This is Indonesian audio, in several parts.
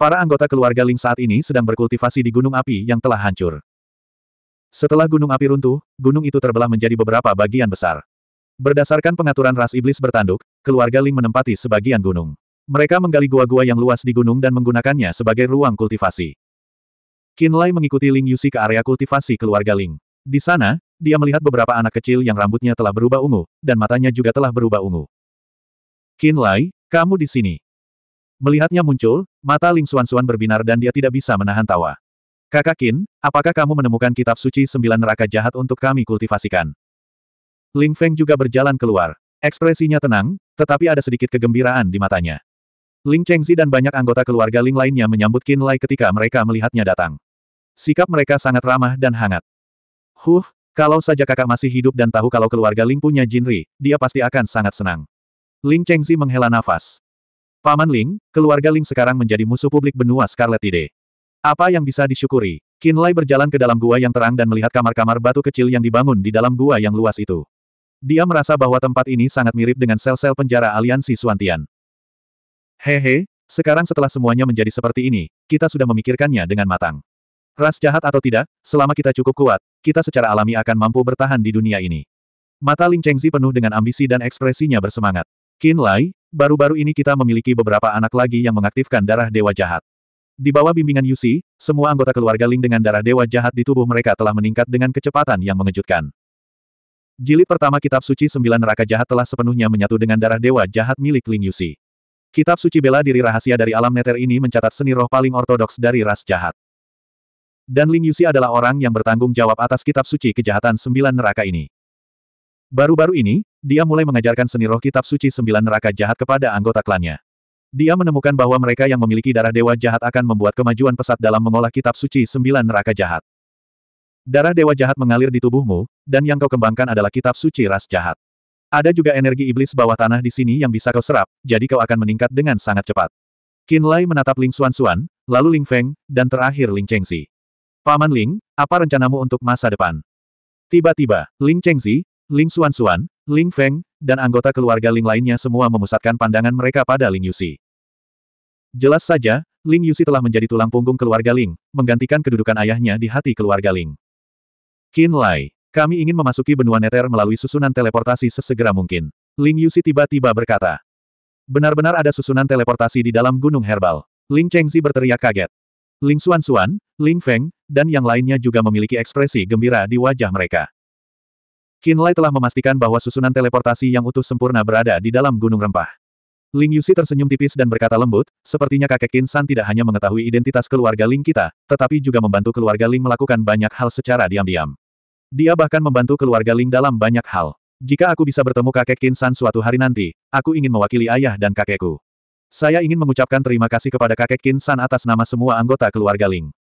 Para anggota keluarga Ling saat ini sedang berkultivasi di gunung api yang telah hancur. Setelah gunung api runtuh, gunung itu terbelah menjadi beberapa bagian besar. Berdasarkan pengaturan ras iblis bertanduk, keluarga Ling menempati sebagian gunung. Mereka menggali gua-gua yang luas di gunung dan menggunakannya sebagai ruang kultivasi. Kinlay mengikuti Ling Yusi ke area kultivasi keluarga Ling. Di sana, dia melihat beberapa anak kecil yang rambutnya telah berubah ungu, dan matanya juga telah berubah ungu. Kinlay, kamu di sini. Melihatnya muncul, mata Ling Suan-Suan berbinar dan dia tidak bisa menahan tawa. Kakak Qin, apakah kamu menemukan kitab suci sembilan neraka jahat untuk kami kultivasikan? Ling Feng juga berjalan keluar. Ekspresinya tenang, tetapi ada sedikit kegembiraan di matanya. Ling Chengzi dan banyak anggota keluarga Ling lainnya menyambut Qin Lai ketika mereka melihatnya datang. Sikap mereka sangat ramah dan hangat. Huh, kalau saja kakak masih hidup dan tahu kalau keluarga Ling punya Jinri, dia pasti akan sangat senang. Ling Chengzi menghela nafas. Paman Ling, keluarga Ling sekarang menjadi musuh publik benua Scarlet Tide. Apa yang bisa disyukuri? Kinlay berjalan ke dalam gua yang terang dan melihat kamar-kamar batu kecil yang dibangun di dalam gua yang luas itu. Dia merasa bahwa tempat ini sangat mirip dengan sel-sel penjara aliansi Suantian. Hehe, sekarang setelah semuanya menjadi seperti ini, kita sudah memikirkannya dengan matang. Ras jahat atau tidak, selama kita cukup kuat, kita secara alami akan mampu bertahan di dunia ini. Mata Ling Chengzi penuh dengan ambisi dan ekspresinya bersemangat. Qin Lai, baru-baru ini kita memiliki beberapa anak lagi yang mengaktifkan darah dewa jahat. Di bawah bimbingan Yusi, semua anggota keluarga Ling dengan darah dewa jahat di tubuh mereka telah meningkat dengan kecepatan yang mengejutkan. Jilid pertama Kitab Suci Sembilan Neraka Jahat telah sepenuhnya menyatu dengan darah dewa jahat milik Ling Yusi. Kitab Suci Bela Diri Rahasia dari Alam Neter ini mencatat seni roh paling ortodoks dari ras jahat. Dan Ling Yusi adalah orang yang bertanggung jawab atas Kitab Suci Kejahatan Sembilan Neraka ini. Baru-baru ini, dia mulai mengajarkan seni roh kitab suci sembilan neraka jahat kepada anggota klannya. Dia menemukan bahwa mereka yang memiliki darah dewa jahat akan membuat kemajuan pesat dalam mengolah kitab suci sembilan neraka jahat. Darah dewa jahat mengalir di tubuhmu, dan yang kau kembangkan adalah kitab suci ras jahat. Ada juga energi iblis bawah tanah di sini yang bisa kau serap, jadi kau akan meningkat dengan sangat cepat. Qin Lai menatap Ling Xuan-Xuan, lalu Ling Feng, dan terakhir Ling Chengzi. Paman Ling, apa rencanamu untuk masa depan? Tiba-tiba, Ling Chengzi, Ling Xuan-Xuan, Ling Feng, dan anggota keluarga Ling lainnya semua memusatkan pandangan mereka pada Ling Yusi. Jelas saja, Ling Yusi telah menjadi tulang punggung keluarga Ling, menggantikan kedudukan ayahnya di hati keluarga Ling. Qin Lai, kami ingin memasuki benua Neter melalui susunan teleportasi sesegera mungkin. Ling Yusi tiba-tiba berkata. Benar-benar ada susunan teleportasi di dalam gunung herbal. Ling Chengzi berteriak kaget. Ling Xuan Xuan, Ling Feng, dan yang lainnya juga memiliki ekspresi gembira di wajah mereka. Kinlay telah memastikan bahwa susunan teleportasi yang utuh sempurna berada di dalam gunung rempah. Ling Yusi tersenyum tipis dan berkata lembut, sepertinya kakek Kin San tidak hanya mengetahui identitas keluarga Ling kita, tetapi juga membantu keluarga Ling melakukan banyak hal secara diam-diam. Dia bahkan membantu keluarga Ling dalam banyak hal. Jika aku bisa bertemu kakek Kin San suatu hari nanti, aku ingin mewakili ayah dan kakekku. Saya ingin mengucapkan terima kasih kepada kakek Kin San atas nama semua anggota keluarga Ling.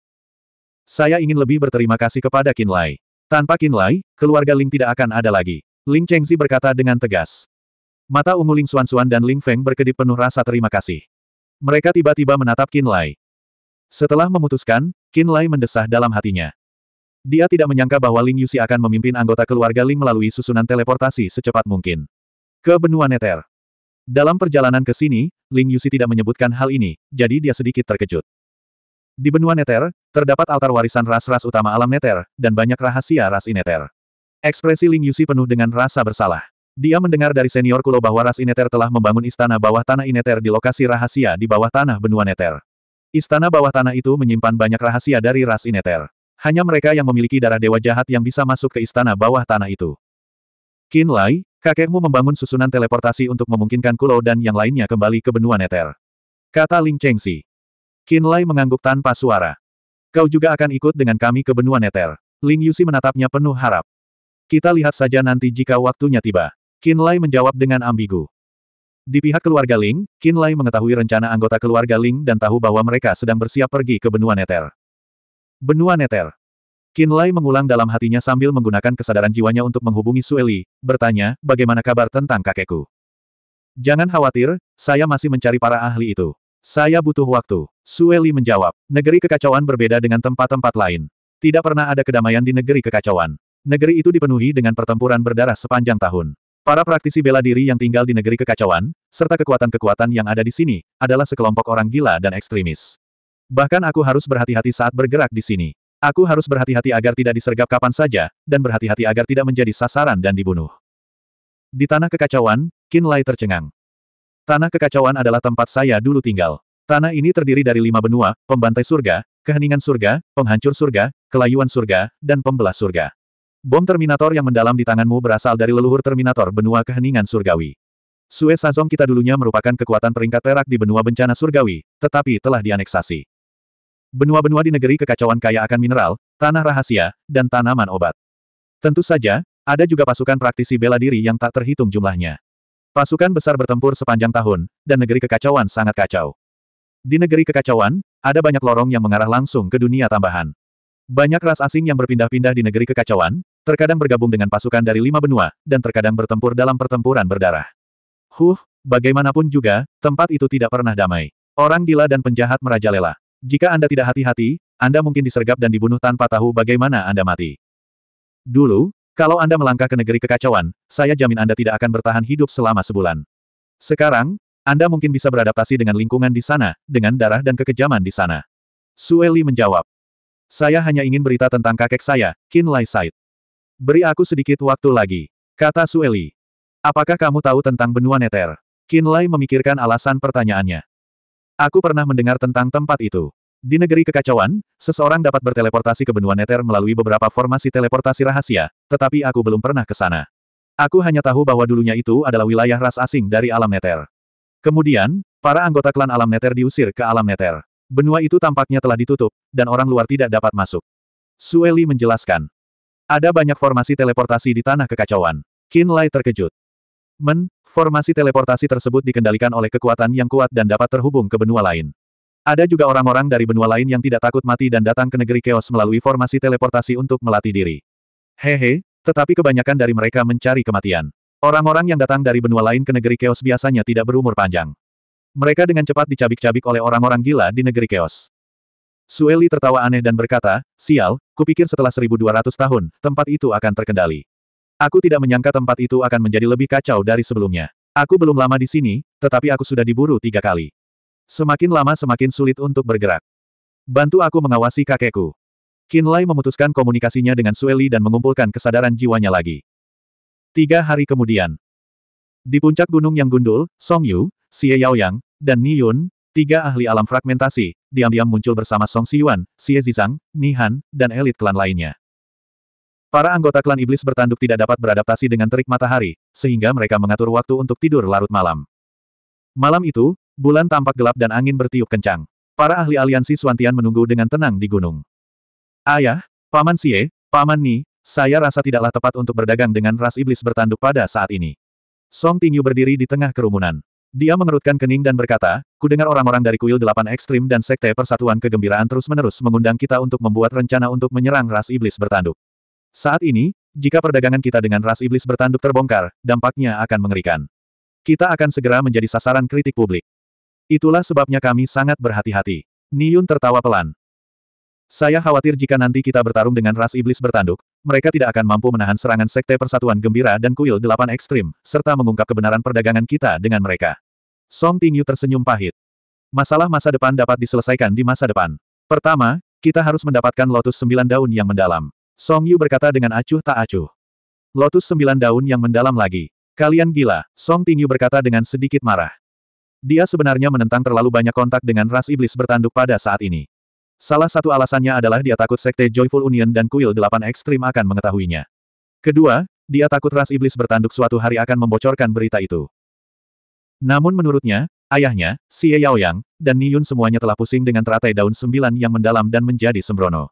Saya ingin lebih berterima kasih kepada Kinlay. Lai. Tanpa Lai, keluarga Ling tidak akan ada lagi. Ling Chengzi berkata dengan tegas. Mata ungu Ling Xuan dan Ling Feng berkedip penuh rasa terima kasih. Mereka tiba-tiba menatap Lai. Setelah memutuskan, Lai mendesah dalam hatinya. Dia tidak menyangka bahwa Ling Yusi akan memimpin anggota keluarga Ling melalui susunan teleportasi secepat mungkin. Ke benua Neter. Dalam perjalanan ke sini, Ling Yusi tidak menyebutkan hal ini, jadi dia sedikit terkejut. Di benua Neter, terdapat altar warisan ras-ras utama alam Neter, dan banyak rahasia ras Ineter. Ekspresi Ling Yusi penuh dengan rasa bersalah. Dia mendengar dari senior Kulo bahwa ras Ineter telah membangun istana bawah tanah Ineter di lokasi rahasia di bawah tanah benua Neter. Istana bawah tanah itu menyimpan banyak rahasia dari ras Ineter. Hanya mereka yang memiliki darah dewa jahat yang bisa masuk ke istana bawah tanah itu. Qin Lai, kakekmu membangun susunan teleportasi untuk memungkinkan Kulo dan yang lainnya kembali ke benua Neter. Kata Ling Chengxi. Qin Lai mengangguk tanpa suara. Kau juga akan ikut dengan kami ke benua Neter. Ling Yusi menatapnya penuh harap. Kita lihat saja nanti jika waktunya tiba. Qin Lai menjawab dengan ambigu. Di pihak keluarga Ling, Qin Lai mengetahui rencana anggota keluarga Ling dan tahu bahwa mereka sedang bersiap pergi ke benua Neter. Benua Neter. Qin Lai mengulang dalam hatinya sambil menggunakan kesadaran jiwanya untuk menghubungi Sueli, bertanya, bagaimana kabar tentang kakekku? Jangan khawatir, saya masih mencari para ahli itu. Saya butuh waktu. Sueli menjawab. Negeri kekacauan berbeda dengan tempat-tempat lain. Tidak pernah ada kedamaian di negeri kekacauan. Negeri itu dipenuhi dengan pertempuran berdarah sepanjang tahun. Para praktisi bela diri yang tinggal di negeri kekacauan, serta kekuatan-kekuatan yang ada di sini, adalah sekelompok orang gila dan ekstremis. Bahkan aku harus berhati-hati saat bergerak di sini. Aku harus berhati-hati agar tidak disergap kapan saja, dan berhati-hati agar tidak menjadi sasaran dan dibunuh. Di tanah kekacauan, Kinlay tercengang. Tanah kekacauan adalah tempat saya dulu tinggal. Tanah ini terdiri dari lima benua, pembantai surga, keheningan surga, penghancur surga, kelayuan surga, dan pembelah surga. Bom Terminator yang mendalam di tanganmu berasal dari leluhur Terminator benua keheningan surgawi. Sue Sazong kita dulunya merupakan kekuatan peringkat terak di benua bencana surgawi, tetapi telah dianeksasi. Benua-benua di negeri kekacauan kaya akan mineral, tanah rahasia, dan tanaman obat. Tentu saja, ada juga pasukan praktisi bela diri yang tak terhitung jumlahnya. Pasukan besar bertempur sepanjang tahun, dan negeri kekacauan sangat kacau. Di negeri kekacauan, ada banyak lorong yang mengarah langsung ke dunia tambahan. Banyak ras asing yang berpindah-pindah di negeri kekacauan, terkadang bergabung dengan pasukan dari lima benua, dan terkadang bertempur dalam pertempuran berdarah. Huh, bagaimanapun juga, tempat itu tidak pernah damai. Orang gila dan penjahat merajalela. Jika Anda tidak hati-hati, Anda mungkin disergap dan dibunuh tanpa tahu bagaimana Anda mati. Dulu, kalau Anda melangkah ke negeri kekacauan, saya jamin Anda tidak akan bertahan hidup selama sebulan. Sekarang, Anda mungkin bisa beradaptasi dengan lingkungan di sana, dengan darah dan kekejaman di sana. Sueli menjawab. Saya hanya ingin berita tentang kakek saya, Qin Lai Said. Beri aku sedikit waktu lagi. Kata Sueli. Apakah kamu tahu tentang benua Neter? Qin Lai memikirkan alasan pertanyaannya. Aku pernah mendengar tentang tempat itu. Di negeri kekacauan, seseorang dapat berteleportasi ke benua Nether melalui beberapa formasi teleportasi rahasia, tetapi aku belum pernah ke sana. Aku hanya tahu bahwa dulunya itu adalah wilayah ras asing dari alam Nether. Kemudian, para anggota klan alam Nether diusir ke alam Nether. Benua itu tampaknya telah ditutup, dan orang luar tidak dapat masuk. Sueli menjelaskan. Ada banyak formasi teleportasi di tanah kekacauan. Lai terkejut. Men, formasi teleportasi tersebut dikendalikan oleh kekuatan yang kuat dan dapat terhubung ke benua lain. Ada juga orang-orang dari benua lain yang tidak takut mati dan datang ke negeri Chaos melalui formasi teleportasi untuk melatih diri. Hehe, tetapi kebanyakan dari mereka mencari kematian. Orang-orang yang datang dari benua lain ke negeri Chaos biasanya tidak berumur panjang. Mereka dengan cepat dicabik-cabik oleh orang-orang gila di negeri Chaos. Sueli tertawa aneh dan berkata, Sial, kupikir setelah 1200 tahun, tempat itu akan terkendali. Aku tidak menyangka tempat itu akan menjadi lebih kacau dari sebelumnya. Aku belum lama di sini, tetapi aku sudah diburu tiga kali. Semakin lama semakin sulit untuk bergerak. Bantu aku mengawasi kakekku. Kinlay memutuskan komunikasinya dengan Sueli dan mengumpulkan kesadaran jiwanya lagi. Tiga hari kemudian. Di puncak gunung yang gundul, Song Yu, Xie Yaoyang, dan Ni Yun, tiga ahli alam fragmentasi, diam-diam muncul bersama Song Siyuan, Xie Zizang, Ni Han, dan elit klan lainnya. Para anggota klan iblis bertanduk tidak dapat beradaptasi dengan terik matahari, sehingga mereka mengatur waktu untuk tidur larut malam. Malam itu, Bulan tampak gelap dan angin bertiup kencang. Para ahli aliansi Suantian menunggu dengan tenang di gunung. Ayah, Paman Sie, Paman Ni, saya rasa tidaklah tepat untuk berdagang dengan ras iblis bertanduk pada saat ini. Song Tingyu berdiri di tengah kerumunan. Dia mengerutkan kening dan berkata, kudengar orang-orang dari kuil delapan ekstrim dan sekte persatuan kegembiraan terus-menerus mengundang kita untuk membuat rencana untuk menyerang ras iblis bertanduk. Saat ini, jika perdagangan kita dengan ras iblis bertanduk terbongkar, dampaknya akan mengerikan. Kita akan segera menjadi sasaran kritik publik. Itulah sebabnya kami sangat berhati-hati. Niyun tertawa pelan. Saya khawatir jika nanti kita bertarung dengan ras iblis bertanduk, mereka tidak akan mampu menahan serangan Sekte Persatuan Gembira dan Kuil Delapan Ekstrim, serta mengungkap kebenaran perdagangan kita dengan mereka. Song Tingyu tersenyum pahit. Masalah masa depan dapat diselesaikan di masa depan. Pertama, kita harus mendapatkan lotus sembilan daun yang mendalam. Song Yu berkata dengan acuh tak acuh. Lotus sembilan daun yang mendalam lagi. Kalian gila, Song Tingyu berkata dengan sedikit marah. Dia sebenarnya menentang terlalu banyak kontak dengan ras iblis bertanduk pada saat ini. Salah satu alasannya adalah dia takut Sekte Joyful Union dan Kuil Delapan Ekstrim akan mengetahuinya. Kedua, dia takut ras iblis bertanduk suatu hari akan membocorkan berita itu. Namun menurutnya, ayahnya, Xie Yaoyang, dan Niyun semuanya telah pusing dengan teratai daun sembilan yang mendalam dan menjadi sembrono.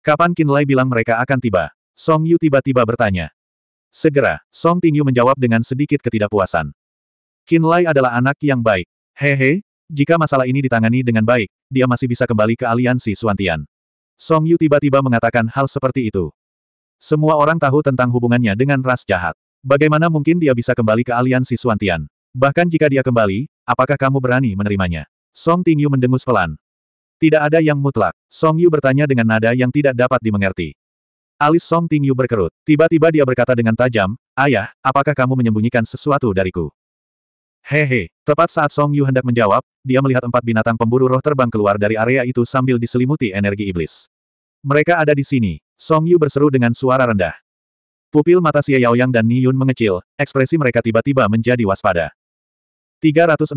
Kapan Kinlay bilang mereka akan tiba? Song Yu tiba-tiba bertanya. Segera, Song Tingyu menjawab dengan sedikit ketidakpuasan. Lai adalah anak yang baik. Hehe, jika masalah ini ditangani dengan baik, dia masih bisa kembali ke aliansi Suantian. Song Yu tiba-tiba mengatakan hal seperti itu. Semua orang tahu tentang hubungannya dengan ras jahat. Bagaimana mungkin dia bisa kembali ke aliansi Suantian? Bahkan jika dia kembali, apakah kamu berani menerimanya? Song Tingyu mendengus pelan. Tidak ada yang mutlak. Song Yu bertanya dengan nada yang tidak dapat dimengerti. Alis Song Tingyu berkerut. Tiba-tiba dia berkata dengan tajam, Ayah, apakah kamu menyembunyikan sesuatu dariku? Hehe, tepat saat Song Yu hendak menjawab, dia melihat empat binatang pemburu roh terbang keluar dari area itu sambil diselimuti energi iblis. Mereka ada di sini, Song Yu berseru dengan suara rendah. Pupil mata Xie Yaoyang dan Ni Yun mengecil, ekspresi mereka tiba-tiba menjadi waspada. 362.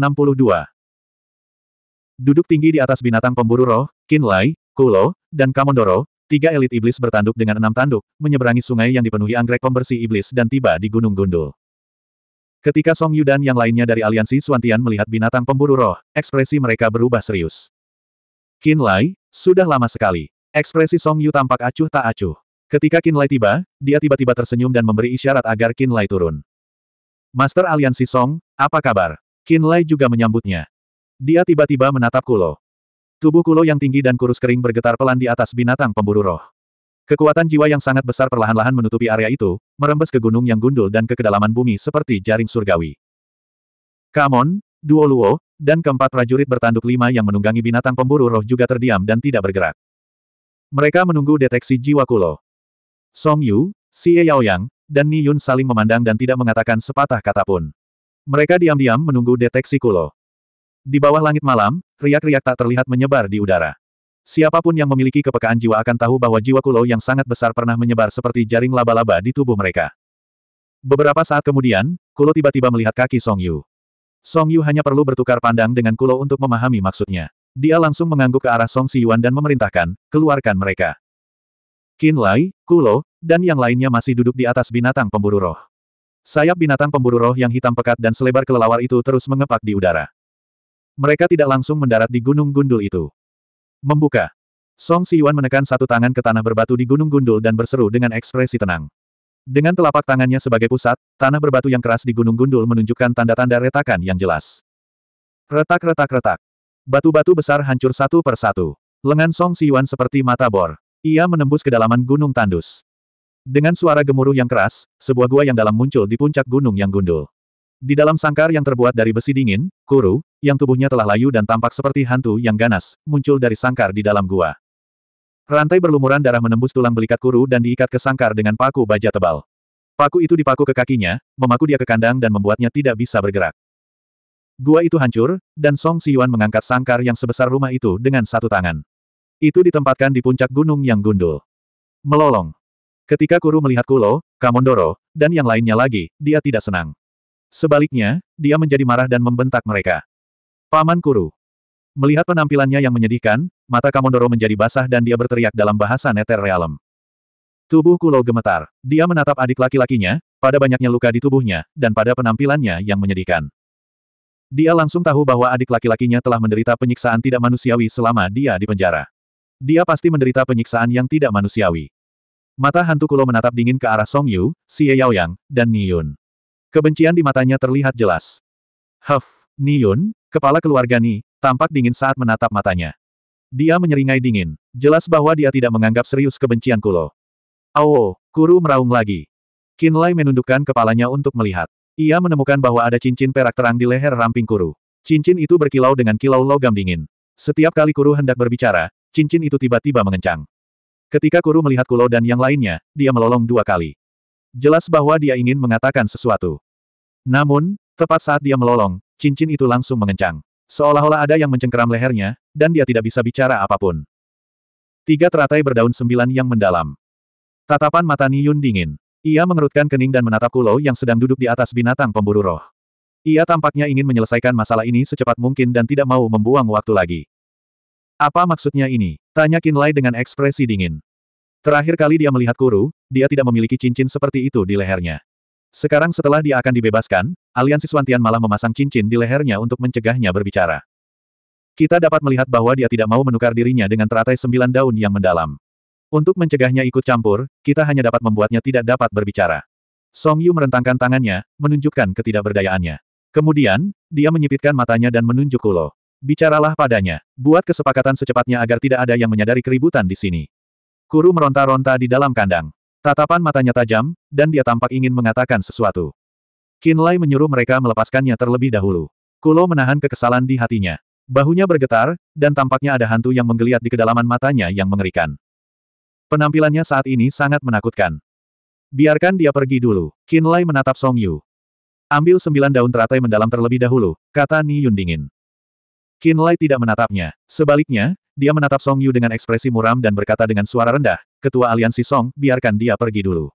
Duduk tinggi di atas binatang pemburu roh, Qin Lai, Kulo, dan Kamondoro, Tiga elit iblis bertanduk dengan enam tanduk, menyeberangi sungai yang dipenuhi anggrek pembersih iblis dan tiba di Gunung Gundul. Ketika Song Yu dan yang lainnya dari aliansi Suantian melihat binatang pemburu roh, ekspresi mereka berubah serius. Qin Lai, sudah lama sekali. Ekspresi Song Yu tampak acuh tak acuh. Ketika Qin Lai tiba, dia tiba-tiba tersenyum dan memberi isyarat agar Qin Lai turun. Master Aliansi Song, apa kabar? Qin Lai juga menyambutnya. Dia tiba-tiba menatap Kulo. Tubuh Kulo yang tinggi dan kurus kering bergetar pelan di atas binatang pemburu roh. Kekuatan jiwa yang sangat besar perlahan-lahan menutupi area itu, merembes ke gunung yang gundul dan ke kedalaman bumi seperti jaring surgawi. Kamon, Duo Luo, dan keempat prajurit bertanduk lima yang menunggangi binatang pemburu roh juga terdiam dan tidak bergerak. Mereka menunggu deteksi jiwa Kulo. Song Yu, Si Yao Yaoyang, dan Ni Yun saling memandang dan tidak mengatakan sepatah kata pun. Mereka diam-diam menunggu deteksi Kulo. Di bawah langit malam, riak-riak tak terlihat menyebar di udara. Siapapun yang memiliki kepekaan jiwa akan tahu bahwa jiwa Kulo yang sangat besar pernah menyebar seperti jaring laba-laba di tubuh mereka. Beberapa saat kemudian, Kulo tiba-tiba melihat kaki Song Yu. Song Yu hanya perlu bertukar pandang dengan Kulo untuk memahami maksudnya. Dia langsung mengangguk ke arah Song Siyuan dan memerintahkan, keluarkan mereka. Qin Lai, Kulo, dan yang lainnya masih duduk di atas binatang pemburu roh. Sayap binatang pemburu roh yang hitam pekat dan selebar kelelawar itu terus mengepak di udara. Mereka tidak langsung mendarat di gunung gundul itu. Membuka. Song si Siyuan menekan satu tangan ke tanah berbatu di Gunung Gundul dan berseru dengan ekspresi tenang. Dengan telapak tangannya sebagai pusat, tanah berbatu yang keras di Gunung Gundul menunjukkan tanda-tanda retakan yang jelas. Retak-retak-retak. Batu-batu besar hancur satu per satu. Lengan Song si Siyuan seperti mata bor. Ia menembus kedalaman Gunung Tandus. Dengan suara gemuruh yang keras, sebuah gua yang dalam muncul di puncak gunung yang gundul. Di dalam sangkar yang terbuat dari besi dingin, kuru, yang tubuhnya telah layu dan tampak seperti hantu yang ganas, muncul dari sangkar di dalam gua. Rantai berlumuran darah menembus tulang belikat kuru dan diikat ke sangkar dengan paku baja tebal. Paku itu dipaku ke kakinya, memaku dia ke kandang dan membuatnya tidak bisa bergerak. Gua itu hancur, dan Song Siyuan mengangkat sangkar yang sebesar rumah itu dengan satu tangan. Itu ditempatkan di puncak gunung yang gundul. Melolong. Ketika Kuru melihat Kulo, Kamondoro, dan yang lainnya lagi, dia tidak senang. Sebaliknya, dia menjadi marah dan membentak mereka. Paman Kuru. Melihat penampilannya yang menyedihkan, mata Kamondoro menjadi basah dan dia berteriak dalam bahasa Nether Realm. Tubuh Kulo gemetar. Dia menatap adik laki-lakinya, pada banyaknya luka di tubuhnya, dan pada penampilannya yang menyedihkan. Dia langsung tahu bahwa adik laki-lakinya telah menderita penyiksaan tidak manusiawi selama dia di penjara. Dia pasti menderita penyiksaan yang tidak manusiawi. Mata hantu Kulo menatap dingin ke arah Song Yu, Xie Yaoyang, dan Niyun. Kebencian di matanya terlihat jelas. Huff, Niyun, Kepala keluarga Ni, tampak dingin saat menatap matanya. Dia menyeringai dingin. Jelas bahwa dia tidak menganggap serius kebencian Kulo. Awo, Kuru meraung lagi. Kinlay menundukkan kepalanya untuk melihat. Ia menemukan bahwa ada cincin perak terang di leher ramping Kuru. Cincin itu berkilau dengan kilau logam dingin. Setiap kali Kuru hendak berbicara, cincin itu tiba-tiba mengencang. Ketika Kuru melihat Kulo dan yang lainnya, dia melolong dua kali. Jelas bahwa dia ingin mengatakan sesuatu. Namun, tepat saat dia melolong, cincin itu langsung mengencang. Seolah-olah ada yang mencengkeram lehernya, dan dia tidak bisa bicara apapun. Tiga teratai berdaun sembilan yang mendalam. Tatapan mata Niyun dingin. Ia mengerutkan kening dan menatap Kulo yang sedang duduk di atas binatang pemburu roh. Ia tampaknya ingin menyelesaikan masalah ini secepat mungkin dan tidak mau membuang waktu lagi. Apa maksudnya ini? Tanya Kinlay dengan ekspresi dingin. Terakhir kali dia melihat Kuru, dia tidak memiliki cincin seperti itu di lehernya. Sekarang setelah dia akan dibebaskan, aliansi Swantian malah memasang cincin di lehernya untuk mencegahnya berbicara. Kita dapat melihat bahwa dia tidak mau menukar dirinya dengan teratai sembilan daun yang mendalam. Untuk mencegahnya ikut campur, kita hanya dapat membuatnya tidak dapat berbicara. Song Yu merentangkan tangannya, menunjukkan ketidakberdayaannya. Kemudian, dia menyipitkan matanya dan menunjuk Kulo. Bicaralah padanya, buat kesepakatan secepatnya agar tidak ada yang menyadari keributan di sini. Kuru meronta-ronta di dalam kandang. Tatapan matanya tajam, dan dia tampak ingin mengatakan sesuatu. Kinlay menyuruh mereka melepaskannya terlebih dahulu. Kulo menahan kekesalan di hatinya. Bahunya bergetar, dan tampaknya ada hantu yang menggeliat di kedalaman matanya yang mengerikan. Penampilannya saat ini sangat menakutkan. Biarkan dia pergi dulu. Kinlay menatap Song Yu. Ambil sembilan daun teratai mendalam terlebih dahulu, kata Ni Yun dingin. Kinlay tidak menatapnya. Sebaliknya, dia menatap Song Yu dengan ekspresi muram dan berkata dengan suara rendah, ketua aliansi Song, biarkan dia pergi dulu.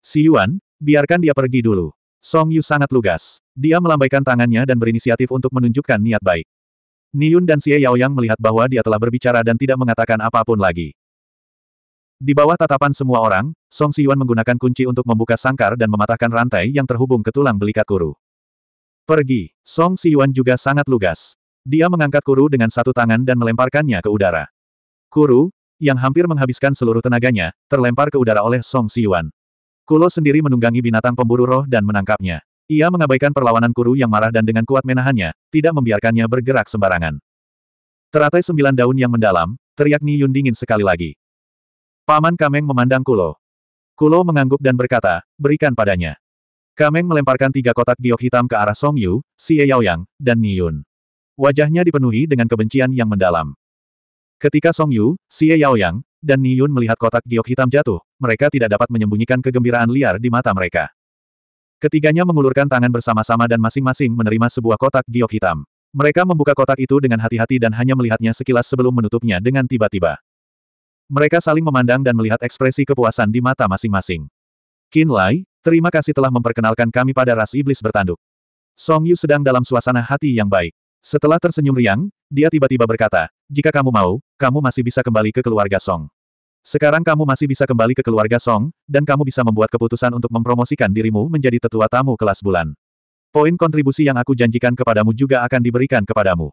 Si Yuan, biarkan dia pergi dulu. Song Yu sangat lugas. Dia melambaikan tangannya dan berinisiatif untuk menunjukkan niat baik. Niyun dan Xie Yaoyang melihat bahwa dia telah berbicara dan tidak mengatakan apapun lagi. Di bawah tatapan semua orang, Song Siyuan menggunakan kunci untuk membuka sangkar dan mematahkan rantai yang terhubung ke tulang belikat kuru. Pergi, Song Siyuan juga sangat lugas. Dia mengangkat kuru dengan satu tangan dan melemparkannya ke udara. Kuru, yang hampir menghabiskan seluruh tenaganya, terlempar ke udara oleh Song Siyuan. Kulo sendiri menunggangi binatang pemburu roh dan menangkapnya. Ia mengabaikan perlawanan Kuru yang marah dan dengan kuat menahannya, tidak membiarkannya bergerak sembarangan. Teratai sembilan daun yang mendalam, teriak Ni Yun dingin sekali lagi. Paman Kameng memandang Kulo. Kulo mengangguk dan berkata, berikan padanya. Kameng melemparkan tiga kotak giok hitam ke arah Song Yu, Xie Yaoyang, dan Ni Yun. Wajahnya dipenuhi dengan kebencian yang mendalam. Ketika Song Yu, Xie Yaoyang, dan Ni Yun melihat kotak giok hitam jatuh, mereka tidak dapat menyembunyikan kegembiraan liar di mata mereka. Ketiganya mengulurkan tangan bersama-sama dan masing-masing menerima sebuah kotak giok hitam. Mereka membuka kotak itu dengan hati-hati dan hanya melihatnya sekilas sebelum menutupnya dengan tiba-tiba. Mereka saling memandang dan melihat ekspresi kepuasan di mata masing-masing. Qin Lai, terima kasih telah memperkenalkan kami pada ras iblis bertanduk. Song Yu sedang dalam suasana hati yang baik. Setelah tersenyum riang, dia tiba-tiba berkata, jika kamu mau, kamu masih bisa kembali ke keluarga Song. Sekarang kamu masih bisa kembali ke keluarga Song, dan kamu bisa membuat keputusan untuk mempromosikan dirimu menjadi tetua tamu kelas bulan. Poin kontribusi yang aku janjikan kepadamu juga akan diberikan kepadamu.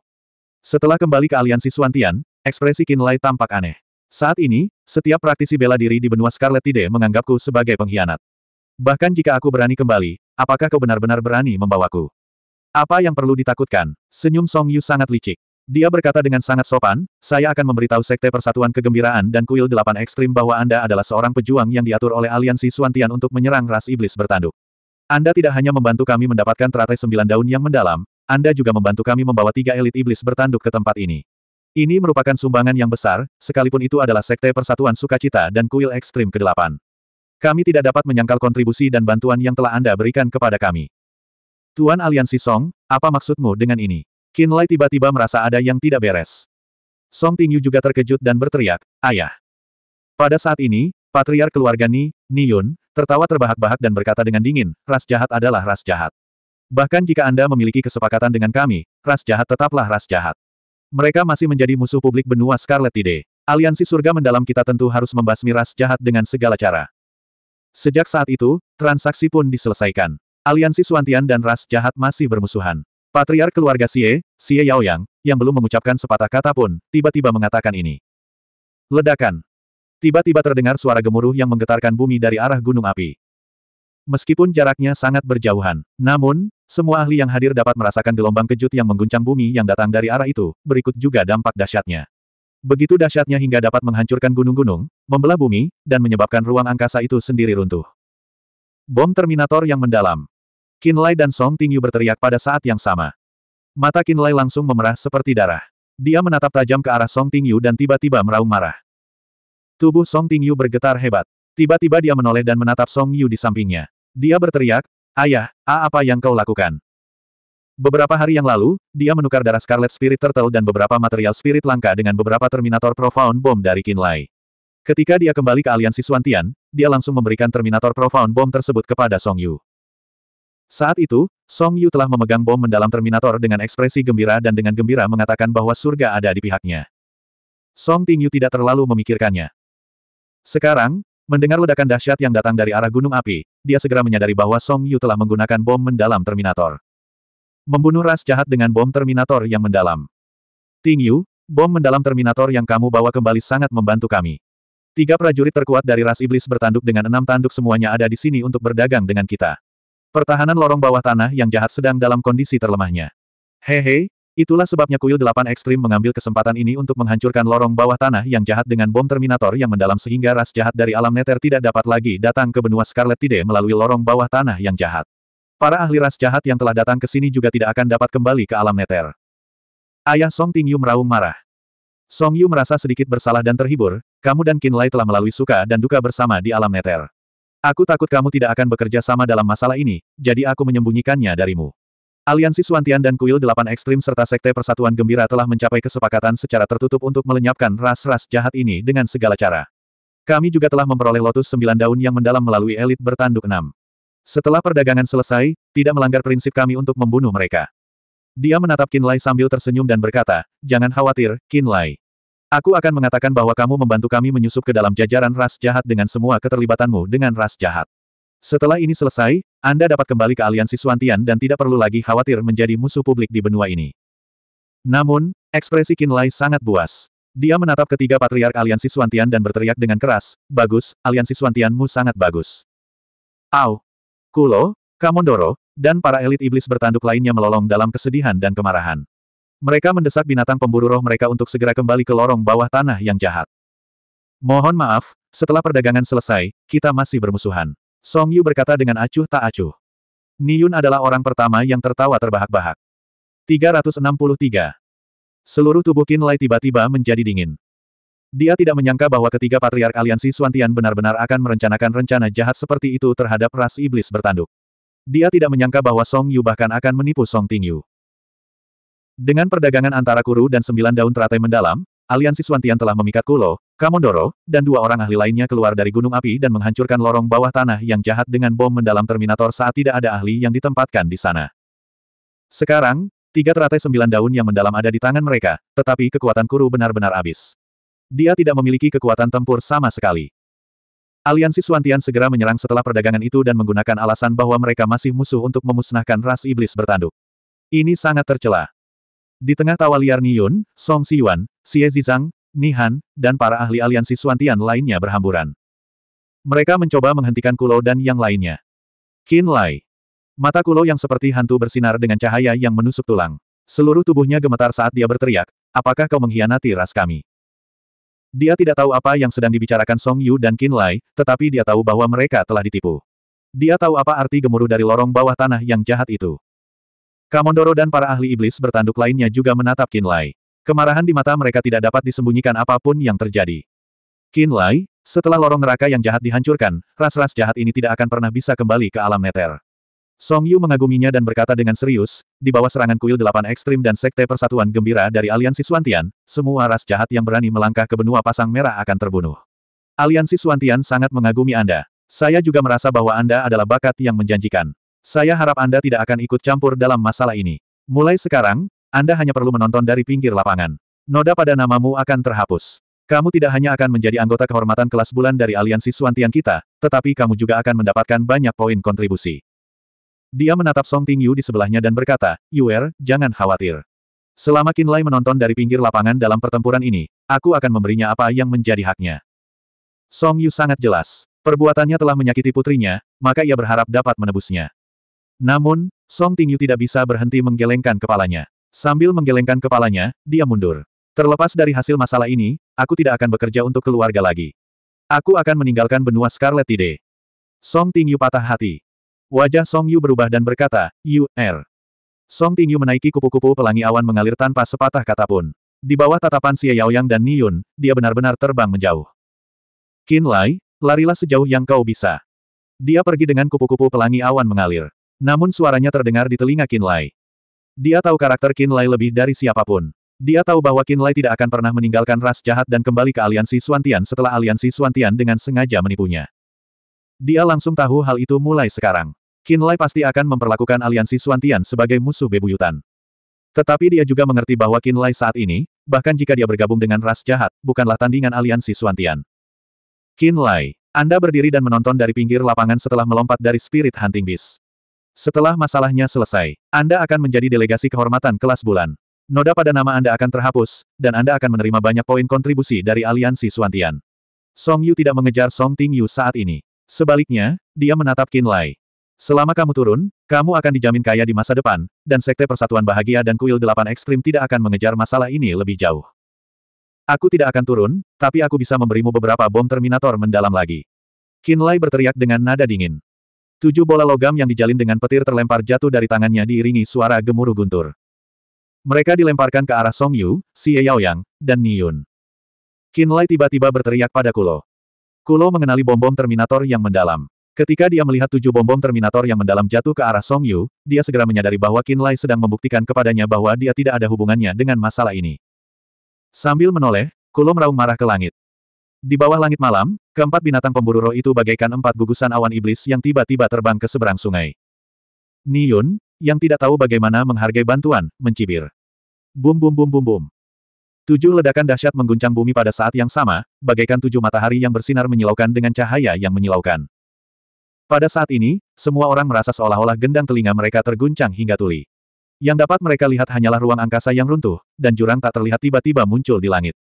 Setelah kembali ke aliansi Suantian, ekspresi Kinlay tampak aneh. Saat ini, setiap praktisi bela diri di benua Scarlet Tide menganggapku sebagai pengkhianat. Bahkan jika aku berani kembali, apakah kau benar-benar berani membawaku? Apa yang perlu ditakutkan? Senyum Song Yu sangat licik. Dia berkata dengan sangat sopan, saya akan memberitahu Sekte Persatuan Kegembiraan dan Kuil Delapan Ekstrim bahwa Anda adalah seorang pejuang yang diatur oleh aliansi Suantian untuk menyerang ras iblis bertanduk. Anda tidak hanya membantu kami mendapatkan teratai sembilan daun yang mendalam, Anda juga membantu kami membawa tiga elit iblis bertanduk ke tempat ini. Ini merupakan sumbangan yang besar, sekalipun itu adalah Sekte Persatuan Sukacita dan Kuil Ekstrim ke-8. Kami tidak dapat menyangkal kontribusi dan bantuan yang telah Anda berikan kepada kami. Tuan Aliansi Song, apa maksudmu dengan ini? Qin Lai tiba-tiba merasa ada yang tidak beres. Song Tingyu juga terkejut dan berteriak, Ayah! Pada saat ini, Patriar keluarga Ni, Ni Yun tertawa terbahak-bahak dan berkata dengan dingin, ras jahat adalah ras jahat. Bahkan jika Anda memiliki kesepakatan dengan kami, ras jahat tetaplah ras jahat. Mereka masih menjadi musuh publik benua Scarlet Tide. Aliansi surga mendalam kita tentu harus membasmi ras jahat dengan segala cara. Sejak saat itu, transaksi pun diselesaikan. Aliansi Suantian dan ras jahat masih bermusuhan. Patriar keluarga Xie, Xie Yaoyang, yang belum mengucapkan sepatah kata pun, tiba-tiba mengatakan ini. Ledakan. Tiba-tiba terdengar suara gemuruh yang menggetarkan bumi dari arah gunung api. Meskipun jaraknya sangat berjauhan, namun, semua ahli yang hadir dapat merasakan gelombang kejut yang mengguncang bumi yang datang dari arah itu, berikut juga dampak dahsyatnya. Begitu dahsyatnya hingga dapat menghancurkan gunung-gunung, membelah bumi, dan menyebabkan ruang angkasa itu sendiri runtuh. Bom Terminator yang mendalam. Kinlay dan Song Tingyu berteriak pada saat yang sama. Mata Kinlay langsung memerah seperti darah. Dia menatap tajam ke arah Song Tingyu dan tiba-tiba meraung marah. Tubuh Song Tingyu bergetar hebat. Tiba-tiba dia menoleh dan menatap Song Yu di sampingnya. Dia berteriak, Ayah, A apa yang kau lakukan? Beberapa hari yang lalu, dia menukar darah Scarlet Spirit Turtle dan beberapa material spirit langka dengan beberapa Terminator Profound Bomb dari Kinlay. Ketika dia kembali ke aliansi Suantian, dia langsung memberikan Terminator Profound Bomb tersebut kepada Song Yu. Saat itu, Song Yu telah memegang bom mendalam Terminator dengan ekspresi gembira dan dengan gembira mengatakan bahwa surga ada di pihaknya. Song Ting Yu tidak terlalu memikirkannya. Sekarang, mendengar ledakan dahsyat yang datang dari arah gunung api, dia segera menyadari bahwa Song Yu telah menggunakan bom mendalam Terminator. Membunuh ras jahat dengan bom Terminator yang mendalam. Ting Yu, bom mendalam Terminator yang kamu bawa kembali sangat membantu kami. Tiga prajurit terkuat dari ras iblis bertanduk dengan enam tanduk semuanya ada di sini untuk berdagang dengan kita. Pertahanan lorong bawah tanah yang jahat sedang dalam kondisi terlemahnya. Hehe, itulah sebabnya kuil delapan ekstrim mengambil kesempatan ini untuk menghancurkan lorong bawah tanah yang jahat dengan bom Terminator yang mendalam sehingga ras jahat dari alam neter tidak dapat lagi datang ke benua Scarlet Tide melalui lorong bawah tanah yang jahat. Para ahli ras jahat yang telah datang ke sini juga tidak akan dapat kembali ke alam neter. Ayah Song Tingyu meraung marah. Song Yu merasa sedikit bersalah dan terhibur, kamu dan Kinlay Lai telah melalui suka dan duka bersama di alam neter. Aku takut kamu tidak akan bekerja sama dalam masalah ini, jadi aku menyembunyikannya darimu. Aliansi Suantian dan Kuil Delapan Ekstrim serta Sekte Persatuan Gembira telah mencapai kesepakatan secara tertutup untuk melenyapkan ras-ras jahat ini dengan segala cara. Kami juga telah memperoleh lotus sembilan daun yang mendalam melalui elit bertanduk enam. Setelah perdagangan selesai, tidak melanggar prinsip kami untuk membunuh mereka. Dia menatap Kinlay sambil tersenyum dan berkata, Jangan khawatir, Kinlay." Aku akan mengatakan bahwa kamu membantu kami menyusup ke dalam jajaran ras jahat dengan semua keterlibatanmu dengan ras jahat. Setelah ini selesai, Anda dapat kembali ke aliansi Suantian dan tidak perlu lagi khawatir menjadi musuh publik di benua ini. Namun, ekspresi Kinlay sangat buas. Dia menatap ketiga patriark aliansi Suantian dan berteriak dengan keras, Bagus, aliansi Suantianmu sangat bagus. Au! Kulo, Kamondoro, dan para elit iblis bertanduk lainnya melolong dalam kesedihan dan kemarahan. Mereka mendesak binatang pemburu roh mereka untuk segera kembali ke lorong bawah tanah yang jahat. Mohon maaf, setelah perdagangan selesai, kita masih bermusuhan. Song Yu berkata dengan acuh tak acuh. Niyun adalah orang pertama yang tertawa terbahak-bahak. 363. Seluruh tubuh Qin Lai tiba-tiba menjadi dingin. Dia tidak menyangka bahwa ketiga patriark aliansi Suantian benar-benar akan merencanakan rencana jahat seperti itu terhadap ras iblis bertanduk. Dia tidak menyangka bahwa Song Yu bahkan akan menipu Song Ting Yu. Dengan perdagangan antara Kuru dan sembilan daun teratai mendalam, aliansi Suantian telah memikat Kulo, Kamondoro, dan dua orang ahli lainnya keluar dari gunung api dan menghancurkan lorong bawah tanah yang jahat dengan bom mendalam Terminator saat tidak ada ahli yang ditempatkan di sana. Sekarang, tiga teratai sembilan daun yang mendalam ada di tangan mereka, tetapi kekuatan Kuru benar-benar habis. Dia tidak memiliki kekuatan tempur sama sekali. Aliansi Suantian segera menyerang setelah perdagangan itu dan menggunakan alasan bahwa mereka masih musuh untuk memusnahkan ras iblis bertanduk. Ini sangat tercela. Di tengah tawa liar Niyun, Song Siyuan, Xie Zizang, Han, dan para ahli aliansi Suantian lainnya berhamburan. Mereka mencoba menghentikan Kulo dan yang lainnya. Qin Lai. Mata Kulo yang seperti hantu bersinar dengan cahaya yang menusuk tulang. Seluruh tubuhnya gemetar saat dia berteriak, apakah kau mengkhianati ras kami? Dia tidak tahu apa yang sedang dibicarakan Song Yu dan Qin Lai, tetapi dia tahu bahwa mereka telah ditipu. Dia tahu apa arti gemuruh dari lorong bawah tanah yang jahat itu. Kamondoro dan para ahli iblis bertanduk lainnya juga menatap Lai. Kemarahan di mata mereka tidak dapat disembunyikan apapun yang terjadi. Lai, setelah lorong neraka yang jahat dihancurkan, ras-ras jahat ini tidak akan pernah bisa kembali ke alam neter. Song Yu mengaguminya dan berkata dengan serius, di bawah serangan kuil delapan ekstrim dan sekte persatuan gembira dari aliansi Suantian, semua ras jahat yang berani melangkah ke benua pasang merah akan terbunuh. Aliansi Suantian sangat mengagumi Anda. Saya juga merasa bahwa Anda adalah bakat yang menjanjikan. Saya harap Anda tidak akan ikut campur dalam masalah ini. Mulai sekarang, Anda hanya perlu menonton dari pinggir lapangan. Noda pada namamu akan terhapus. Kamu tidak hanya akan menjadi anggota kehormatan kelas bulan dari aliansi Suantian kita, tetapi kamu juga akan mendapatkan banyak poin kontribusi. Dia menatap Song Ting Yu di sebelahnya dan berkata, Yuer, jangan khawatir. Selama Qin Lai menonton dari pinggir lapangan dalam pertempuran ini, aku akan memberinya apa yang menjadi haknya. Song Yu sangat jelas. Perbuatannya telah menyakiti putrinya, maka ia berharap dapat menebusnya. Namun, Song Tingyu tidak bisa berhenti menggelengkan kepalanya. Sambil menggelengkan kepalanya, dia mundur. Terlepas dari hasil masalah ini, aku tidak akan bekerja untuk keluarga lagi. Aku akan meninggalkan benua Scarlet Tide. Song Tingyu patah hati. Wajah Song Yu berubah dan berkata, Yu, Er. Song Tingyu menaiki kupu-kupu pelangi awan mengalir tanpa sepatah kata pun. Di bawah tatapan Xie Yaoyang dan Niyun, dia benar-benar terbang menjauh. Qin Lai, larilah sejauh yang kau bisa. Dia pergi dengan kupu-kupu pelangi awan mengalir. Namun suaranya terdengar di telinga Kinlay. Dia tahu karakter Kinlay lebih dari siapapun. Dia tahu bahwa Kinlay tidak akan pernah meninggalkan ras jahat dan kembali ke aliansi Suantian setelah aliansi Suantian dengan sengaja menipunya. Dia langsung tahu hal itu mulai sekarang. Kinlay pasti akan memperlakukan aliansi Suantian sebagai musuh bebuyutan. Tetapi dia juga mengerti bahwa Kinlay saat ini, bahkan jika dia bergabung dengan ras jahat, bukanlah tandingan aliansi Suantian. Kinlay, Anda berdiri dan menonton dari pinggir lapangan setelah melompat dari Spirit Hunting Beast. Setelah masalahnya selesai, Anda akan menjadi delegasi kehormatan kelas bulan. Noda pada nama Anda akan terhapus, dan Anda akan menerima banyak poin kontribusi dari aliansi Suantian. Song Yu tidak mengejar Song Ting Yu saat ini. Sebaliknya, dia menatap Qin Lai. Selama kamu turun, kamu akan dijamin kaya di masa depan, dan Sekte Persatuan Bahagia dan Kuil Delapan Ekstrim tidak akan mengejar masalah ini lebih jauh. Aku tidak akan turun, tapi aku bisa memberimu beberapa bom Terminator mendalam lagi. Qin Lai berteriak dengan nada dingin. Tujuh bola logam yang dijalin dengan petir terlempar jatuh dari tangannya diiringi suara gemuruh guntur. Mereka dilemparkan ke arah Song Yu, Xie Yaoyang, dan Niyun. Qin Lai tiba-tiba berteriak pada Kulo. Kulo mengenali bom-bom Terminator yang mendalam. Ketika dia melihat tujuh bom-bom Terminator yang mendalam jatuh ke arah Song Yu, dia segera menyadari bahwa Qin Lai sedang membuktikan kepadanya bahwa dia tidak ada hubungannya dengan masalah ini. Sambil menoleh, Kulo meraung marah ke langit. Di bawah langit malam, keempat binatang pemburu roh itu bagaikan empat gugusan awan iblis yang tiba-tiba terbang ke seberang sungai. Niyun, yang tidak tahu bagaimana menghargai bantuan, mencibir. Bum bum bum bum bum. Tujuh ledakan dahsyat mengguncang bumi pada saat yang sama, bagaikan tujuh matahari yang bersinar menyilaukan dengan cahaya yang menyilaukan. Pada saat ini, semua orang merasa seolah-olah gendang telinga mereka terguncang hingga tuli. Yang dapat mereka lihat hanyalah ruang angkasa yang runtuh, dan jurang tak terlihat tiba-tiba muncul di langit.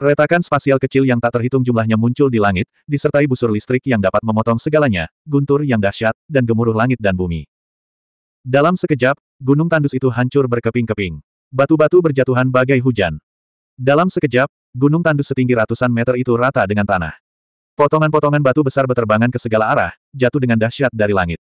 Retakan spasial kecil yang tak terhitung jumlahnya muncul di langit, disertai busur listrik yang dapat memotong segalanya, guntur yang dahsyat, dan gemuruh langit dan bumi. Dalam sekejap, gunung tandus itu hancur berkeping-keping. Batu-batu berjatuhan bagai hujan. Dalam sekejap, gunung tandus setinggi ratusan meter itu rata dengan tanah. Potongan-potongan batu besar beterbangan ke segala arah, jatuh dengan dahsyat dari langit.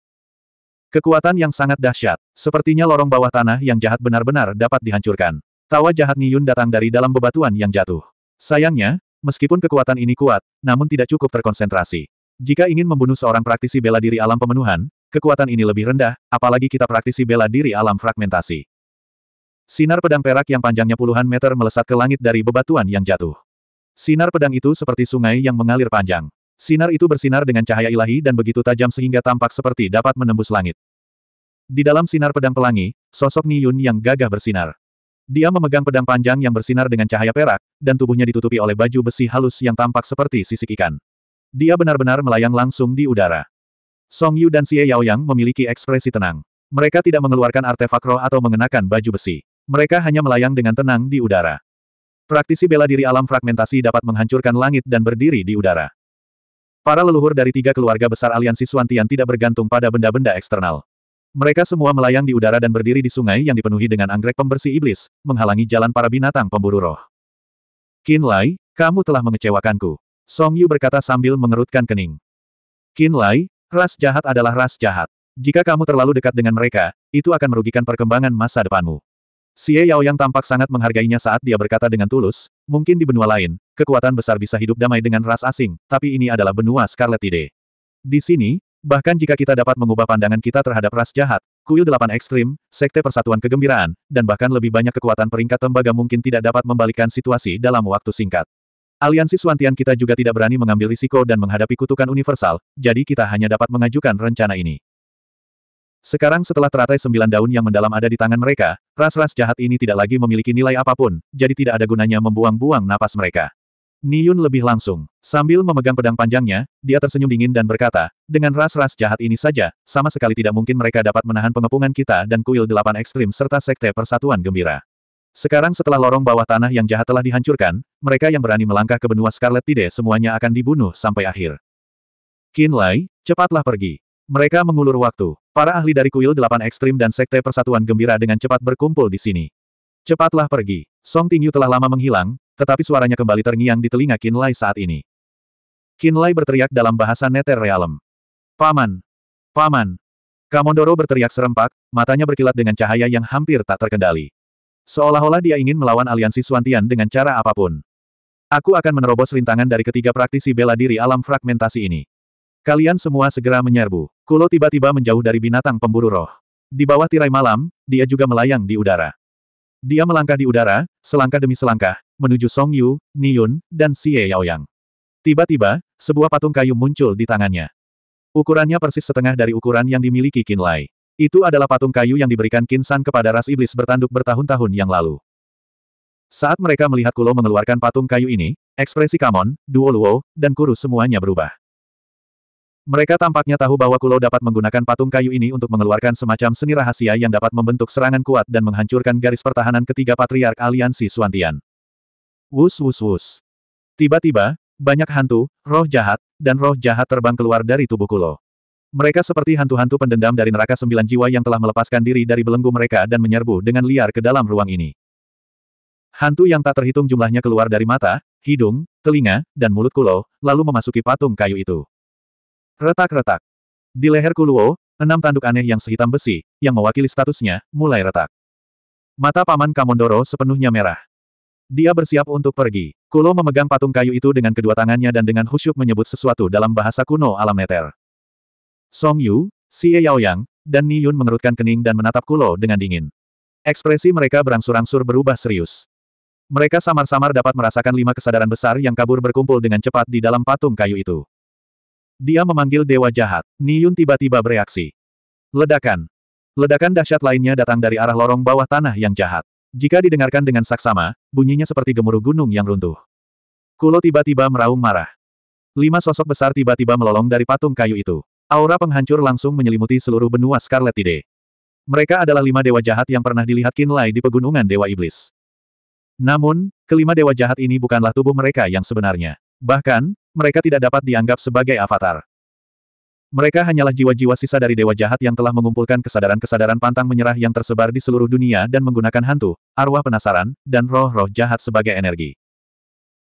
Kekuatan yang sangat dahsyat, sepertinya lorong bawah tanah yang jahat benar-benar dapat dihancurkan. Tawa jahat Niyun datang dari dalam bebatuan yang jatuh. Sayangnya, meskipun kekuatan ini kuat, namun tidak cukup terkonsentrasi. Jika ingin membunuh seorang praktisi bela diri alam pemenuhan, kekuatan ini lebih rendah, apalagi kita praktisi bela diri alam fragmentasi. Sinar pedang perak yang panjangnya puluhan meter melesat ke langit dari bebatuan yang jatuh. Sinar pedang itu seperti sungai yang mengalir panjang. Sinar itu bersinar dengan cahaya ilahi dan begitu tajam sehingga tampak seperti dapat menembus langit. Di dalam sinar pedang pelangi, sosok Ni Yun yang gagah bersinar. Dia memegang pedang panjang yang bersinar dengan cahaya perak, dan tubuhnya ditutupi oleh baju besi halus yang tampak seperti sisik ikan. Dia benar-benar melayang langsung di udara. Song Yu dan Xie Yaoyang memiliki ekspresi tenang. Mereka tidak mengeluarkan artefak roh atau mengenakan baju besi. Mereka hanya melayang dengan tenang di udara. Praktisi bela diri alam fragmentasi dapat menghancurkan langit dan berdiri di udara. Para leluhur dari tiga keluarga besar aliansi Suantian tidak bergantung pada benda-benda eksternal. Mereka semua melayang di udara dan berdiri di sungai yang dipenuhi dengan anggrek pembersih iblis, menghalangi jalan para binatang pemburu roh. Qin Lai, kamu telah mengecewakanku. Song Yu berkata sambil mengerutkan kening. Qin Lai, ras jahat adalah ras jahat. Jika kamu terlalu dekat dengan mereka, itu akan merugikan perkembangan masa depanmu. Xie Yao yang tampak sangat menghargainya saat dia berkata dengan tulus, mungkin di benua lain, kekuatan besar bisa hidup damai dengan ras asing, tapi ini adalah benua Scarlet Tide. Di sini, Bahkan jika kita dapat mengubah pandangan kita terhadap ras jahat, kuil delapan ekstrim, sekte persatuan kegembiraan, dan bahkan lebih banyak kekuatan peringkat tembaga mungkin tidak dapat membalikan situasi dalam waktu singkat. Aliansi Swantian kita juga tidak berani mengambil risiko dan menghadapi kutukan universal, jadi kita hanya dapat mengajukan rencana ini. Sekarang setelah teratai sembilan daun yang mendalam ada di tangan mereka, ras-ras jahat ini tidak lagi memiliki nilai apapun, jadi tidak ada gunanya membuang-buang napas mereka. Niyun lebih langsung. Sambil memegang pedang panjangnya, dia tersenyum dingin dan berkata, dengan ras-ras jahat ini saja, sama sekali tidak mungkin mereka dapat menahan pengepungan kita dan kuil delapan ekstrim serta sekte persatuan gembira. Sekarang setelah lorong bawah tanah yang jahat telah dihancurkan, mereka yang berani melangkah ke benua Scarlet Tide semuanya akan dibunuh sampai akhir. Qin Lai, cepatlah pergi. Mereka mengulur waktu. Para ahli dari kuil delapan ekstrim dan sekte persatuan gembira dengan cepat berkumpul di sini. Cepatlah pergi. Song Tingyu telah lama menghilang, tetapi suaranya kembali terngiang di telinga Qin Lai saat ini. Qin Lai berteriak dalam bahasa Nether Realm. Paman! Paman! Kamondoro berteriak serempak, matanya berkilat dengan cahaya yang hampir tak terkendali. Seolah-olah dia ingin melawan aliansi Suantian dengan cara apapun. Aku akan menerobos rintangan dari ketiga praktisi bela diri alam fragmentasi ini. Kalian semua segera menyerbu. Kulo tiba-tiba menjauh dari binatang pemburu roh. Di bawah tirai malam, dia juga melayang di udara. Dia melangkah di udara, selangkah demi selangkah, menuju Song Yu, Niyun, dan Xie Yaoyang. Tiba-tiba, sebuah patung kayu muncul di tangannya. Ukurannya persis setengah dari ukuran yang dimiliki Qin Lai. Itu adalah patung kayu yang diberikan Qin San kepada ras iblis bertanduk bertahun-tahun yang lalu. Saat mereka melihat Kulo mengeluarkan patung kayu ini, ekspresi Kamon, Duo Luo, dan Kuru semuanya berubah. Mereka tampaknya tahu bahwa Kulo dapat menggunakan patung kayu ini untuk mengeluarkan semacam seni rahasia yang dapat membentuk serangan kuat dan menghancurkan garis pertahanan ketiga patriark aliansi Suantian. Wus wus wus. Tiba-tiba, banyak hantu, roh jahat, dan roh jahat terbang keluar dari tubuh Kulo. Mereka seperti hantu-hantu pendendam dari neraka sembilan jiwa yang telah melepaskan diri dari belenggu mereka dan menyerbu dengan liar ke dalam ruang ini. Hantu yang tak terhitung jumlahnya keluar dari mata, hidung, telinga, dan mulut Kulo, lalu memasuki patung kayu itu. Retak-retak. Di leher Kuluo, enam tanduk aneh yang sehitam besi, yang mewakili statusnya, mulai retak. Mata paman Kamondoro sepenuhnya merah. Dia bersiap untuk pergi. Kulo memegang patung kayu itu dengan kedua tangannya dan dengan khusyuk menyebut sesuatu dalam bahasa kuno alam neter. Song Yu, Xie Yaoyang, dan Ni Yun mengerutkan kening dan menatap Kulo dengan dingin. Ekspresi mereka berangsur-angsur berubah serius. Mereka samar-samar dapat merasakan lima kesadaran besar yang kabur berkumpul dengan cepat di dalam patung kayu itu. Dia memanggil dewa jahat. Niyun tiba-tiba bereaksi. Ledakan. Ledakan dahsyat lainnya datang dari arah lorong bawah tanah yang jahat. Jika didengarkan dengan saksama, bunyinya seperti gemuruh gunung yang runtuh. Kulo tiba-tiba meraung marah. Lima sosok besar tiba-tiba melolong dari patung kayu itu. Aura penghancur langsung menyelimuti seluruh benua Scarlet Tide. Mereka adalah lima dewa jahat yang pernah dilihat Kinlai di pegunungan Dewa Iblis. Namun, kelima dewa jahat ini bukanlah tubuh mereka yang sebenarnya. Bahkan, mereka tidak dapat dianggap sebagai avatar. Mereka hanyalah jiwa-jiwa sisa dari dewa jahat yang telah mengumpulkan kesadaran-kesadaran pantang menyerah yang tersebar di seluruh dunia dan menggunakan hantu, arwah penasaran, dan roh-roh jahat sebagai energi.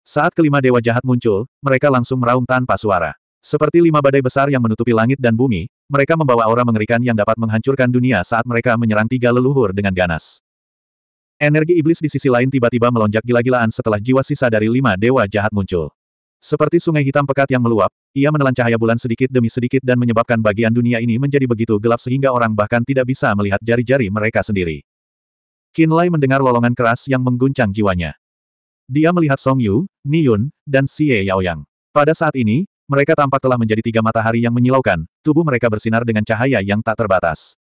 Saat kelima dewa jahat muncul, mereka langsung meraung tanpa suara. Seperti lima badai besar yang menutupi langit dan bumi, mereka membawa aura mengerikan yang dapat menghancurkan dunia saat mereka menyerang tiga leluhur dengan ganas. Energi iblis di sisi lain tiba-tiba melonjak gila-gilaan setelah jiwa sisa dari lima dewa jahat muncul. Seperti sungai hitam pekat yang meluap, ia menelan cahaya bulan sedikit demi sedikit dan menyebabkan bagian dunia ini menjadi begitu gelap sehingga orang bahkan tidak bisa melihat jari-jari mereka sendiri. Lai mendengar lolongan keras yang mengguncang jiwanya. Dia melihat Song Yu, Ni Yun, dan Xie Yang. Pada saat ini, mereka tampak telah menjadi tiga matahari yang menyilaukan, tubuh mereka bersinar dengan cahaya yang tak terbatas.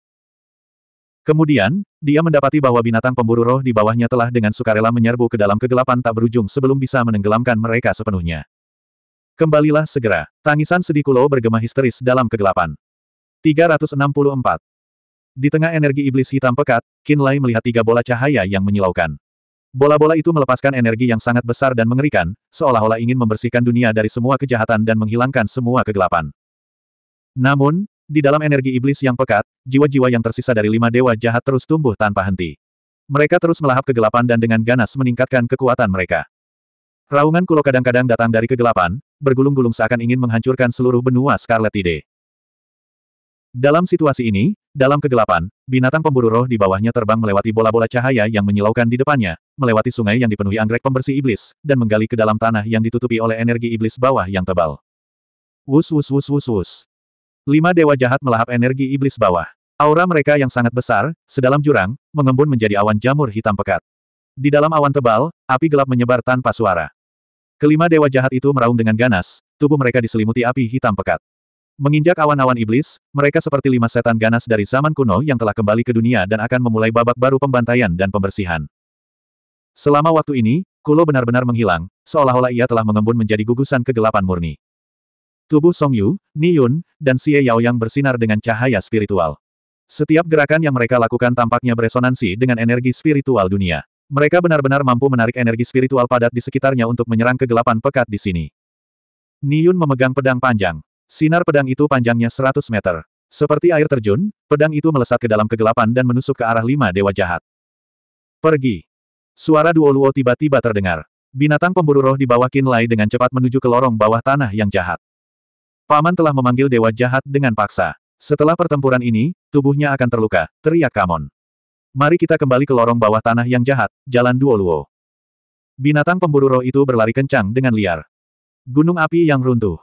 Kemudian, dia mendapati bahwa binatang pemburu roh di bawahnya telah dengan sukarela menyerbu ke dalam kegelapan tak berujung sebelum bisa menenggelamkan mereka sepenuhnya. Kembalilah segera. Tangisan sedih Kulo bergema histeris dalam kegelapan. 364. Di tengah energi iblis hitam pekat, Kinlay melihat tiga bola cahaya yang menyilaukan. Bola-bola itu melepaskan energi yang sangat besar dan mengerikan, seolah-olah ingin membersihkan dunia dari semua kejahatan dan menghilangkan semua kegelapan. Namun, di dalam energi iblis yang pekat, jiwa-jiwa yang tersisa dari lima dewa jahat terus tumbuh tanpa henti. Mereka terus melahap kegelapan dan dengan ganas meningkatkan kekuatan mereka. Raungan kulo kadang-kadang datang dari kegelapan, bergulung-gulung seakan ingin menghancurkan seluruh benua Scarlet Tide. Dalam situasi ini, dalam kegelapan, binatang pemburu roh di bawahnya terbang melewati bola-bola cahaya yang menyilaukan di depannya, melewati sungai yang dipenuhi anggrek pembersih iblis, dan menggali ke dalam tanah yang ditutupi oleh energi iblis bawah yang tebal. Wus wus wus wus wus. Lima dewa jahat melahap energi iblis bawah. Aura mereka yang sangat besar, sedalam jurang, mengembun menjadi awan jamur hitam pekat. Di dalam awan tebal, api gelap menyebar tanpa suara. Kelima dewa jahat itu meraung dengan ganas, tubuh mereka diselimuti api hitam pekat. Menginjak awan-awan iblis, mereka seperti lima setan ganas dari zaman kuno yang telah kembali ke dunia dan akan memulai babak baru pembantaian dan pembersihan. Selama waktu ini, Kulo benar-benar menghilang, seolah-olah ia telah mengembun menjadi gugusan kegelapan murni. Tubuh Song Yu, Ni Yun, dan Xie Yao yang bersinar dengan cahaya spiritual. Setiap gerakan yang mereka lakukan tampaknya beresonansi dengan energi spiritual dunia. Mereka benar-benar mampu menarik energi spiritual padat di sekitarnya untuk menyerang kegelapan pekat di sini. Niyun memegang pedang panjang. Sinar pedang itu panjangnya 100 meter. Seperti air terjun, pedang itu melesat ke dalam kegelapan dan menusuk ke arah lima dewa jahat. Pergi. Suara Duo Luo tiba-tiba terdengar. Binatang pemburu roh di bawah Kinlai dengan cepat menuju ke lorong bawah tanah yang jahat. Paman telah memanggil dewa jahat dengan paksa. Setelah pertempuran ini, tubuhnya akan terluka, teriak Kamon. Mari kita kembali ke lorong bawah tanah yang jahat, jalan Duo Luo. Binatang pemburu roh itu berlari kencang dengan liar. Gunung api yang runtuh.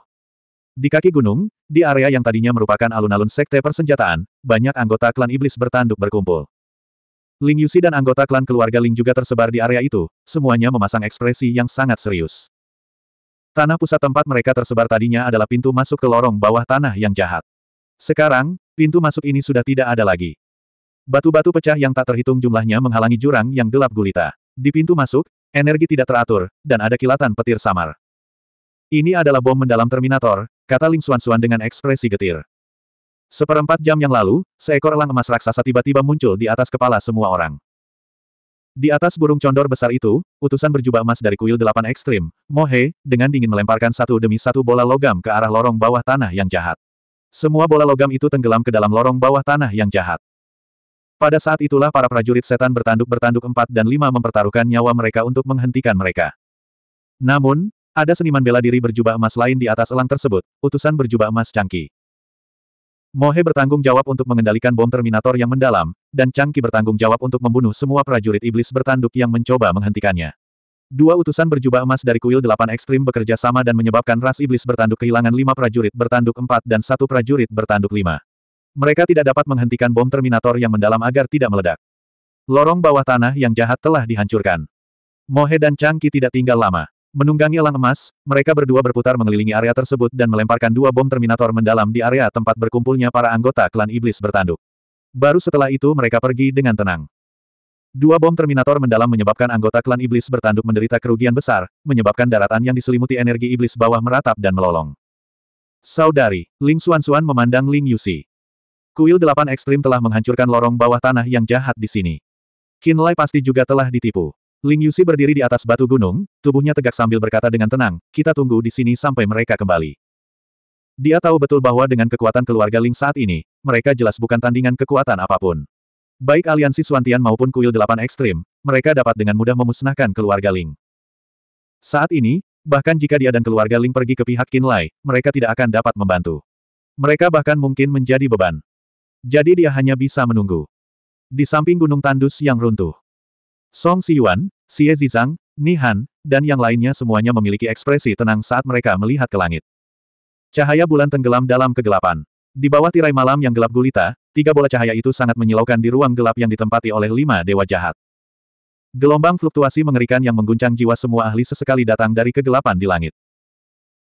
Di kaki gunung, di area yang tadinya merupakan alun-alun sekte persenjataan, banyak anggota klan iblis bertanduk berkumpul. Ling Yusi dan anggota klan keluarga Ling juga tersebar di area itu, semuanya memasang ekspresi yang sangat serius. Tanah pusat tempat mereka tersebar tadinya adalah pintu masuk ke lorong bawah tanah yang jahat. Sekarang, pintu masuk ini sudah tidak ada lagi. Batu-batu pecah yang tak terhitung jumlahnya menghalangi jurang yang gelap gulita. Di pintu masuk, energi tidak teratur, dan ada kilatan petir samar. Ini adalah bom mendalam Terminator, kata Ling Xuan dengan ekspresi getir. Seperempat jam yang lalu, seekor elang emas raksasa tiba-tiba muncul di atas kepala semua orang. Di atas burung condor besar itu, utusan berjubah emas dari kuil delapan ekstrim, Mohe, dengan dingin melemparkan satu demi satu bola logam ke arah lorong bawah tanah yang jahat. Semua bola logam itu tenggelam ke dalam lorong bawah tanah yang jahat. Pada saat itulah para prajurit setan bertanduk-bertanduk empat dan lima mempertaruhkan nyawa mereka untuk menghentikan mereka. Namun, ada seniman bela diri berjubah emas lain di atas elang tersebut, utusan berjubah emas Changki. Mohe bertanggung jawab untuk mengendalikan bom Terminator yang mendalam, dan Changki bertanggung jawab untuk membunuh semua prajurit iblis bertanduk yang mencoba menghentikannya. Dua utusan berjubah emas dari kuil delapan ekstrim bekerja sama dan menyebabkan ras iblis bertanduk kehilangan lima prajurit bertanduk empat dan satu prajurit bertanduk lima. Mereka tidak dapat menghentikan bom Terminator yang mendalam agar tidak meledak. Lorong bawah tanah yang jahat telah dihancurkan. Mohe dan Changki tidak tinggal lama. Menunggangi elang emas, mereka berdua berputar mengelilingi area tersebut dan melemparkan dua bom Terminator mendalam di area tempat berkumpulnya para anggota klan iblis bertanduk. Baru setelah itu mereka pergi dengan tenang. Dua bom Terminator mendalam menyebabkan anggota klan iblis bertanduk menderita kerugian besar, menyebabkan daratan yang diselimuti energi iblis bawah meratap dan melolong. Saudari, Ling Xuanxuan memandang Ling Yusi. Kuil delapan ekstrim telah menghancurkan lorong bawah tanah yang jahat di sini. Kinlay pasti juga telah ditipu. Ling Yusi berdiri di atas batu gunung, tubuhnya tegak sambil berkata dengan tenang, kita tunggu di sini sampai mereka kembali. Dia tahu betul bahwa dengan kekuatan keluarga Ling saat ini, mereka jelas bukan tandingan kekuatan apapun. Baik aliansi Suantian maupun kuil delapan ekstrim, mereka dapat dengan mudah memusnahkan keluarga Ling. Saat ini, bahkan jika dia dan keluarga Ling pergi ke pihak Kinlay, mereka tidak akan dapat membantu. Mereka bahkan mungkin menjadi beban. Jadi dia hanya bisa menunggu. Di samping gunung tandus yang runtuh. Song Siyuan, Xie Zizang, Nihan, dan yang lainnya semuanya memiliki ekspresi tenang saat mereka melihat ke langit. Cahaya bulan tenggelam dalam kegelapan. Di bawah tirai malam yang gelap gulita, tiga bola cahaya itu sangat menyilaukan di ruang gelap yang ditempati oleh lima dewa jahat. Gelombang fluktuasi mengerikan yang mengguncang jiwa semua ahli sesekali datang dari kegelapan di langit.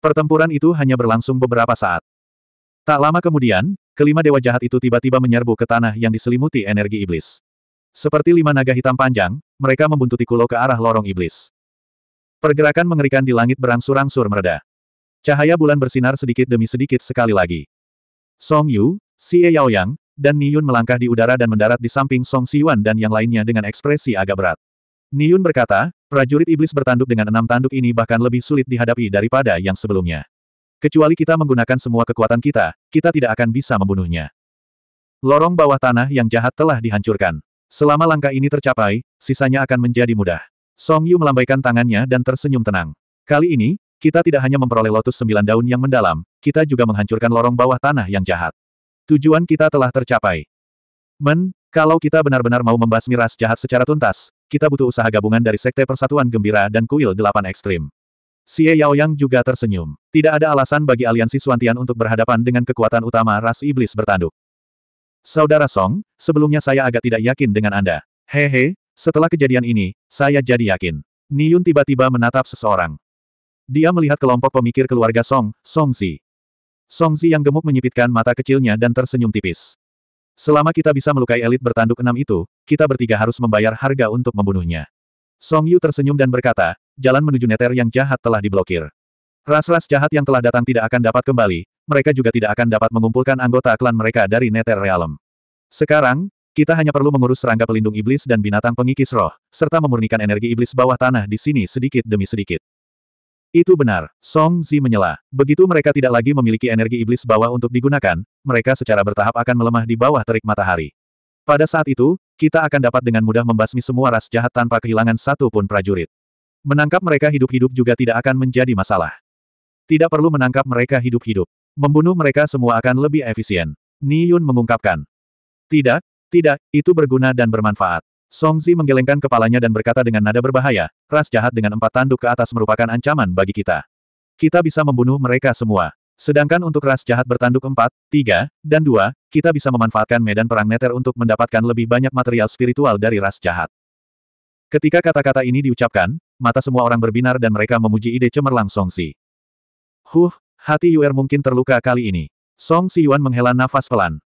Pertempuran itu hanya berlangsung beberapa saat. Tak lama kemudian, kelima dewa jahat itu tiba-tiba menyerbu ke tanah yang diselimuti energi iblis. Seperti lima naga hitam panjang, mereka membuntuti Kulo ke arah lorong iblis. Pergerakan mengerikan di langit berangsur-angsur mereda. Cahaya bulan bersinar sedikit demi sedikit sekali lagi. Song Yu, Si Yao Yang, dan Niyun melangkah di udara dan mendarat di samping Song Siwan dan yang lainnya dengan ekspresi agak berat. Niyun berkata, prajurit iblis bertanduk dengan enam tanduk ini bahkan lebih sulit dihadapi daripada yang sebelumnya. Kecuali kita menggunakan semua kekuatan kita, kita tidak akan bisa membunuhnya. Lorong bawah tanah yang jahat telah dihancurkan. Selama langkah ini tercapai, sisanya akan menjadi mudah. Song Yu melambaikan tangannya dan tersenyum tenang. Kali ini, kita tidak hanya memperoleh lotus sembilan daun yang mendalam, kita juga menghancurkan lorong bawah tanah yang jahat. Tujuan kita telah tercapai. Men, kalau kita benar-benar mau membasmi ras jahat secara tuntas, kita butuh usaha gabungan dari Sekte Persatuan Gembira dan Kuil Delapan Ekstrim. Xie Yaoyang juga tersenyum. Tidak ada alasan bagi aliansi Suantian untuk berhadapan dengan kekuatan utama ras iblis bertanduk. Saudara Song, sebelumnya saya agak tidak yakin dengan Anda. Hehe, setelah kejadian ini, saya jadi yakin. Niyun tiba-tiba menatap seseorang. Dia melihat kelompok pemikir keluarga Song, Song Si. Song Si yang gemuk menyipitkan mata kecilnya dan tersenyum tipis. Selama kita bisa melukai elit bertanduk enam itu, kita bertiga harus membayar harga untuk membunuhnya. Song Yu tersenyum dan berkata, jalan menuju Neter yang jahat telah diblokir. Ras-ras jahat yang telah datang tidak akan dapat kembali, mereka juga tidak akan dapat mengumpulkan anggota klan mereka dari Neter Realm. Sekarang, kita hanya perlu mengurus serangga pelindung iblis dan binatang pengikis roh, serta memurnikan energi iblis bawah tanah di sini sedikit demi sedikit. Itu benar, Song Zi menyela. Begitu mereka tidak lagi memiliki energi iblis bawah untuk digunakan, mereka secara bertahap akan melemah di bawah terik matahari. Pada saat itu, kita akan dapat dengan mudah membasmi semua ras jahat tanpa kehilangan satu pun prajurit. Menangkap mereka hidup-hidup juga tidak akan menjadi masalah. Tidak perlu menangkap mereka hidup-hidup. Membunuh mereka semua akan lebih efisien. Ni Yun mengungkapkan. Tidak, tidak, itu berguna dan bermanfaat. Song Zi menggelengkan kepalanya dan berkata dengan nada berbahaya, ras jahat dengan empat tanduk ke atas merupakan ancaman bagi kita. Kita bisa membunuh mereka semua. Sedangkan untuk ras jahat bertanduk empat, tiga, dan dua, kita bisa memanfaatkan medan perang neter untuk mendapatkan lebih banyak material spiritual dari ras jahat. Ketika kata-kata ini diucapkan, mata semua orang berbinar dan mereka memuji ide cemerlang Song Si. Huh, hati Yuer mungkin terluka kali ini. Song Si Yuan menghela nafas pelan.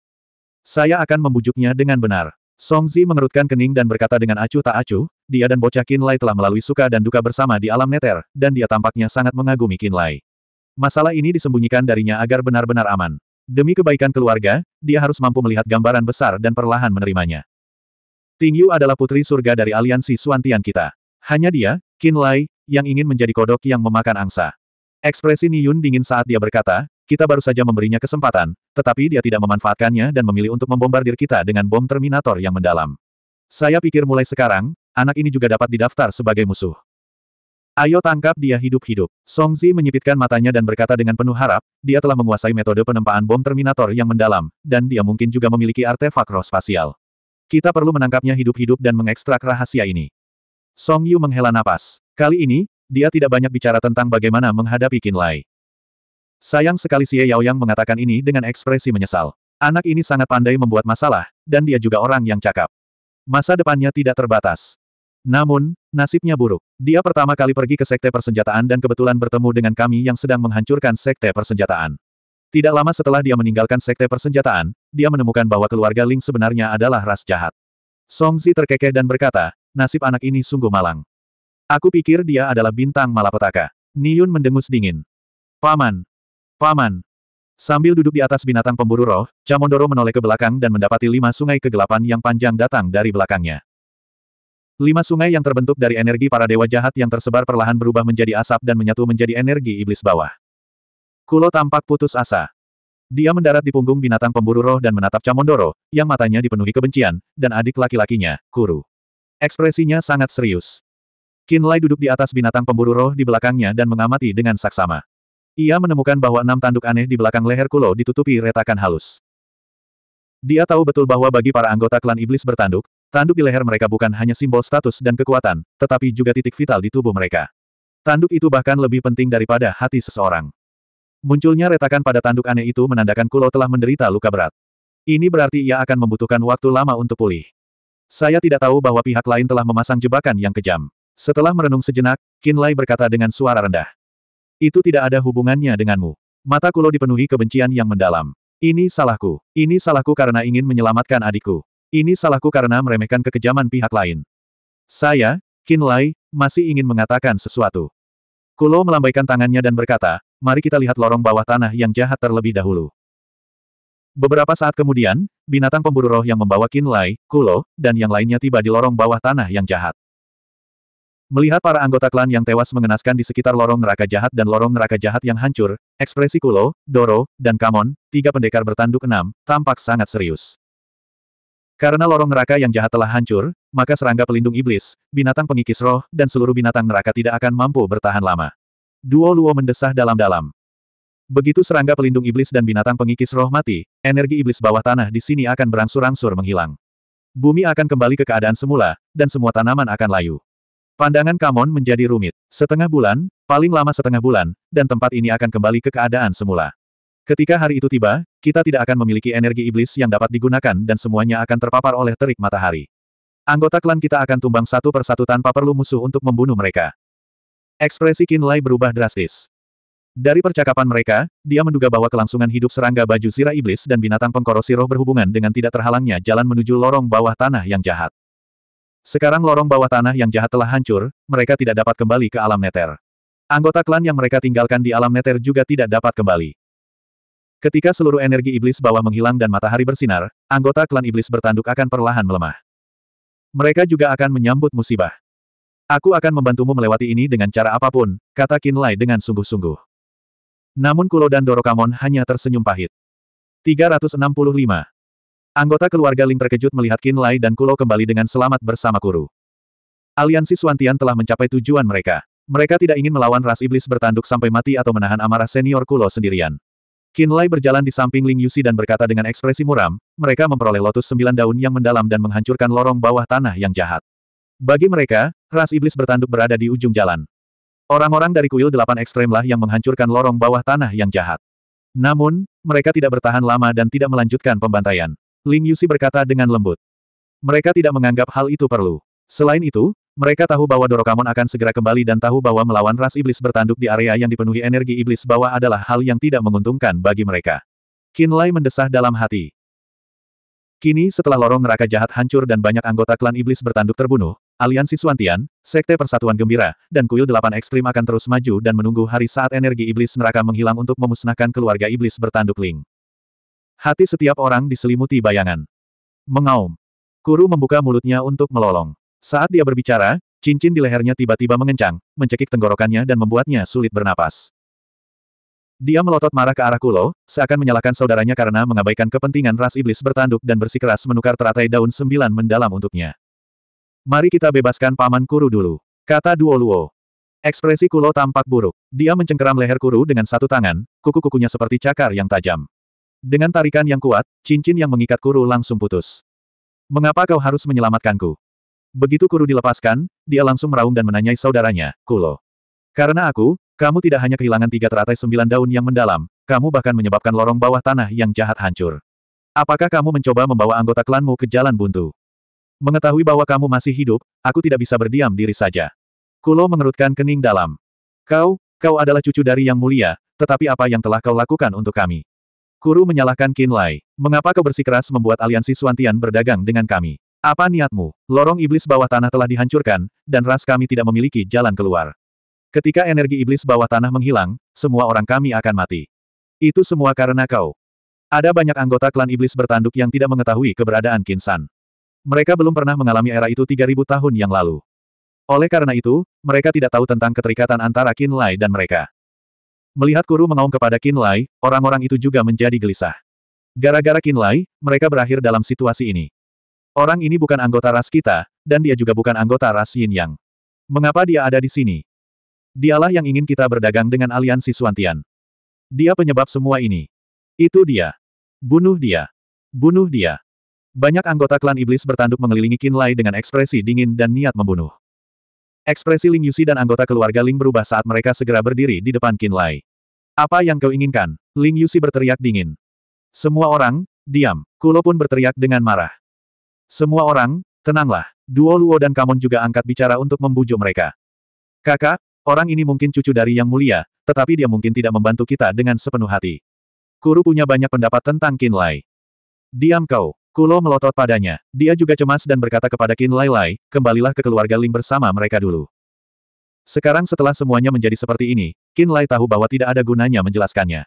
Saya akan membujuknya dengan benar. Song Zi mengerutkan kening dan berkata dengan acuh tak acuh, dia dan bocah Qin Lai telah melalui suka dan duka bersama di alam neter, dan dia tampaknya sangat mengagumi Qin Lai. Masalah ini disembunyikan darinya agar benar-benar aman. Demi kebaikan keluarga, dia harus mampu melihat gambaran besar dan perlahan menerimanya. Ting Yu adalah putri surga dari aliansi Suantian kita. Hanya dia, Qin Lai, yang ingin menjadi kodok yang memakan angsa. Ekspresi Niyun dingin saat dia berkata, kita baru saja memberinya kesempatan, tetapi dia tidak memanfaatkannya dan memilih untuk membombardir kita dengan bom Terminator yang mendalam. Saya pikir mulai sekarang, anak ini juga dapat didaftar sebagai musuh. Ayo tangkap dia hidup-hidup. Songzi menyipitkan matanya dan berkata dengan penuh harap, dia telah menguasai metode penempaan bom Terminator yang mendalam, dan dia mungkin juga memiliki artefak roh spasial. Kita perlu menangkapnya hidup-hidup dan mengekstrak rahasia ini. Song Yu menghela napas. Kali ini, dia tidak banyak bicara tentang bagaimana menghadapi Qin Lai. Sayang sekali Xie Yang mengatakan ini dengan ekspresi menyesal. Anak ini sangat pandai membuat masalah, dan dia juga orang yang cakap. Masa depannya tidak terbatas. Namun, nasibnya buruk. Dia pertama kali pergi ke sekte persenjataan dan kebetulan bertemu dengan kami yang sedang menghancurkan sekte persenjataan. Tidak lama setelah dia meninggalkan sekte persenjataan, dia menemukan bahwa keluarga Ling sebenarnya adalah ras jahat. Song Zi terkekeh dan berkata, nasib anak ini sungguh malang. Aku pikir dia adalah bintang malapetaka. Niyun mendengus dingin. Paman! Paman! Sambil duduk di atas binatang pemburu roh, Camondoro menoleh ke belakang dan mendapati lima sungai kegelapan yang panjang datang dari belakangnya. Lima sungai yang terbentuk dari energi para dewa jahat yang tersebar perlahan berubah menjadi asap dan menyatu menjadi energi iblis bawah. Kulo tampak putus asa. Dia mendarat di punggung binatang pemburu roh dan menatap Camondoro, yang matanya dipenuhi kebencian, dan adik laki-lakinya, Kuru. Ekspresinya sangat serius. Lai duduk di atas binatang pemburu roh di belakangnya dan mengamati dengan saksama. Ia menemukan bahwa enam tanduk aneh di belakang leher Kulo ditutupi retakan halus. Dia tahu betul bahwa bagi para anggota klan iblis bertanduk, tanduk di leher mereka bukan hanya simbol status dan kekuatan, tetapi juga titik vital di tubuh mereka. Tanduk itu bahkan lebih penting daripada hati seseorang. Munculnya retakan pada tanduk aneh itu menandakan Kulo telah menderita luka berat. Ini berarti ia akan membutuhkan waktu lama untuk pulih. Saya tidak tahu bahwa pihak lain telah memasang jebakan yang kejam. Setelah merenung sejenak, Kinlay berkata dengan suara rendah. Itu tidak ada hubungannya denganmu. Mata Kulo dipenuhi kebencian yang mendalam. Ini salahku. Ini salahku karena ingin menyelamatkan adikku. Ini salahku karena meremehkan kekejaman pihak lain. Saya, Kinlay, masih ingin mengatakan sesuatu. Kulo melambaikan tangannya dan berkata, mari kita lihat lorong bawah tanah yang jahat terlebih dahulu. Beberapa saat kemudian, binatang pemburu roh yang membawa Kinlai, Kulo, dan yang lainnya tiba di lorong bawah tanah yang jahat. Melihat para anggota klan yang tewas mengenaskan di sekitar lorong neraka jahat dan lorong neraka jahat yang hancur, ekspresi Kulo, Doro, dan Kamon, tiga pendekar bertanduk enam, tampak sangat serius. Karena lorong neraka yang jahat telah hancur, maka serangga pelindung iblis, binatang pengikis roh, dan seluruh binatang neraka tidak akan mampu bertahan lama. Duo Luo mendesah dalam-dalam. Begitu serangga pelindung iblis dan binatang pengikis roh mati, energi iblis bawah tanah di sini akan berangsur-angsur menghilang. Bumi akan kembali ke keadaan semula, dan semua tanaman akan layu. Pandangan Kamon menjadi rumit. Setengah bulan, paling lama setengah bulan, dan tempat ini akan kembali ke keadaan semula. Ketika hari itu tiba, kita tidak akan memiliki energi iblis yang dapat digunakan dan semuanya akan terpapar oleh terik matahari. Anggota klan kita akan tumbang satu persatu tanpa perlu musuh untuk membunuh mereka. Ekspresi Kinlay berubah drastis. Dari percakapan mereka, dia menduga bahwa kelangsungan hidup serangga baju sirah iblis dan binatang pengkorosi roh berhubungan dengan tidak terhalangnya jalan menuju lorong bawah tanah yang jahat. Sekarang lorong bawah tanah yang jahat telah hancur, mereka tidak dapat kembali ke alam neter. Anggota klan yang mereka tinggalkan di alam neter juga tidak dapat kembali. Ketika seluruh energi iblis bawah menghilang dan matahari bersinar, anggota klan iblis bertanduk akan perlahan melemah. Mereka juga akan menyambut musibah. Aku akan membantumu melewati ini dengan cara apapun, kata Kinlay dengan sungguh-sungguh. Namun Kulo dan Dorokamon hanya tersenyum pahit. 365. Anggota keluarga Ling terkejut melihat Qin Lai dan Kulo kembali dengan selamat bersama Kuru. Aliansi Suantian telah mencapai tujuan mereka. Mereka tidak ingin melawan ras iblis bertanduk sampai mati atau menahan amarah senior Kulo sendirian. Qin Lai berjalan di samping Ling Yusi dan berkata dengan ekspresi muram, mereka memperoleh lotus sembilan daun yang mendalam dan menghancurkan lorong bawah tanah yang jahat. Bagi mereka, ras iblis bertanduk berada di ujung jalan. Orang-orang dari kuil delapan ekstrem lah yang menghancurkan lorong bawah tanah yang jahat. Namun, mereka tidak bertahan lama dan tidak melanjutkan pembantaian. Ling Yusi berkata dengan lembut. Mereka tidak menganggap hal itu perlu. Selain itu, mereka tahu bahwa Dorokamon akan segera kembali dan tahu bahwa melawan ras iblis bertanduk di area yang dipenuhi energi iblis bawah adalah hal yang tidak menguntungkan bagi mereka. Kinlay mendesah dalam hati. Kini setelah lorong neraka jahat hancur dan banyak anggota klan iblis bertanduk terbunuh, Aliansi Suantian, Sekte Persatuan Gembira, dan Kuil Delapan Ekstrim akan terus maju dan menunggu hari saat energi iblis neraka menghilang untuk memusnahkan keluarga iblis bertanduk Ling. Hati setiap orang diselimuti bayangan. Mengaum. Kuru membuka mulutnya untuk melolong. Saat dia berbicara, cincin di lehernya tiba-tiba mengencang, mencekik tenggorokannya dan membuatnya sulit bernapas. Dia melotot marah ke arah Kulo, seakan menyalahkan saudaranya karena mengabaikan kepentingan ras iblis bertanduk dan bersikeras menukar teratai daun sembilan mendalam untuknya. Mari kita bebaskan paman Kuru dulu. Kata Duo Luo. Ekspresi Kulo tampak buruk. Dia mencengkeram leher Kuru dengan satu tangan, kuku-kukunya seperti cakar yang tajam. Dengan tarikan yang kuat, cincin yang mengikat Kuru langsung putus. Mengapa kau harus menyelamatkanku? Begitu Kuru dilepaskan, dia langsung meraung dan menanyai saudaranya, Kulo. Karena aku, kamu tidak hanya kehilangan tiga teratai sembilan daun yang mendalam, kamu bahkan menyebabkan lorong bawah tanah yang jahat hancur. Apakah kamu mencoba membawa anggota klanmu ke jalan buntu? Mengetahui bahwa kamu masih hidup, aku tidak bisa berdiam diri saja. Kulo mengerutkan kening dalam. Kau, kau adalah cucu dari Yang Mulia, tetapi apa yang telah kau lakukan untuk kami? Kuru menyalahkan Kinlay. Mengapa kau bersikeras membuat aliansi Suantian berdagang dengan kami? Apa niatmu? Lorong iblis bawah tanah telah dihancurkan, dan ras kami tidak memiliki jalan keluar. Ketika energi iblis bawah tanah menghilang, semua orang kami akan mati. Itu semua karena kau. Ada banyak anggota klan iblis bertanduk yang tidak mengetahui keberadaan Kinsan. Mereka belum pernah mengalami era itu 3000 tahun yang lalu. Oleh karena itu, mereka tidak tahu tentang keterikatan antara Qin Lai dan mereka. Melihat Kuru mengaum kepada Qin Lai, orang-orang itu juga menjadi gelisah. Gara-gara Qin Lai, mereka berakhir dalam situasi ini. Orang ini bukan anggota ras kita, dan dia juga bukan anggota ras Yin Yang. Mengapa dia ada di sini? Dialah yang ingin kita berdagang dengan aliansi Suantian. Dia penyebab semua ini. Itu dia. Bunuh dia. Bunuh dia. Banyak anggota klan iblis bertanduk mengelilingi Qin Lai dengan ekspresi dingin dan niat membunuh. Ekspresi Ling Yusi dan anggota keluarga Ling berubah saat mereka segera berdiri di depan Qin Lai. Apa yang kau inginkan? Ling Yusi berteriak dingin. Semua orang, diam. Kulo pun berteriak dengan marah. Semua orang, tenanglah. Duo Luo dan Kamon juga angkat bicara untuk membujuk mereka. Kakak, orang ini mungkin cucu dari Yang Mulia, tetapi dia mungkin tidak membantu kita dengan sepenuh hati. Kuru punya banyak pendapat tentang Qin Lai. Diam kau, Kulo melotot padanya. Dia juga cemas dan berkata kepada Qin Lai Lai, kembalilah ke keluarga Ling bersama mereka dulu. Sekarang setelah semuanya menjadi seperti ini, Qin Lai tahu bahwa tidak ada gunanya menjelaskannya.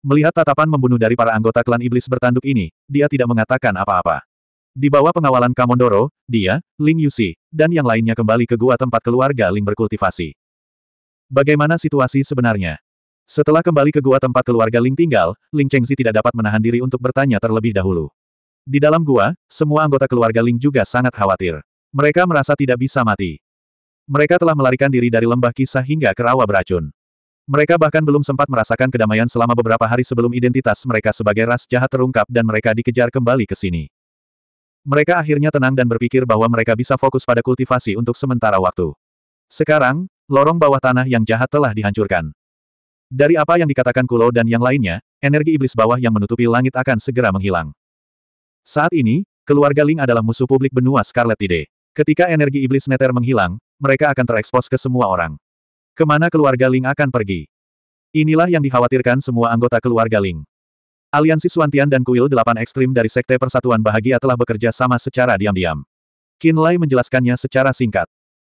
Melihat tatapan membunuh dari para anggota klan iblis bertanduk ini, dia tidak mengatakan apa-apa. Di bawah pengawalan Kamondoro, dia, Ling Yusi, dan yang lainnya kembali ke gua tempat keluarga Ling berkultivasi. Bagaimana situasi sebenarnya? Setelah kembali ke gua tempat keluarga Ling tinggal, Ling Chengzi tidak dapat menahan diri untuk bertanya terlebih dahulu. Di dalam gua, semua anggota keluarga Ling juga sangat khawatir. Mereka merasa tidak bisa mati. Mereka telah melarikan diri dari lembah kisah hingga ke rawa beracun. Mereka bahkan belum sempat merasakan kedamaian selama beberapa hari sebelum identitas mereka sebagai ras jahat terungkap dan mereka dikejar kembali ke sini. Mereka akhirnya tenang dan berpikir bahwa mereka bisa fokus pada kultivasi untuk sementara waktu. Sekarang, lorong bawah tanah yang jahat telah dihancurkan. Dari apa yang dikatakan Kulo dan yang lainnya, energi iblis bawah yang menutupi langit akan segera menghilang. Saat ini, keluarga Ling adalah musuh publik benua Scarlet Tide. Ketika energi iblis neter menghilang, mereka akan terekspos ke semua orang. Kemana keluarga Ling akan pergi? Inilah yang dikhawatirkan semua anggota keluarga Ling. Aliansi Suantian dan Kuil Delapan Ekstrim dari Sekte Persatuan Bahagia telah bekerja sama secara diam-diam. Qin Lai menjelaskannya secara singkat.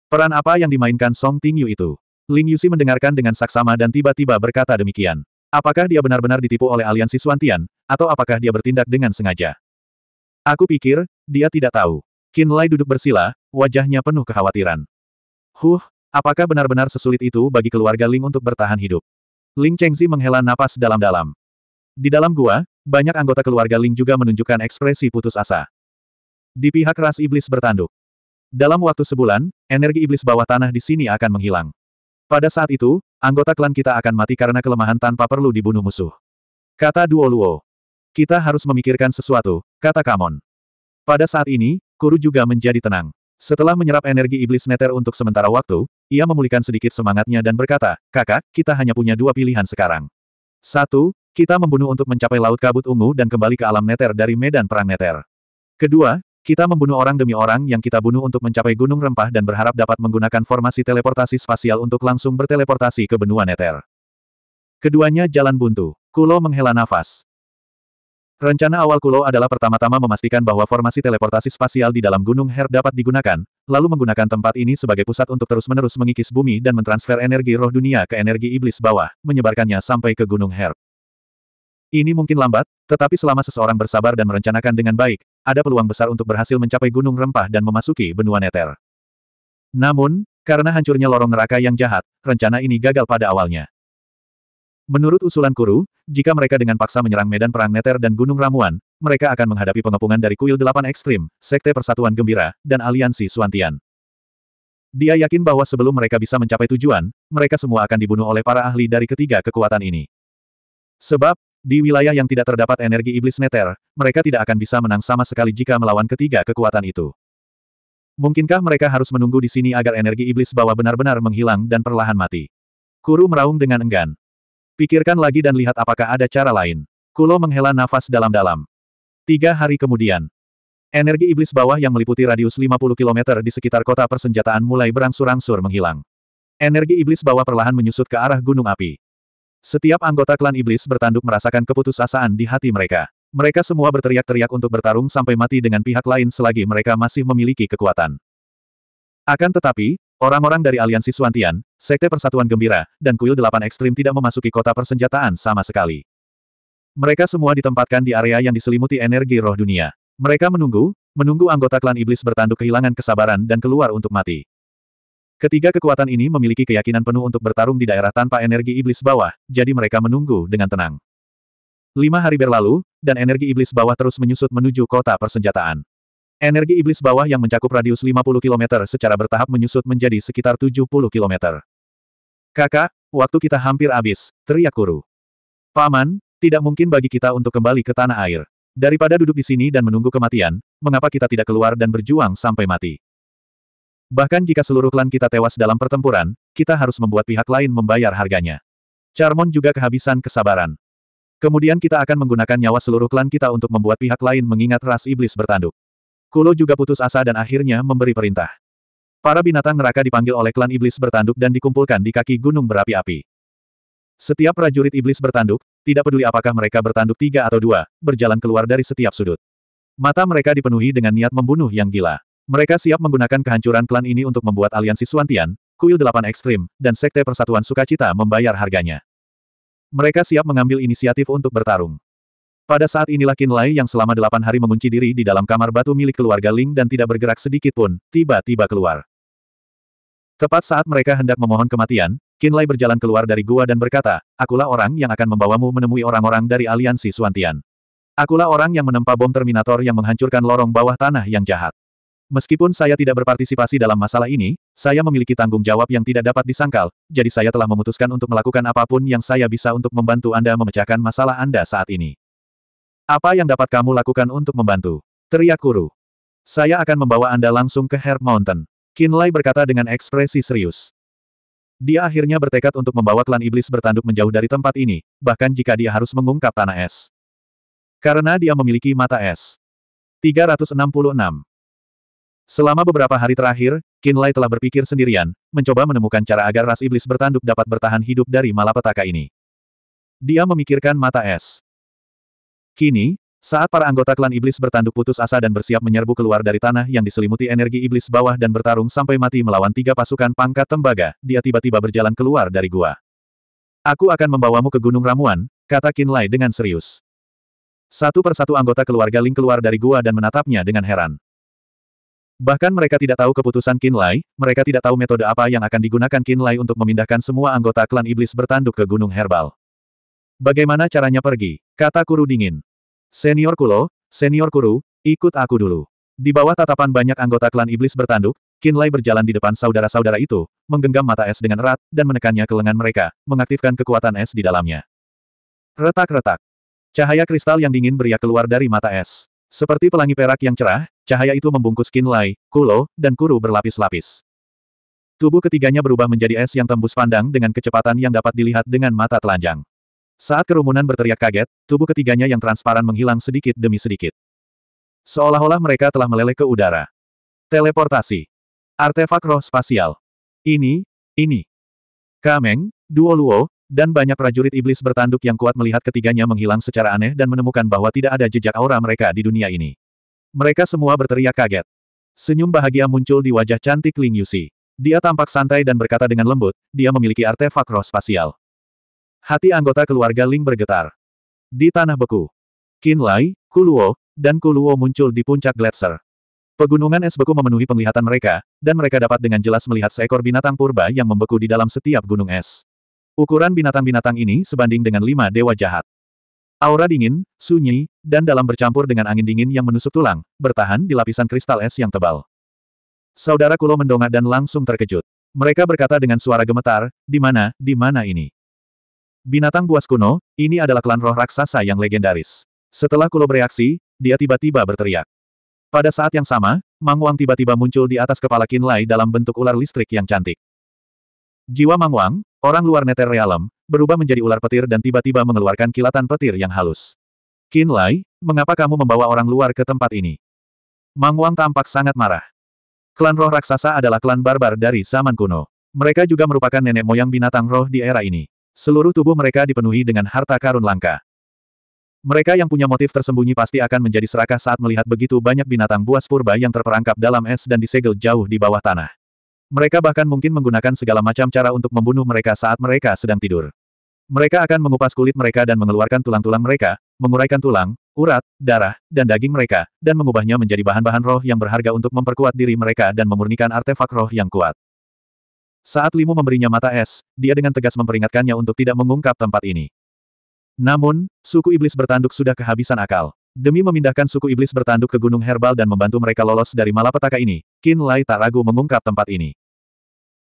Peran apa yang dimainkan Song Tingyu itu? Ling Yusi mendengarkan dengan saksama dan tiba-tiba berkata demikian. Apakah dia benar-benar ditipu oleh aliansi Suantian, atau apakah dia bertindak dengan sengaja? Aku pikir, dia tidak tahu. Qin Lai duduk bersila, wajahnya penuh kekhawatiran. Huh, apakah benar-benar sesulit itu bagi keluarga Ling untuk bertahan hidup? Ling Chengzi menghela napas dalam-dalam. Di dalam gua, banyak anggota keluarga Ling juga menunjukkan ekspresi putus asa. Di pihak ras iblis bertanduk. Dalam waktu sebulan, energi iblis bawah tanah di sini akan menghilang. Pada saat itu, anggota klan kita akan mati karena kelemahan tanpa perlu dibunuh musuh. Kata Duo Luo. Kita harus memikirkan sesuatu, kata Kamon. Pada saat ini, Kuru juga menjadi tenang. Setelah menyerap energi iblis neter untuk sementara waktu, ia memulihkan sedikit semangatnya dan berkata, kakak, kita hanya punya dua pilihan sekarang. Satu, kita membunuh untuk mencapai Laut Kabut Ungu dan kembali ke alam neter dari medan perang neter. Kedua, kita membunuh orang demi orang yang kita bunuh untuk mencapai gunung rempah dan berharap dapat menggunakan formasi teleportasi spasial untuk langsung berteleportasi ke benua neter. Keduanya jalan buntu. Kulo menghela nafas. Rencana awal Kulo adalah pertama-tama memastikan bahwa formasi teleportasi spasial di dalam Gunung Her dapat digunakan, lalu menggunakan tempat ini sebagai pusat untuk terus-menerus mengikis bumi dan mentransfer energi roh dunia ke energi iblis bawah, menyebarkannya sampai ke Gunung Her. Ini mungkin lambat, tetapi selama seseorang bersabar dan merencanakan dengan baik, ada peluang besar untuk berhasil mencapai Gunung Rempah dan memasuki benua Neter. Namun, karena hancurnya lorong neraka yang jahat, rencana ini gagal pada awalnya. Menurut usulan Kuru, jika mereka dengan paksa menyerang medan perang Neter dan Gunung Ramuan, mereka akan menghadapi pengepungan dari kuil delapan ekstrim, Sekte Persatuan Gembira, dan Aliansi Suantian. Dia yakin bahwa sebelum mereka bisa mencapai tujuan, mereka semua akan dibunuh oleh para ahli dari ketiga kekuatan ini. Sebab, di wilayah yang tidak terdapat energi iblis neter, mereka tidak akan bisa menang sama sekali jika melawan ketiga kekuatan itu. Mungkinkah mereka harus menunggu di sini agar energi iblis bawah benar-benar menghilang dan perlahan mati? Kuru meraung dengan enggan. Pikirkan lagi dan lihat apakah ada cara lain. Kulo menghela nafas dalam-dalam. Tiga hari kemudian. Energi iblis bawah yang meliputi radius 50 km di sekitar kota persenjataan mulai berangsur-angsur menghilang. Energi iblis bawah perlahan menyusut ke arah gunung api. Setiap anggota klan iblis bertanduk merasakan keputusasaan di hati mereka. Mereka semua berteriak-teriak untuk bertarung sampai mati dengan pihak lain selagi mereka masih memiliki kekuatan. Akan tetapi, Orang-orang dari aliansi Suantian, Sekte Persatuan Gembira, dan Kuil Delapan Ekstrim tidak memasuki kota persenjataan sama sekali. Mereka semua ditempatkan di area yang diselimuti energi roh dunia. Mereka menunggu, menunggu anggota klan iblis bertanduk kehilangan kesabaran dan keluar untuk mati. Ketiga kekuatan ini memiliki keyakinan penuh untuk bertarung di daerah tanpa energi iblis bawah, jadi mereka menunggu dengan tenang. Lima hari berlalu, dan energi iblis bawah terus menyusut menuju kota persenjataan. Energi iblis bawah yang mencakup radius 50 km secara bertahap menyusut menjadi sekitar 70 km. Kakak, waktu kita hampir habis, teriak Kuru. Paman, tidak mungkin bagi kita untuk kembali ke tanah air. Daripada duduk di sini dan menunggu kematian, mengapa kita tidak keluar dan berjuang sampai mati? Bahkan jika seluruh klan kita tewas dalam pertempuran, kita harus membuat pihak lain membayar harganya. Charmon juga kehabisan kesabaran. Kemudian kita akan menggunakan nyawa seluruh klan kita untuk membuat pihak lain mengingat ras iblis bertanduk. Kulo juga putus asa dan akhirnya memberi perintah. Para binatang neraka dipanggil oleh klan iblis bertanduk dan dikumpulkan di kaki gunung berapi-api. Setiap prajurit iblis bertanduk, tidak peduli apakah mereka bertanduk tiga atau dua, berjalan keluar dari setiap sudut. Mata mereka dipenuhi dengan niat membunuh yang gila. Mereka siap menggunakan kehancuran klan ini untuk membuat aliansi Suantian, Kuil Delapan Ekstrim, dan Sekte Persatuan Sukacita membayar harganya. Mereka siap mengambil inisiatif untuk bertarung. Pada saat inilah Qin Lai yang selama delapan hari mengunci diri di dalam kamar batu milik keluarga Ling dan tidak bergerak sedikit pun, tiba-tiba keluar. Tepat saat mereka hendak memohon kematian, Qin Lai berjalan keluar dari gua dan berkata, Akulah orang yang akan membawamu menemui orang-orang dari aliansi Suantian. Akulah orang yang menempa bom Terminator yang menghancurkan lorong bawah tanah yang jahat. Meskipun saya tidak berpartisipasi dalam masalah ini, saya memiliki tanggung jawab yang tidak dapat disangkal, jadi saya telah memutuskan untuk melakukan apapun yang saya bisa untuk membantu Anda memecahkan masalah Anda saat ini. Apa yang dapat kamu lakukan untuk membantu? Teriak Kuru. Saya akan membawa Anda langsung ke Herb Mountain. Kinlay berkata dengan ekspresi serius. Dia akhirnya bertekad untuk membawa klan iblis bertanduk menjauh dari tempat ini, bahkan jika dia harus mengungkap tanah es. Karena dia memiliki mata es. 366. Selama beberapa hari terakhir, Kinlay telah berpikir sendirian, mencoba menemukan cara agar ras iblis bertanduk dapat bertahan hidup dari malapetaka ini. Dia memikirkan mata es. Kini, saat para anggota klan iblis bertanduk putus asa dan bersiap menyerbu keluar dari tanah yang diselimuti energi iblis bawah dan bertarung sampai mati melawan tiga pasukan pangkat tembaga, dia tiba-tiba berjalan keluar dari gua. Aku akan membawamu ke Gunung Ramuan, kata Kinlay dengan serius. Satu persatu anggota keluarga Ling keluar dari gua dan menatapnya dengan heran. Bahkan mereka tidak tahu keputusan Kinlay, mereka tidak tahu metode apa yang akan digunakan Kinlay untuk memindahkan semua anggota klan iblis bertanduk ke Gunung Herbal. Bagaimana caranya pergi? Kata Kuru dingin. Senior Kulo, Senior Kuru, ikut aku dulu. Di bawah tatapan banyak anggota klan iblis bertanduk, Kinlay berjalan di depan saudara-saudara itu, menggenggam mata es dengan erat, dan menekannya ke lengan mereka, mengaktifkan kekuatan es di dalamnya. Retak-retak. Cahaya kristal yang dingin beriak keluar dari mata es. Seperti pelangi perak yang cerah, cahaya itu membungkus Kinlay, Kulo, dan Kuru berlapis-lapis. Tubuh ketiganya berubah menjadi es yang tembus pandang dengan kecepatan yang dapat dilihat dengan mata telanjang. Saat kerumunan berteriak kaget, tubuh ketiganya yang transparan menghilang sedikit demi sedikit. Seolah-olah mereka telah meleleh ke udara. Teleportasi. Artefak roh spasial. Ini, ini. Kameng, Duo Luo, dan banyak prajurit iblis bertanduk yang kuat melihat ketiganya menghilang secara aneh dan menemukan bahwa tidak ada jejak aura mereka di dunia ini. Mereka semua berteriak kaget. Senyum bahagia muncul di wajah cantik Ling Yusi. Dia tampak santai dan berkata dengan lembut, dia memiliki artefak roh spasial. Hati anggota keluarga Ling bergetar. Di tanah beku, Qin Lai, Kuluo, dan Kuluo muncul di puncak gletser. Pegunungan es beku memenuhi penglihatan mereka, dan mereka dapat dengan jelas melihat seekor binatang purba yang membeku di dalam setiap gunung es. Ukuran binatang-binatang ini sebanding dengan lima dewa jahat. Aura dingin, sunyi, dan dalam bercampur dengan angin dingin yang menusuk tulang, bertahan di lapisan kristal es yang tebal. Saudara Kulo mendongak dan langsung terkejut. Mereka berkata dengan suara gemetar, di mana, di mana ini? Binatang buas kuno, ini adalah klan roh raksasa yang legendaris. Setelah Kulo bereaksi, dia tiba-tiba berteriak. Pada saat yang sama, Mang Wang tiba-tiba muncul di atas kepala Qin Lai dalam bentuk ular listrik yang cantik. Jiwa Mang Wang, orang luar Nether Realm, berubah menjadi ular petir dan tiba-tiba mengeluarkan kilatan petir yang halus. Qin Lai, mengapa kamu membawa orang luar ke tempat ini? Mang Wang tampak sangat marah. Klan roh raksasa adalah klan barbar dari zaman kuno. Mereka juga merupakan nenek moyang binatang roh di era ini. Seluruh tubuh mereka dipenuhi dengan harta karun langka. Mereka yang punya motif tersembunyi pasti akan menjadi serakah saat melihat begitu banyak binatang buas purba yang terperangkap dalam es dan disegel jauh di bawah tanah. Mereka bahkan mungkin menggunakan segala macam cara untuk membunuh mereka saat mereka sedang tidur. Mereka akan mengupas kulit mereka dan mengeluarkan tulang-tulang mereka, menguraikan tulang, urat, darah, dan daging mereka, dan mengubahnya menjadi bahan-bahan roh yang berharga untuk memperkuat diri mereka dan memurnikan artefak roh yang kuat. Saat Limu memberinya mata es, dia dengan tegas memperingatkannya untuk tidak mengungkap tempat ini. Namun, suku iblis bertanduk sudah kehabisan akal. Demi memindahkan suku iblis bertanduk ke Gunung Herbal dan membantu mereka lolos dari malapetaka ini, Qin Lai tak ragu mengungkap tempat ini.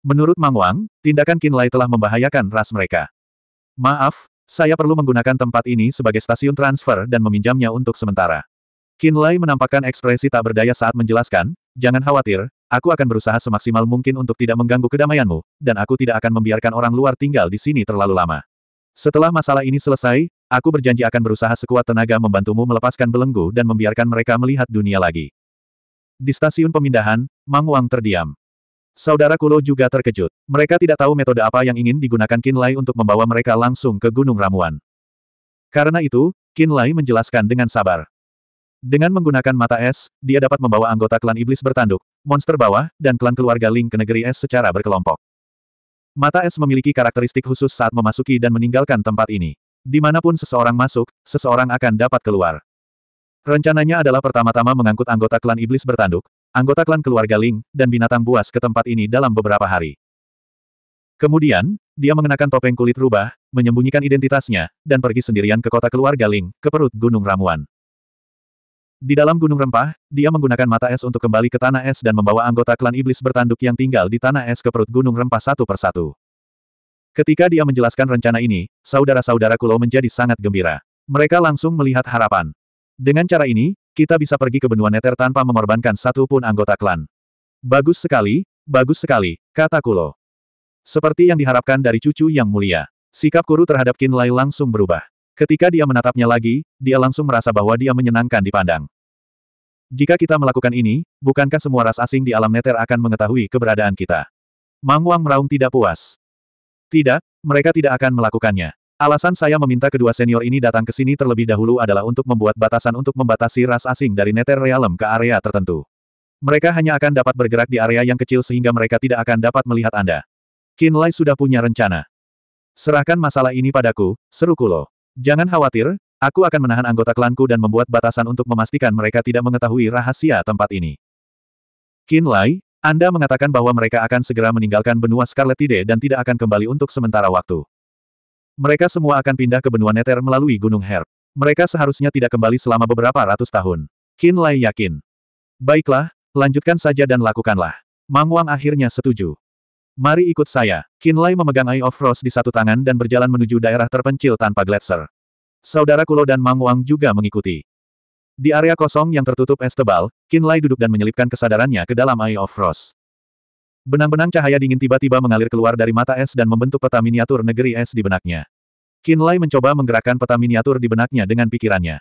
Menurut Mang Wang, tindakan Qin Lai telah membahayakan ras mereka. Maaf, saya perlu menggunakan tempat ini sebagai stasiun transfer dan meminjamnya untuk sementara. Qin Lai menampakkan ekspresi tak berdaya saat menjelaskan, jangan khawatir, Aku akan berusaha semaksimal mungkin untuk tidak mengganggu kedamaianmu, dan aku tidak akan membiarkan orang luar tinggal di sini terlalu lama. Setelah masalah ini selesai, aku berjanji akan berusaha sekuat tenaga membantumu melepaskan belenggu dan membiarkan mereka melihat dunia lagi. Di stasiun pemindahan, Mang Wang terdiam. Saudara Kulo juga terkejut. Mereka tidak tahu metode apa yang ingin digunakan Lai untuk membawa mereka langsung ke Gunung Ramuan. Karena itu, Lai menjelaskan dengan sabar. Dengan menggunakan mata es, dia dapat membawa anggota klan iblis bertanduk, monster bawah, dan klan keluarga Ling ke negeri es secara berkelompok. Mata es memiliki karakteristik khusus saat memasuki dan meninggalkan tempat ini. Dimanapun seseorang masuk, seseorang akan dapat keluar. Rencananya adalah pertama-tama mengangkut anggota klan iblis bertanduk, anggota klan keluarga Ling, dan binatang buas ke tempat ini dalam beberapa hari. Kemudian, dia mengenakan topeng kulit rubah, menyembunyikan identitasnya, dan pergi sendirian ke kota keluarga Ling, ke perut Gunung Ramuan. Di dalam gunung rempah, dia menggunakan mata es untuk kembali ke tanah es dan membawa anggota klan iblis bertanduk yang tinggal di tanah es ke perut gunung rempah satu persatu. Ketika dia menjelaskan rencana ini, saudara-saudara Kulo menjadi sangat gembira. Mereka langsung melihat harapan. Dengan cara ini, kita bisa pergi ke benua Neter tanpa mengorbankan satu pun anggota klan. Bagus sekali, bagus sekali, kata Kulo. Seperti yang diharapkan dari cucu yang mulia. Sikap Kuru terhadap Kinlay langsung berubah. Ketika dia menatapnya lagi, dia langsung merasa bahwa dia menyenangkan dipandang. Jika kita melakukan ini, bukankah semua ras asing di alam neter akan mengetahui keberadaan kita? Mang Wang meraung tidak puas. Tidak, mereka tidak akan melakukannya. Alasan saya meminta kedua senior ini datang ke sini terlebih dahulu adalah untuk membuat batasan untuk membatasi ras asing dari neter realm ke area tertentu. Mereka hanya akan dapat bergerak di area yang kecil sehingga mereka tidak akan dapat melihat Anda. Kinlai sudah punya rencana. Serahkan masalah ini padaku, seru Kulo. Jangan khawatir, Aku akan menahan anggota klanku dan membuat batasan untuk memastikan mereka tidak mengetahui rahasia tempat ini. Qin Lai, Anda mengatakan bahwa mereka akan segera meninggalkan benua Scarlet Tide dan tidak akan kembali untuk sementara waktu. Mereka semua akan pindah ke benua Nether melalui Gunung Herb. Mereka seharusnya tidak kembali selama beberapa ratus tahun. Qin Lai yakin. Baiklah, lanjutkan saja dan lakukanlah. Mang Wang akhirnya setuju. Mari ikut saya. Qin Lai memegang Eye of Frost di satu tangan dan berjalan menuju daerah terpencil tanpa gletser. Saudara Kulo dan Mang Wang juga mengikuti. Di area kosong yang tertutup es tebal, Qin Lai duduk dan menyelipkan kesadarannya ke dalam Eye of Frost. Benang-benang cahaya dingin tiba-tiba mengalir keluar dari mata es dan membentuk peta miniatur negeri es di benaknya. Qin Lai mencoba menggerakkan peta miniatur di benaknya dengan pikirannya.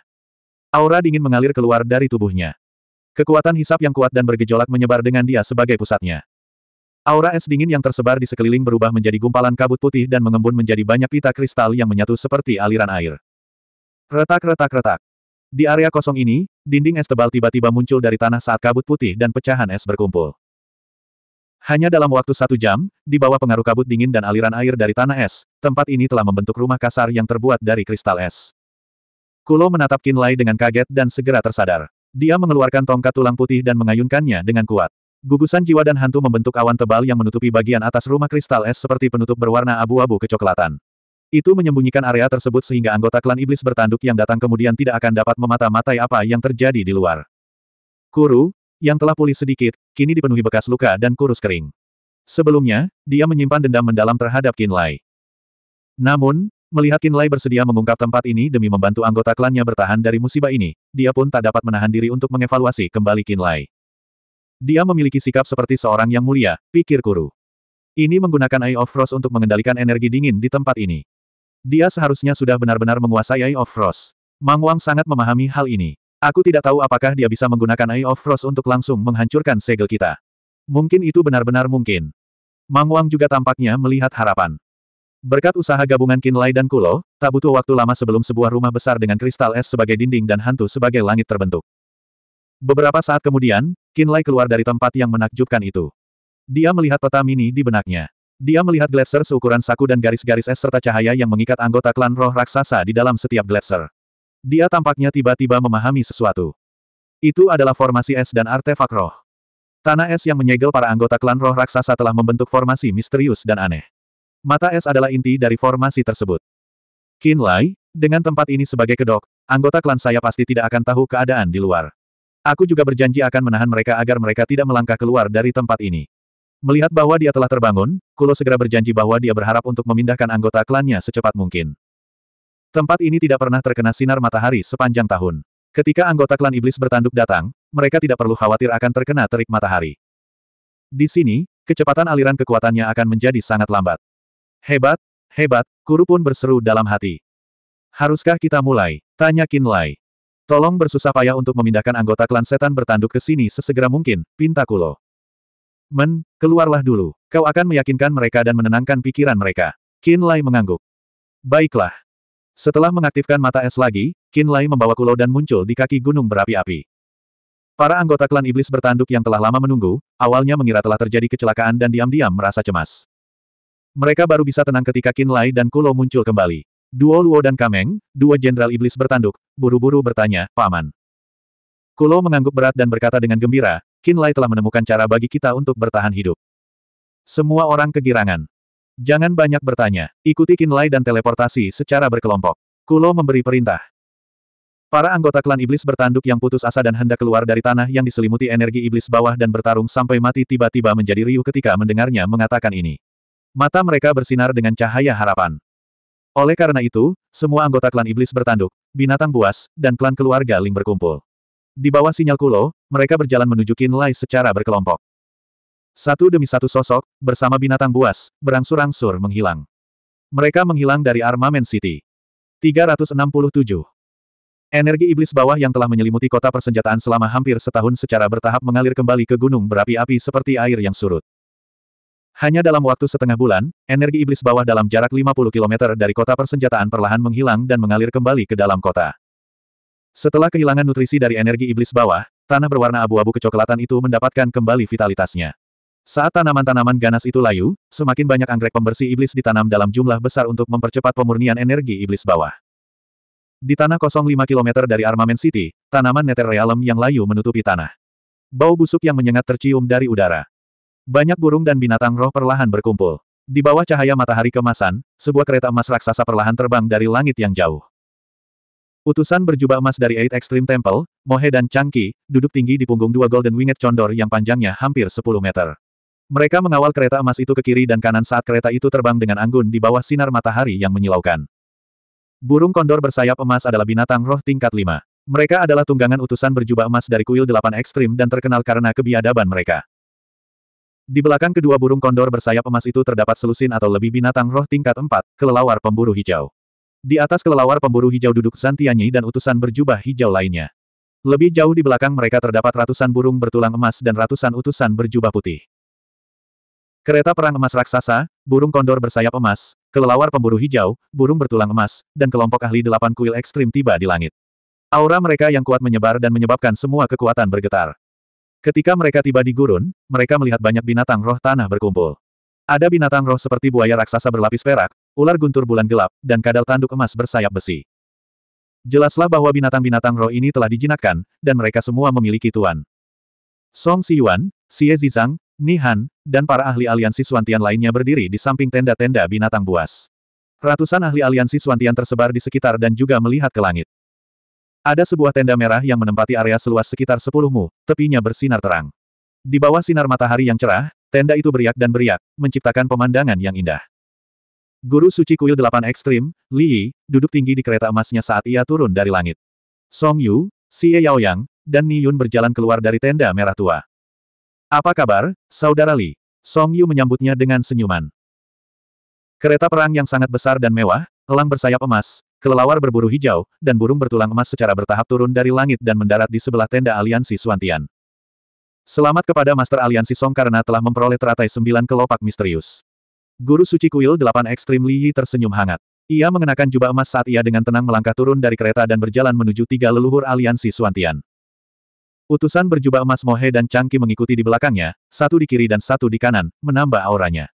Aura dingin mengalir keluar dari tubuhnya. Kekuatan hisap yang kuat dan bergejolak menyebar dengan dia sebagai pusatnya. Aura es dingin yang tersebar di sekeliling berubah menjadi gumpalan kabut putih dan mengembun menjadi banyak pita kristal yang menyatu seperti aliran air. Retak-retak-retak. Di area kosong ini, dinding es tebal tiba-tiba muncul dari tanah saat kabut putih dan pecahan es berkumpul. Hanya dalam waktu satu jam, di bawah pengaruh kabut dingin dan aliran air dari tanah es, tempat ini telah membentuk rumah kasar yang terbuat dari kristal es. Kulo menatap Kinlay dengan kaget dan segera tersadar. Dia mengeluarkan tongkat tulang putih dan mengayunkannya dengan kuat. Gugusan jiwa dan hantu membentuk awan tebal yang menutupi bagian atas rumah kristal es seperti penutup berwarna abu-abu kecoklatan. Itu menyembunyikan area tersebut sehingga anggota klan iblis bertanduk yang datang kemudian tidak akan dapat memata-matai apa yang terjadi di luar. Kuru, yang telah pulih sedikit, kini dipenuhi bekas luka dan kurus kering. Sebelumnya, dia menyimpan dendam mendalam terhadap Kinlay. Namun, melihat Kinlay bersedia mengungkap tempat ini demi membantu anggota klannya bertahan dari musibah ini, dia pun tak dapat menahan diri untuk mengevaluasi kembali Kinlay. Dia memiliki sikap seperti seorang yang mulia, pikir Kuru. Ini menggunakan Eye of Frost untuk mengendalikan energi dingin di tempat ini. Dia seharusnya sudah benar-benar menguasai Eye of Frost. Mang Wang sangat memahami hal ini. Aku tidak tahu apakah dia bisa menggunakan Eye of Frost untuk langsung menghancurkan segel kita. Mungkin itu benar-benar mungkin. Mang Wang juga tampaknya melihat harapan. Berkat usaha gabungan Kinlay dan Kulo, tak butuh waktu lama sebelum sebuah rumah besar dengan kristal es sebagai dinding dan hantu sebagai langit terbentuk. Beberapa saat kemudian, Kinlay keluar dari tempat yang menakjubkan itu. Dia melihat peta mini di benaknya. Dia melihat gletser seukuran saku dan garis-garis es serta cahaya yang mengikat anggota klan roh raksasa di dalam setiap gletser. Dia tampaknya tiba-tiba memahami sesuatu. Itu adalah formasi es dan artefak roh. Tanah es yang menyegel para anggota klan roh raksasa telah membentuk formasi misterius dan aneh. Mata es adalah inti dari formasi tersebut. Qin Lai, dengan tempat ini sebagai kedok, anggota klan saya pasti tidak akan tahu keadaan di luar. Aku juga berjanji akan menahan mereka agar mereka tidak melangkah keluar dari tempat ini. Melihat bahwa dia telah terbangun, Kulo segera berjanji bahwa dia berharap untuk memindahkan anggota klannya secepat mungkin. Tempat ini tidak pernah terkena sinar matahari sepanjang tahun. Ketika anggota klan iblis bertanduk datang, mereka tidak perlu khawatir akan terkena terik matahari. Di sini, kecepatan aliran kekuatannya akan menjadi sangat lambat. Hebat, hebat, Kuru pun berseru dalam hati. Haruskah kita mulai? Tanya Lai. Tolong bersusah payah untuk memindahkan anggota klan setan bertanduk ke sini sesegera mungkin, pinta Kulo. Men, keluarlah dulu. Kau akan meyakinkan mereka dan menenangkan pikiran mereka. Qin Lai mengangguk. Baiklah. Setelah mengaktifkan mata es lagi, Qin Lai membawa Kulo dan muncul di kaki gunung berapi-api. Para anggota klan iblis bertanduk yang telah lama menunggu, awalnya mengira telah terjadi kecelakaan dan diam-diam merasa cemas. Mereka baru bisa tenang ketika Qin Lai dan Kulo muncul kembali. Duo Luo dan Kameng, dua jenderal iblis bertanduk, buru-buru bertanya, Paman. Kulo mengangguk berat dan berkata dengan gembira, Kinlay telah menemukan cara bagi kita untuk bertahan hidup. Semua orang kegirangan. Jangan banyak bertanya, ikuti Kinlay dan teleportasi secara berkelompok. Kulo memberi perintah. Para anggota klan iblis bertanduk yang putus asa dan hendak keluar dari tanah yang diselimuti energi iblis bawah dan bertarung sampai mati tiba-tiba menjadi riuh ketika mendengarnya mengatakan ini. Mata mereka bersinar dengan cahaya harapan. Oleh karena itu, semua anggota klan iblis bertanduk, binatang buas, dan klan keluarga Ling berkumpul. Di bawah sinyal Kulo, mereka berjalan menuju Kinlai secara berkelompok. Satu demi satu sosok, bersama binatang buas, berangsur-angsur menghilang. Mereka menghilang dari Armament City. 367. Energi iblis bawah yang telah menyelimuti kota persenjataan selama hampir setahun secara bertahap mengalir kembali ke gunung berapi-api seperti air yang surut. Hanya dalam waktu setengah bulan, energi iblis bawah dalam jarak 50 km dari kota persenjataan perlahan menghilang dan mengalir kembali ke dalam kota. Setelah kehilangan nutrisi dari energi iblis bawah, tanah berwarna abu-abu kecoklatan itu mendapatkan kembali vitalitasnya. Saat tanaman-tanaman ganas itu layu, semakin banyak anggrek pembersih iblis ditanam dalam jumlah besar untuk mempercepat pemurnian energi iblis bawah. Di tanah kosong 5 km dari Armament City, tanaman Nether Realm yang layu menutupi tanah. Bau busuk yang menyengat tercium dari udara. Banyak burung dan binatang roh perlahan berkumpul. Di bawah cahaya matahari kemasan, sebuah kereta emas raksasa perlahan terbang dari langit yang jauh. Utusan berjubah emas dari Eight Extreme Temple, Mohe dan Changki, duduk tinggi di punggung dua Golden Winged Condor yang panjangnya hampir 10 meter. Mereka mengawal kereta emas itu ke kiri dan kanan saat kereta itu terbang dengan anggun di bawah sinar matahari yang menyilaukan. Burung kondor bersayap emas adalah binatang roh tingkat 5. Mereka adalah tunggangan utusan berjubah emas dari kuil delapan ekstrim dan terkenal karena kebiadaban mereka. Di belakang kedua burung kondor bersayap emas itu terdapat selusin atau lebih binatang roh tingkat 4, kelelawar pemburu hijau. Di atas kelelawar pemburu hijau duduk Santianyi dan utusan berjubah hijau lainnya. Lebih jauh di belakang mereka terdapat ratusan burung bertulang emas dan ratusan utusan berjubah putih. Kereta perang emas raksasa, burung kondor bersayap emas, kelelawar pemburu hijau, burung bertulang emas, dan kelompok ahli delapan kuil ekstrim tiba di langit. Aura mereka yang kuat menyebar dan menyebabkan semua kekuatan bergetar. Ketika mereka tiba di gurun, mereka melihat banyak binatang roh tanah berkumpul. Ada binatang roh seperti buaya raksasa berlapis perak, ular guntur bulan gelap, dan kadal tanduk emas bersayap besi. Jelaslah bahwa binatang-binatang roh ini telah dijinakkan, dan mereka semua memiliki tuan. Song Siyuan, Xie Zizang, Nihan, dan para ahli aliansi Suantian lainnya berdiri di samping tenda-tenda binatang buas. Ratusan ahli aliansi Suantian tersebar di sekitar dan juga melihat ke langit. Ada sebuah tenda merah yang menempati area seluas sekitar 10 mu, tepinya bersinar terang. Di bawah sinar matahari yang cerah, tenda itu beriak dan beriak, menciptakan pemandangan yang indah. Guru Suci Kuil Delapan Ekstrim, Li Yi, duduk tinggi di kereta emasnya saat ia turun dari langit. Song Yu, Si Yao Yaoyang, dan Ni Yun berjalan keluar dari tenda merah tua. Apa kabar, Saudara Li? Song Yu menyambutnya dengan senyuman. Kereta perang yang sangat besar dan mewah, elang bersayap emas, kelelawar berburu hijau, dan burung bertulang emas secara bertahap turun dari langit dan mendarat di sebelah tenda aliansi Suantian. Selamat kepada Master Aliansi Song karena telah memperoleh teratai sembilan kelopak misterius. Guru Suci Kuil 8 Ekstrim Li Yi tersenyum hangat. Ia mengenakan jubah emas saat ia dengan tenang melangkah turun dari kereta dan berjalan menuju tiga leluhur aliansi Suantian. Utusan berjubah emas Mohe dan Changqi mengikuti di belakangnya, satu di kiri dan satu di kanan, menambah auranya.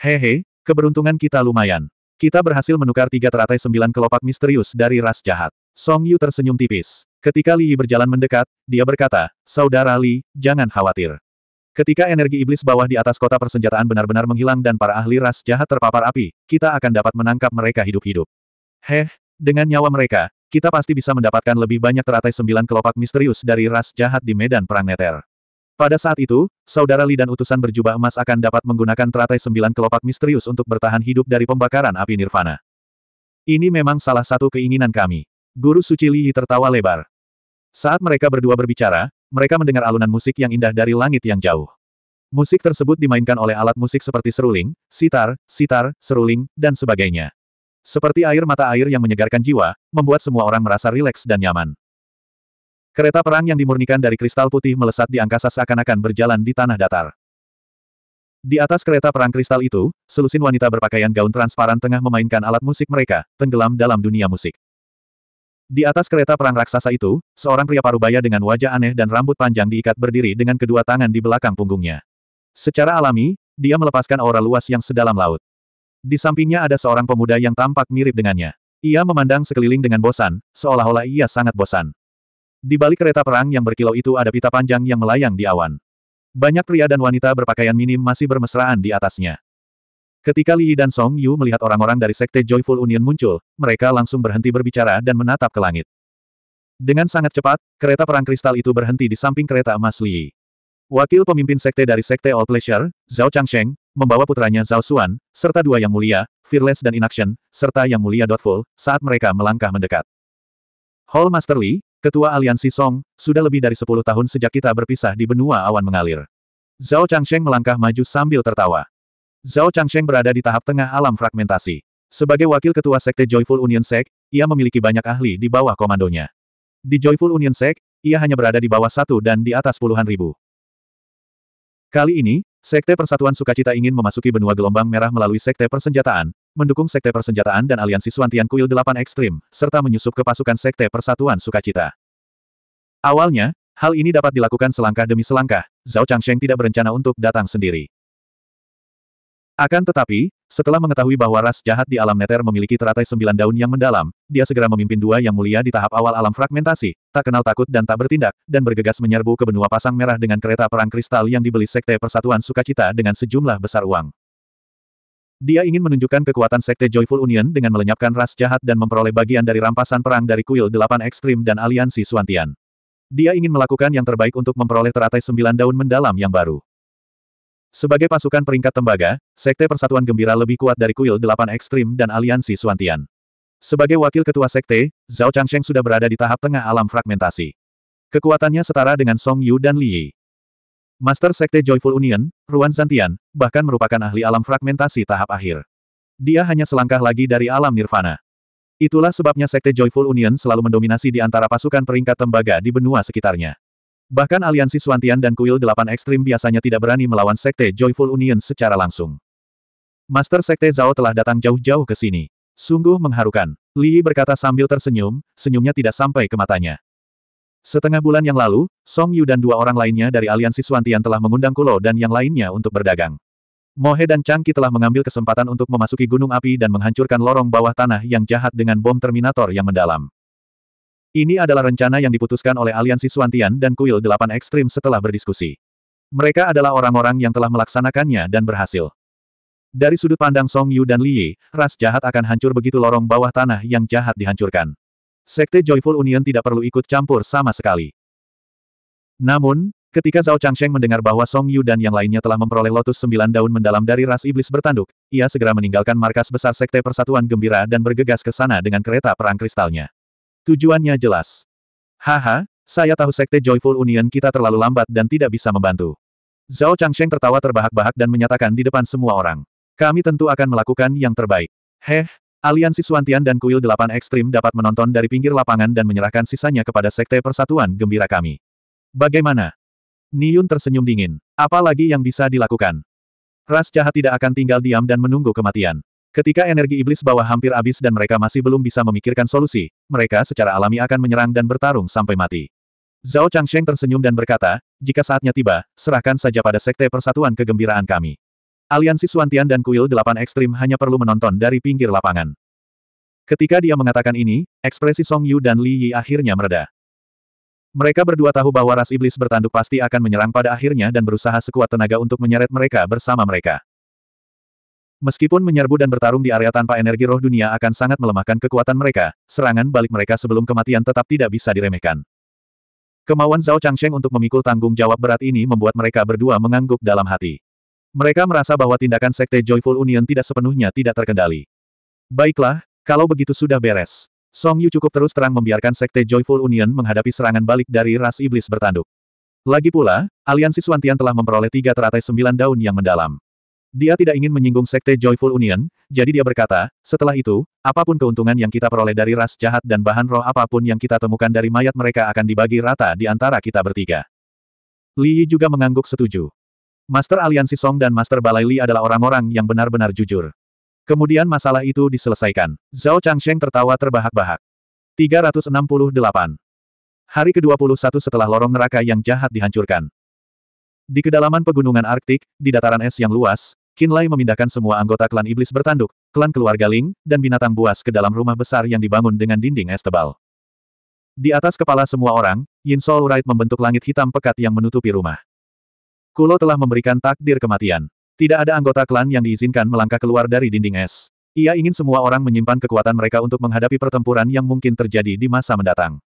Hehe, keberuntungan kita lumayan. Kita berhasil menukar tiga teratai sembilan kelopak misterius dari ras jahat. Song Yu tersenyum tipis. Ketika Li Yi berjalan mendekat, dia berkata, Saudara Li, jangan khawatir. Ketika energi iblis bawah di atas kota persenjataan benar-benar menghilang dan para ahli ras jahat terpapar api, kita akan dapat menangkap mereka hidup-hidup. Heh, dengan nyawa mereka, kita pasti bisa mendapatkan lebih banyak teratai sembilan kelopak misterius dari ras jahat di medan perang Neter. Pada saat itu, Saudara Li dan utusan berjubah emas akan dapat menggunakan teratai sembilan kelopak misterius untuk bertahan hidup dari pembakaran api nirvana. Ini memang salah satu keinginan kami. Guru Suci Li tertawa lebar. Saat mereka berdua berbicara, mereka mendengar alunan musik yang indah dari langit yang jauh. Musik tersebut dimainkan oleh alat musik seperti seruling, sitar, sitar, seruling, dan sebagainya. Seperti air mata air yang menyegarkan jiwa, membuat semua orang merasa rileks dan nyaman. Kereta perang yang dimurnikan dari kristal putih melesat di angkasa seakan-akan berjalan di tanah datar. Di atas kereta perang kristal itu, selusin wanita berpakaian gaun transparan tengah memainkan alat musik mereka, tenggelam dalam dunia musik. Di atas kereta perang raksasa itu, seorang pria parubaya dengan wajah aneh dan rambut panjang diikat berdiri dengan kedua tangan di belakang punggungnya. Secara alami, dia melepaskan aura luas yang sedalam laut. Di sampingnya ada seorang pemuda yang tampak mirip dengannya. Ia memandang sekeliling dengan bosan, seolah-olah ia sangat bosan. Di balik kereta perang yang berkilau itu ada pita panjang yang melayang di awan. Banyak pria dan wanita berpakaian minim masih bermesraan di atasnya. Ketika Li Yi dan Song Yu melihat orang-orang dari Sekte Joyful Union muncul, mereka langsung berhenti berbicara dan menatap ke langit. Dengan sangat cepat, kereta perang kristal itu berhenti di samping kereta emas Li. Yi. Wakil pemimpin sekte dari Sekte All Pleasure, Zhao Changsheng, membawa putranya Zhao Xuan, serta dua yang mulia, Fearless dan Inaction, serta yang mulia Dotful, saat mereka melangkah mendekat. Hall Master Li, ketua aliansi Song, sudah lebih dari 10 tahun sejak kita berpisah di benua awan mengalir. Zhao Changsheng melangkah maju sambil tertawa. Zhao Changsheng berada di tahap tengah alam fragmentasi. Sebagai wakil ketua sekte Joyful Union Sect, ia memiliki banyak ahli di bawah komandonya. Di Joyful Union Sect, ia hanya berada di bawah satu dan di atas puluhan ribu. Kali ini, Sekte Persatuan Sukacita ingin memasuki benua gelombang merah melalui Sekte Persenjataan, mendukung Sekte Persenjataan dan Aliansi Suantian Kuil Delapan Ekstrim, serta menyusup ke pasukan Sekte Persatuan Sukacita. Awalnya, hal ini dapat dilakukan selangkah demi selangkah, Zhao Changsheng tidak berencana untuk datang sendiri. Akan tetapi, setelah mengetahui bahwa ras jahat di alam neter memiliki teratai sembilan daun yang mendalam, dia segera memimpin dua yang mulia di tahap awal alam fragmentasi, tak kenal takut dan tak bertindak, dan bergegas menyerbu ke benua pasang merah dengan kereta perang kristal yang dibeli Sekte Persatuan Sukacita dengan sejumlah besar uang. Dia ingin menunjukkan kekuatan Sekte Joyful Union dengan melenyapkan ras jahat dan memperoleh bagian dari rampasan perang dari kuil delapan ekstrim dan aliansi Suantian. Dia ingin melakukan yang terbaik untuk memperoleh teratai sembilan daun mendalam yang baru. Sebagai pasukan peringkat tembaga, Sekte Persatuan Gembira lebih kuat dari kuil delapan ekstrim dan aliansi Suantian. Sebagai wakil ketua sekte, Zhao Changsheng sudah berada di tahap tengah alam fragmentasi. Kekuatannya setara dengan Song Yu dan Li Yi. Master Sekte Joyful Union, Ruan Zantian, bahkan merupakan ahli alam fragmentasi tahap akhir. Dia hanya selangkah lagi dari alam nirvana. Itulah sebabnya Sekte Joyful Union selalu mendominasi di antara pasukan peringkat tembaga di benua sekitarnya. Bahkan aliansi Suantian dan Kuil Delapan Ekstrim biasanya tidak berani melawan Sekte Joyful Union secara langsung. Master Sekte Zhao telah datang jauh-jauh ke sini. Sungguh mengharukan. Li berkata sambil tersenyum, senyumnya tidak sampai ke matanya. Setengah bulan yang lalu, Song Yu dan dua orang lainnya dari aliansi Suantian telah mengundang Kulo dan yang lainnya untuk berdagang. Mohe dan Changqi telah mengambil kesempatan untuk memasuki gunung api dan menghancurkan lorong bawah tanah yang jahat dengan bom Terminator yang mendalam. Ini adalah rencana yang diputuskan oleh aliansi Suantian dan Kuil Delapan Ekstrim setelah berdiskusi. Mereka adalah orang-orang yang telah melaksanakannya dan berhasil. Dari sudut pandang Song Yu dan Li Yi, ras jahat akan hancur begitu lorong bawah tanah yang jahat dihancurkan. Sekte Joyful Union tidak perlu ikut campur sama sekali. Namun, ketika Zhao Changsheng mendengar bahwa Song Yu dan yang lainnya telah memperoleh lotus sembilan daun mendalam dari ras iblis bertanduk, ia segera meninggalkan markas besar Sekte Persatuan Gembira dan bergegas ke sana dengan kereta perang kristalnya. Tujuannya jelas. Haha, saya tahu Sekte Joyful Union kita terlalu lambat dan tidak bisa membantu. Zhao Changsheng tertawa terbahak-bahak dan menyatakan di depan semua orang. Kami tentu akan melakukan yang terbaik. Heh, aliansi Suantian dan Kuil Delapan Ekstrim dapat menonton dari pinggir lapangan dan menyerahkan sisanya kepada Sekte Persatuan Gembira kami. Bagaimana? Niyun tersenyum dingin. Apa lagi yang bisa dilakukan? Ras jahat tidak akan tinggal diam dan menunggu kematian. Ketika energi iblis bawah hampir habis dan mereka masih belum bisa memikirkan solusi, mereka secara alami akan menyerang dan bertarung sampai mati. Zhao Changsheng tersenyum dan berkata, jika saatnya tiba, serahkan saja pada Sekte Persatuan Kegembiraan kami. Aliansi Suantian dan Kuil Delapan Ekstrim hanya perlu menonton dari pinggir lapangan. Ketika dia mengatakan ini, ekspresi Song Yu dan Li Yi akhirnya mereda. Mereka berdua tahu bahwa ras iblis bertanduk pasti akan menyerang pada akhirnya dan berusaha sekuat tenaga untuk menyeret mereka bersama mereka. Meskipun menyerbu dan bertarung di area tanpa energi roh dunia akan sangat melemahkan kekuatan mereka, serangan balik mereka sebelum kematian tetap tidak bisa diremehkan. Kemauan Zhao Changsheng untuk memikul tanggung jawab berat ini membuat mereka berdua mengangguk dalam hati. Mereka merasa bahwa tindakan Sekte Joyful Union tidak sepenuhnya tidak terkendali. Baiklah, kalau begitu sudah beres. Song Yu cukup terus terang membiarkan Sekte Joyful Union menghadapi serangan balik dari ras iblis bertanduk. Lagi pula, aliansi Suantian telah memperoleh tiga teratai sembilan daun yang mendalam. Dia tidak ingin menyinggung Sekte Joyful Union, jadi dia berkata, setelah itu, apapun keuntungan yang kita peroleh dari ras jahat dan bahan roh apapun yang kita temukan dari mayat mereka akan dibagi rata di antara kita bertiga. Li Yi juga mengangguk setuju. Master Aliansi Song dan Master Balai Li adalah orang-orang yang benar-benar jujur. Kemudian masalah itu diselesaikan. Zhao Changsheng tertawa terbahak-bahak. 368. Hari ke-21 setelah lorong neraka yang jahat dihancurkan. Di kedalaman pegunungan Arktik, di dataran es yang luas, Kinlay memindahkan semua anggota klan iblis bertanduk, klan keluarga Ling, dan binatang buas ke dalam rumah besar yang dibangun dengan dinding es tebal. Di atas kepala semua orang, Yin Sol Wright membentuk langit hitam pekat yang menutupi rumah. Kulo telah memberikan takdir kematian. Tidak ada anggota klan yang diizinkan melangkah keluar dari dinding es. Ia ingin semua orang menyimpan kekuatan mereka untuk menghadapi pertempuran yang mungkin terjadi di masa mendatang.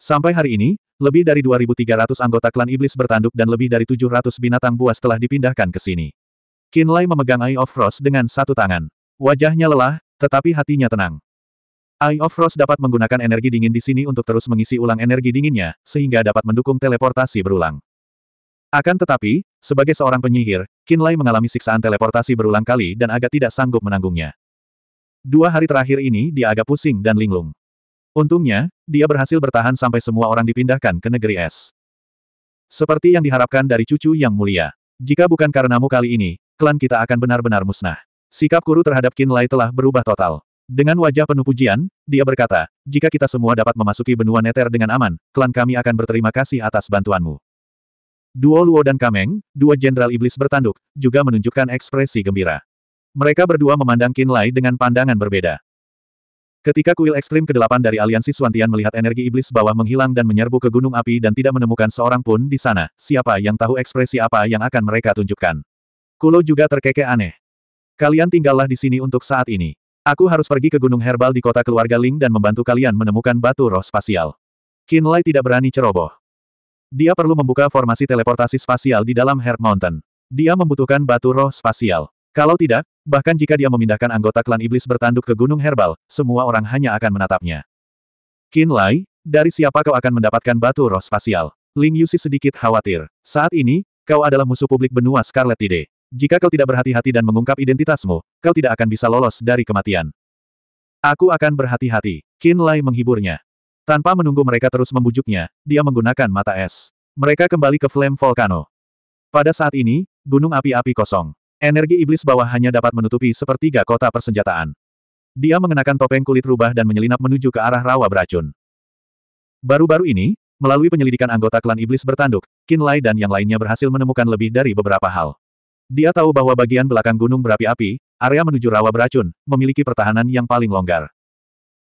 Sampai hari ini, lebih dari 2.300 anggota klan iblis bertanduk dan lebih dari 700 binatang buas telah dipindahkan ke sini. Kinlay memegang Eye of Frost dengan satu tangan. Wajahnya lelah, tetapi hatinya tenang. Eye of Frost dapat menggunakan energi dingin di sini untuk terus mengisi ulang energi dinginnya, sehingga dapat mendukung teleportasi berulang. Akan tetapi, sebagai seorang penyihir, Kinlay mengalami siksaan teleportasi berulang kali dan agak tidak sanggup menanggungnya. Dua hari terakhir ini dia agak pusing dan linglung. Untungnya, dia berhasil bertahan sampai semua orang dipindahkan ke negeri es. Seperti yang diharapkan dari cucu yang mulia. Jika bukan karenamu kali ini, klan kita akan benar-benar musnah. Sikap Kuru terhadap Qin Lai telah berubah total. Dengan wajah penuh pujian, dia berkata, jika kita semua dapat memasuki benua Neter dengan aman, klan kami akan berterima kasih atas bantuanmu. Duo Luo dan Kameng, dua jenderal iblis bertanduk, juga menunjukkan ekspresi gembira. Mereka berdua memandang Qin Lai dengan pandangan berbeda. Ketika kuil ekstrim ke-8 dari aliansi Suantian melihat energi iblis bawah menghilang dan menyerbu ke gunung api dan tidak menemukan seorang pun di sana, siapa yang tahu ekspresi apa yang akan mereka tunjukkan. Kulo juga terkekeh aneh. Kalian tinggallah di sini untuk saat ini. Aku harus pergi ke gunung herbal di kota keluarga Ling dan membantu kalian menemukan batu roh spasial. Kinlay tidak berani ceroboh. Dia perlu membuka formasi teleportasi spasial di dalam Herb Mountain. Dia membutuhkan batu roh spasial. Kalau tidak, bahkan jika dia memindahkan anggota klan iblis bertanduk ke gunung herbal, semua orang hanya akan menatapnya. Kinlay, dari siapa kau akan mendapatkan batu roh spasial? Ling Yusi sedikit khawatir. Saat ini, kau adalah musuh publik benua Scarlet Tide. Jika kau tidak berhati-hati dan mengungkap identitasmu, kau tidak akan bisa lolos dari kematian. Aku akan berhati-hati. Qin Lai menghiburnya. Tanpa menunggu mereka terus membujuknya, dia menggunakan mata es. Mereka kembali ke Flame Volcano. Pada saat ini, gunung api-api kosong. Energi iblis bawah hanya dapat menutupi sepertiga kota persenjataan. Dia mengenakan topeng kulit rubah dan menyelinap menuju ke arah rawa beracun. Baru-baru ini, melalui penyelidikan anggota klan iblis bertanduk, Kinlay dan yang lainnya berhasil menemukan lebih dari beberapa hal. Dia tahu bahwa bagian belakang gunung berapi-api, area menuju rawa beracun, memiliki pertahanan yang paling longgar.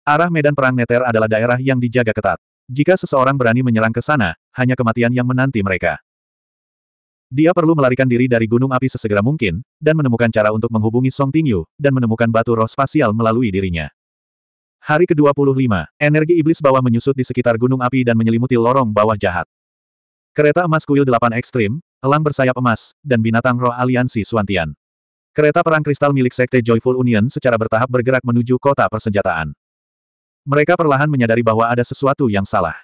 Arah medan perang Neter adalah daerah yang dijaga ketat. Jika seseorang berani menyerang ke sana, hanya kematian yang menanti mereka. Dia perlu melarikan diri dari gunung api sesegera mungkin, dan menemukan cara untuk menghubungi Song Tingyu, dan menemukan batu roh spasial melalui dirinya. Hari ke-25, energi iblis bawah menyusut di sekitar gunung api dan menyelimuti lorong bawah jahat. Kereta emas kuil 8 ekstrim, elang bersayap emas, dan binatang roh aliansi Suantian. Kereta perang kristal milik Sekte Joyful Union secara bertahap bergerak menuju kota persenjataan. Mereka perlahan menyadari bahwa ada sesuatu yang salah.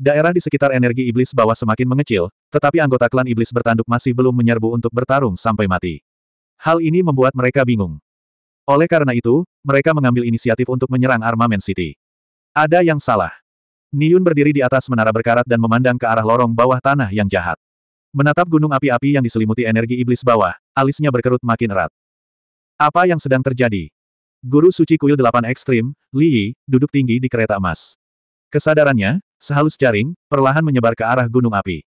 Daerah di sekitar energi iblis bawah semakin mengecil, tetapi anggota klan iblis bertanduk masih belum menyerbu untuk bertarung sampai mati. Hal ini membuat mereka bingung. Oleh karena itu, mereka mengambil inisiatif untuk menyerang Armament City. Ada yang salah. Niyun berdiri di atas menara berkarat dan memandang ke arah lorong bawah tanah yang jahat. Menatap gunung api-api yang diselimuti energi iblis bawah, alisnya berkerut makin erat. Apa yang sedang terjadi? Guru Suci Kuil Delapan Ekstrim, Li Yi, duduk tinggi di kereta emas. Kesadarannya, sehalus jaring, perlahan menyebar ke arah gunung api.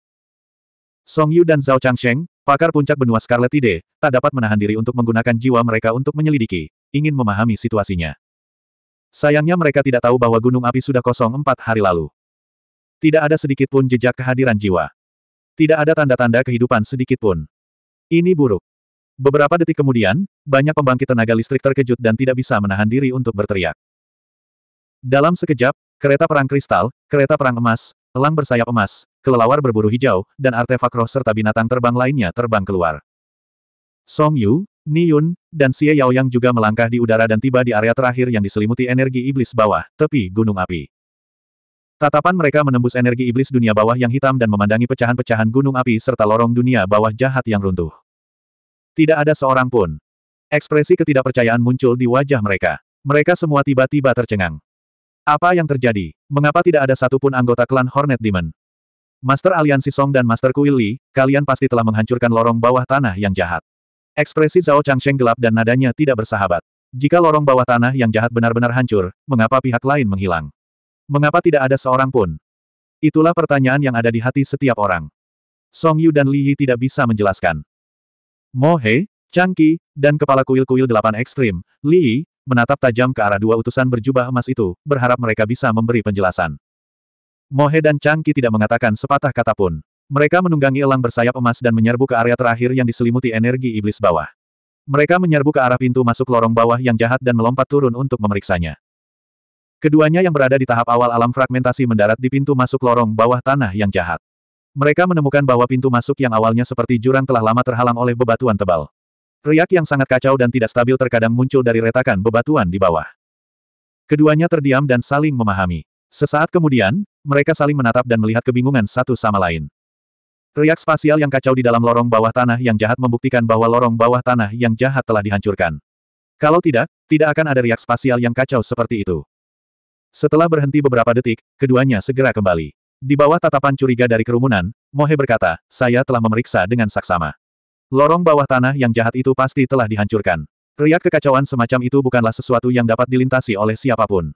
Song Yu dan Zhao Changsheng, pakar puncak benua Scarlet Tide, tak dapat menahan diri untuk menggunakan jiwa mereka untuk menyelidiki, ingin memahami situasinya. Sayangnya mereka tidak tahu bahwa gunung api sudah kosong empat hari lalu. Tidak ada sedikit pun jejak kehadiran jiwa. Tidak ada tanda-tanda kehidupan sedikit pun. Ini buruk. Beberapa detik kemudian, banyak pembangkit tenaga listrik terkejut dan tidak bisa menahan diri untuk berteriak. Dalam sekejap, kereta perang kristal, kereta perang emas, elang bersayap emas, kelelawar berburu hijau, dan artefak roh serta binatang terbang lainnya terbang keluar. Song Yu, Ni Yun, dan Xie Yao yang juga melangkah di udara dan tiba di area terakhir yang diselimuti energi iblis bawah, tepi gunung api. Tatapan mereka menembus energi iblis dunia bawah yang hitam dan memandangi pecahan-pecahan gunung api serta lorong dunia bawah jahat yang runtuh. Tidak ada seorang pun. Ekspresi ketidakpercayaan muncul di wajah mereka. Mereka semua tiba-tiba tercengang. Apa yang terjadi? Mengapa tidak ada satupun anggota klan Hornet Demon? Master Aliansi Song dan Master Kuil Li? kalian pasti telah menghancurkan lorong bawah tanah yang jahat. Ekspresi Zhao Changsheng gelap dan nadanya tidak bersahabat. Jika lorong bawah tanah yang jahat benar-benar hancur, mengapa pihak lain menghilang? Mengapa tidak ada seorang pun? Itulah pertanyaan yang ada di hati setiap orang. Song Yu dan Li Yi tidak bisa menjelaskan. Mo He, Chang Qi, dan kepala kuil-kuil delapan ekstrim, Li Yi, menatap tajam ke arah dua utusan berjubah emas itu, berharap mereka bisa memberi penjelasan. Mo He dan Chang Qi tidak mengatakan sepatah kata pun. Mereka menunggangi elang bersayap emas dan menyerbu ke area terakhir yang diselimuti energi iblis bawah. Mereka menyerbu ke arah pintu masuk lorong bawah yang jahat dan melompat turun untuk memeriksanya. Keduanya yang berada di tahap awal alam fragmentasi mendarat di pintu masuk lorong bawah tanah yang jahat. Mereka menemukan bahwa pintu masuk yang awalnya seperti jurang telah lama terhalang oleh bebatuan tebal. Riak yang sangat kacau dan tidak stabil terkadang muncul dari retakan bebatuan di bawah. Keduanya terdiam dan saling memahami. Sesaat kemudian, mereka saling menatap dan melihat kebingungan satu sama lain. Riak spasial yang kacau di dalam lorong bawah tanah yang jahat membuktikan bahwa lorong bawah tanah yang jahat telah dihancurkan. Kalau tidak, tidak akan ada riak spasial yang kacau seperti itu. Setelah berhenti beberapa detik, keduanya segera kembali. Di bawah tatapan curiga dari kerumunan, Mohe berkata, saya telah memeriksa dengan saksama. Lorong bawah tanah yang jahat itu pasti telah dihancurkan. Riak kekacauan semacam itu bukanlah sesuatu yang dapat dilintasi oleh siapapun.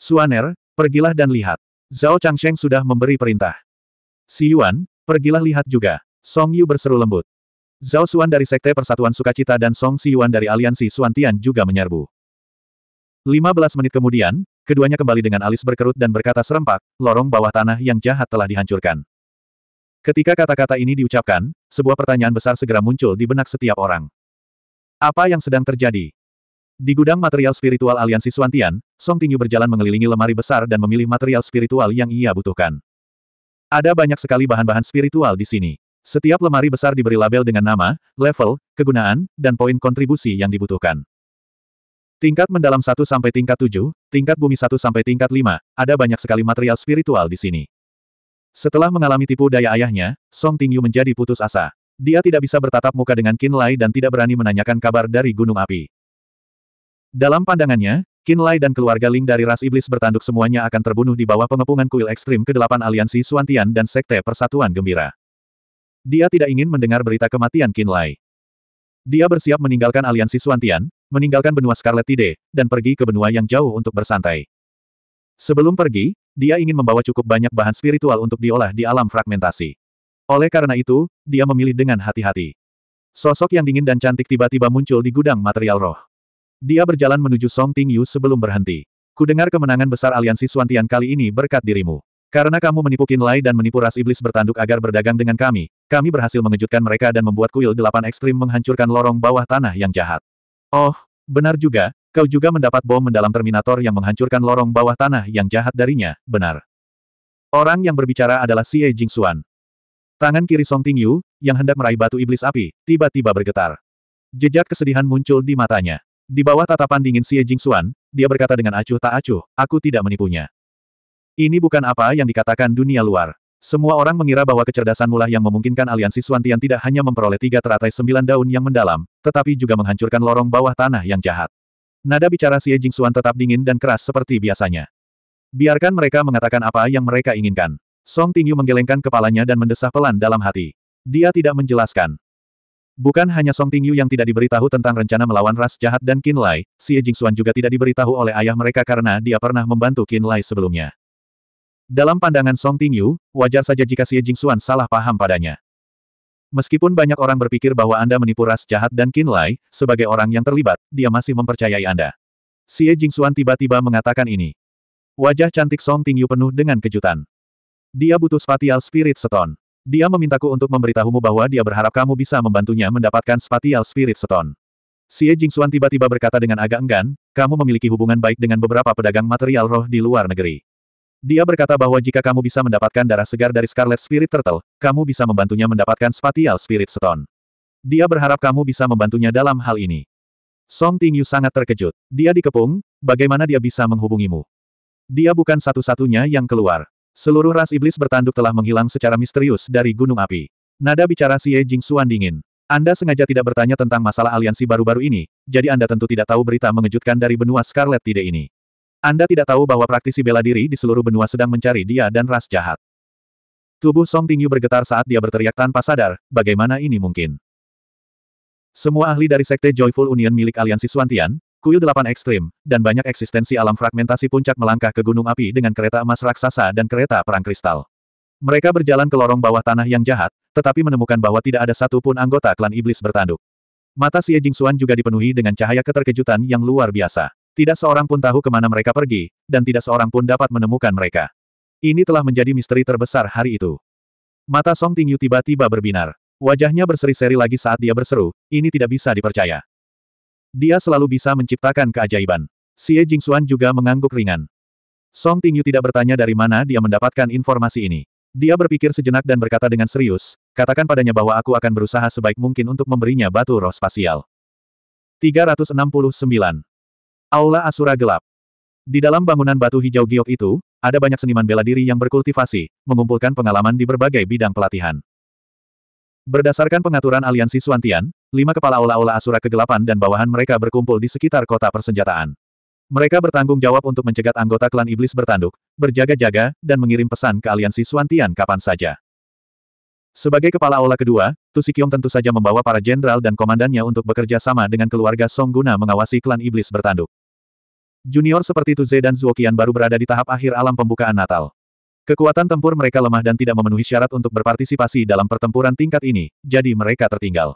Suaner, pergilah dan lihat. Zhao Changsheng sudah memberi perintah. Si Yuan, pergilah lihat juga. Song Yu berseru lembut. Zhao Xuan dari Sekte Persatuan Sukacita dan Song Si Yuan dari Aliansi Suantian juga menyerbu. 15 menit kemudian, Keduanya kembali dengan alis berkerut dan berkata serempak, lorong bawah tanah yang jahat telah dihancurkan. Ketika kata-kata ini diucapkan, sebuah pertanyaan besar segera muncul di benak setiap orang. Apa yang sedang terjadi? Di gudang material spiritual aliansi Suantian, Song Tingyu berjalan mengelilingi lemari besar dan memilih material spiritual yang ia butuhkan. Ada banyak sekali bahan-bahan spiritual di sini. Setiap lemari besar diberi label dengan nama, level, kegunaan, dan poin kontribusi yang dibutuhkan. Tingkat mendalam 1 sampai tingkat 7, tingkat bumi 1 sampai tingkat 5, ada banyak sekali material spiritual di sini. Setelah mengalami tipu daya ayahnya, Song Tingyu menjadi putus asa. Dia tidak bisa bertatap muka dengan Qin Lai dan tidak berani menanyakan kabar dari gunung api. Dalam pandangannya, Qin Lai dan keluarga Ling dari ras iblis bertanduk semuanya akan terbunuh di bawah pengepungan kuil ekstrim ke-8 aliansi Suantian dan Sekte Persatuan Gembira. Dia tidak ingin mendengar berita kematian Qin Lai. Dia bersiap meninggalkan aliansi Suantian, meninggalkan benua Scarlet Tide, dan pergi ke benua yang jauh untuk bersantai. Sebelum pergi, dia ingin membawa cukup banyak bahan spiritual untuk diolah di alam fragmentasi. Oleh karena itu, dia memilih dengan hati-hati. Sosok yang dingin dan cantik tiba-tiba muncul di gudang material roh. Dia berjalan menuju Song Ting Yu sebelum berhenti. Ku dengar kemenangan besar aliansi Suantian kali ini berkat dirimu. Karena kamu menipu Qin Lai dan menipu ras iblis bertanduk agar berdagang dengan kami, kami berhasil mengejutkan mereka dan membuat kuil delapan ekstrim menghancurkan lorong bawah tanah yang jahat. Oh, benar juga, kau juga mendapat bom mendalam Terminator yang menghancurkan lorong bawah tanah yang jahat darinya, benar. Orang yang berbicara adalah Xie Jingxuan. Tangan kiri Song Tingyu, yang hendak meraih batu iblis api, tiba-tiba bergetar. Jejak kesedihan muncul di matanya. Di bawah tatapan dingin Xie Jingxuan, dia berkata dengan acuh tak acuh, aku tidak menipunya. Ini bukan apa yang dikatakan dunia luar. Semua orang mengira bahwa kecerdasan mulah yang memungkinkan aliansi Suantian tidak hanya memperoleh tiga teratai sembilan daun yang mendalam, tetapi juga menghancurkan lorong bawah tanah yang jahat. Nada bicara Xie Jingxuan tetap dingin dan keras seperti biasanya. Biarkan mereka mengatakan apa yang mereka inginkan. Song Tingyu menggelengkan kepalanya dan mendesah pelan dalam hati. Dia tidak menjelaskan. Bukan hanya Song Tingyu yang tidak diberitahu tentang rencana melawan ras jahat dan Qin Lai, Xie Jingxuan juga tidak diberitahu oleh ayah mereka karena dia pernah membantu Qin Lai sebelumnya. Dalam pandangan Song Tingyu, wajar saja jika Xie Jingxuan salah paham padanya. Meskipun banyak orang berpikir bahwa Anda menipu ras jahat dan Qin Lai, sebagai orang yang terlibat, dia masih mempercayai Anda. Xie Jingxuan tiba-tiba mengatakan ini. Wajah cantik Song Tingyu penuh dengan kejutan. Dia butuh spatial spirit stone. Dia memintaku untuk memberitahumu bahwa dia berharap kamu bisa membantunya mendapatkan spatial spirit stone. Xie Jingxuan tiba-tiba berkata dengan agak enggan, kamu memiliki hubungan baik dengan beberapa pedagang material roh di luar negeri. Dia berkata bahwa jika kamu bisa mendapatkan darah segar dari Scarlet Spirit Turtle, kamu bisa membantunya mendapatkan Spatial Spirit Stone. Dia berharap kamu bisa membantunya dalam hal ini. Song Tingyu sangat terkejut. Dia dikepung, bagaimana dia bisa menghubungimu? Dia bukan satu-satunya yang keluar. Seluruh ras iblis bertanduk telah menghilang secara misterius dari gunung api. Nada bicara Xie Suan dingin. Anda sengaja tidak bertanya tentang masalah aliansi baru-baru ini, jadi Anda tentu tidak tahu berita mengejutkan dari benua Scarlet Tide ini. Anda tidak tahu bahwa praktisi bela diri di seluruh benua sedang mencari dia dan ras jahat. Tubuh Song Tingyu bergetar saat dia berteriak tanpa sadar, bagaimana ini mungkin? Semua ahli dari Sekte Joyful Union milik Aliansi Suantian, Kuil Delapan Ekstrim, dan banyak eksistensi alam fragmentasi puncak melangkah ke gunung api dengan kereta emas raksasa dan kereta perang kristal. Mereka berjalan ke lorong bawah tanah yang jahat, tetapi menemukan bahwa tidak ada satupun anggota klan iblis bertanduk. Mata Xie Jingxuan juga dipenuhi dengan cahaya keterkejutan yang luar biasa. Tidak seorang pun tahu kemana mereka pergi, dan tidak seorang pun dapat menemukan mereka. Ini telah menjadi misteri terbesar hari itu. Mata Song Tingyu tiba-tiba berbinar. Wajahnya berseri-seri lagi saat dia berseru, ini tidak bisa dipercaya. Dia selalu bisa menciptakan keajaiban. Si Xie Jingxuan juga mengangguk ringan. Song Tingyu tidak bertanya dari mana dia mendapatkan informasi ini. Dia berpikir sejenak dan berkata dengan serius, katakan padanya bahwa aku akan berusaha sebaik mungkin untuk memberinya batu roh spasial. 369 Aula Asura Gelap Di dalam bangunan batu hijau giok itu, ada banyak seniman bela diri yang berkultivasi, mengumpulkan pengalaman di berbagai bidang pelatihan. Berdasarkan pengaturan aliansi Suantian, lima kepala aula-aula Asura Kegelapan dan bawahan mereka berkumpul di sekitar kota persenjataan. Mereka bertanggung jawab untuk mencegat anggota klan iblis bertanduk, berjaga-jaga, dan mengirim pesan ke aliansi Suantian kapan saja. Sebagai kepala aula kedua, Tusikyong tentu saja membawa para jenderal dan komandannya untuk bekerja sama dengan keluarga Songguna mengawasi klan iblis bertanduk. Junior seperti Tuze dan Zuokian baru berada di tahap akhir alam pembukaan Natal. Kekuatan tempur mereka lemah dan tidak memenuhi syarat untuk berpartisipasi dalam pertempuran tingkat ini, jadi mereka tertinggal.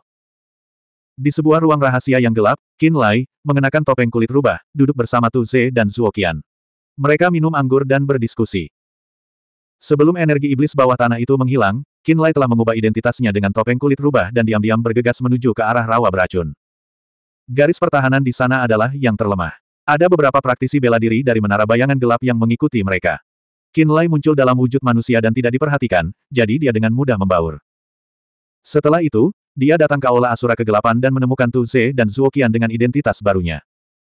Di sebuah ruang rahasia yang gelap, Qin Lai, mengenakan topeng kulit rubah, duduk bersama Tuze dan Zuokian. Mereka minum anggur dan berdiskusi. Sebelum energi iblis bawah tanah itu menghilang, Qin Lai telah mengubah identitasnya dengan topeng kulit rubah dan diam-diam bergegas menuju ke arah rawa beracun. Garis pertahanan di sana adalah yang terlemah. Ada beberapa praktisi bela diri dari menara bayangan gelap yang mengikuti mereka. Lai muncul dalam wujud manusia dan tidak diperhatikan, jadi dia dengan mudah membaur. Setelah itu, dia datang ke Aula Asura Kegelapan dan menemukan Tu Ze dan Qian dengan identitas barunya.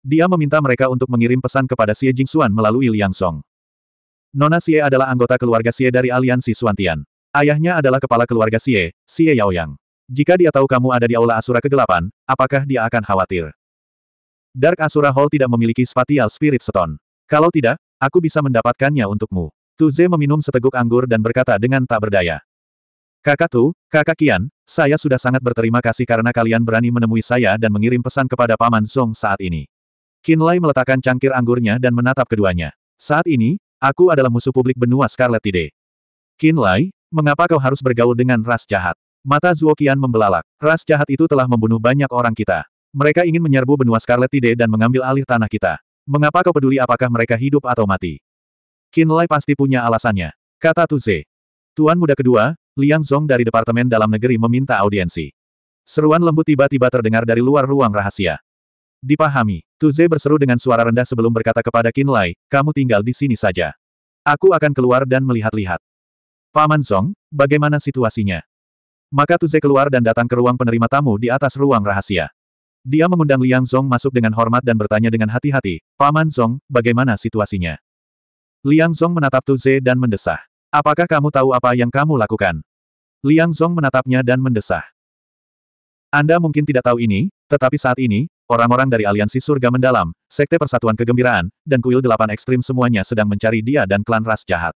Dia meminta mereka untuk mengirim pesan kepada Xie Jingxuan melalui Liang Song. Nona Xie adalah anggota keluarga Xie dari aliansi Suantian. Ayahnya adalah kepala keluarga Xie, Xie Yaoyang. Jika dia tahu kamu ada di Aula Asura Kegelapan, apakah dia akan khawatir? Dark Asura Hall tidak memiliki Spatial Spirit Stone. Kalau tidak, aku bisa mendapatkannya untukmu. Tuze meminum seteguk anggur dan berkata dengan tak berdaya. Kakak Tu, kakak Kian, saya sudah sangat berterima kasih karena kalian berani menemui saya dan mengirim pesan kepada Paman Song saat ini. Lai meletakkan cangkir anggurnya dan menatap keduanya. Saat ini, aku adalah musuh publik benua Scarlet Tide. Lai, mengapa kau harus bergaul dengan ras jahat? Mata Zuo Qian membelalak. Ras jahat itu telah membunuh banyak orang kita. Mereka ingin menyerbu benua Scarlet Tide dan mengambil alih tanah kita. Mengapa kau peduli apakah mereka hidup atau mati? Lai pasti punya alasannya. Kata Tuze. Tuan muda kedua, Liang Zong dari Departemen Dalam Negeri meminta audiensi. Seruan lembut tiba-tiba terdengar dari luar ruang rahasia. Dipahami, Tuze berseru dengan suara rendah sebelum berkata kepada Lai, kamu tinggal di sini saja. Aku akan keluar dan melihat-lihat. Paman Zong, bagaimana situasinya? Maka Tuze keluar dan datang ke ruang penerima tamu di atas ruang rahasia. Dia mengundang Liang Zong masuk dengan hormat dan bertanya dengan hati-hati, Paman Zong, bagaimana situasinya? Liang Zong menatap Tu Ze dan mendesah. Apakah kamu tahu apa yang kamu lakukan? Liang Zong menatapnya dan mendesah. Anda mungkin tidak tahu ini, tetapi saat ini, orang-orang dari Aliansi Surga Mendalam, Sekte Persatuan Kegembiraan, dan Kuil Delapan Ekstrim semuanya sedang mencari dia dan klan ras jahat.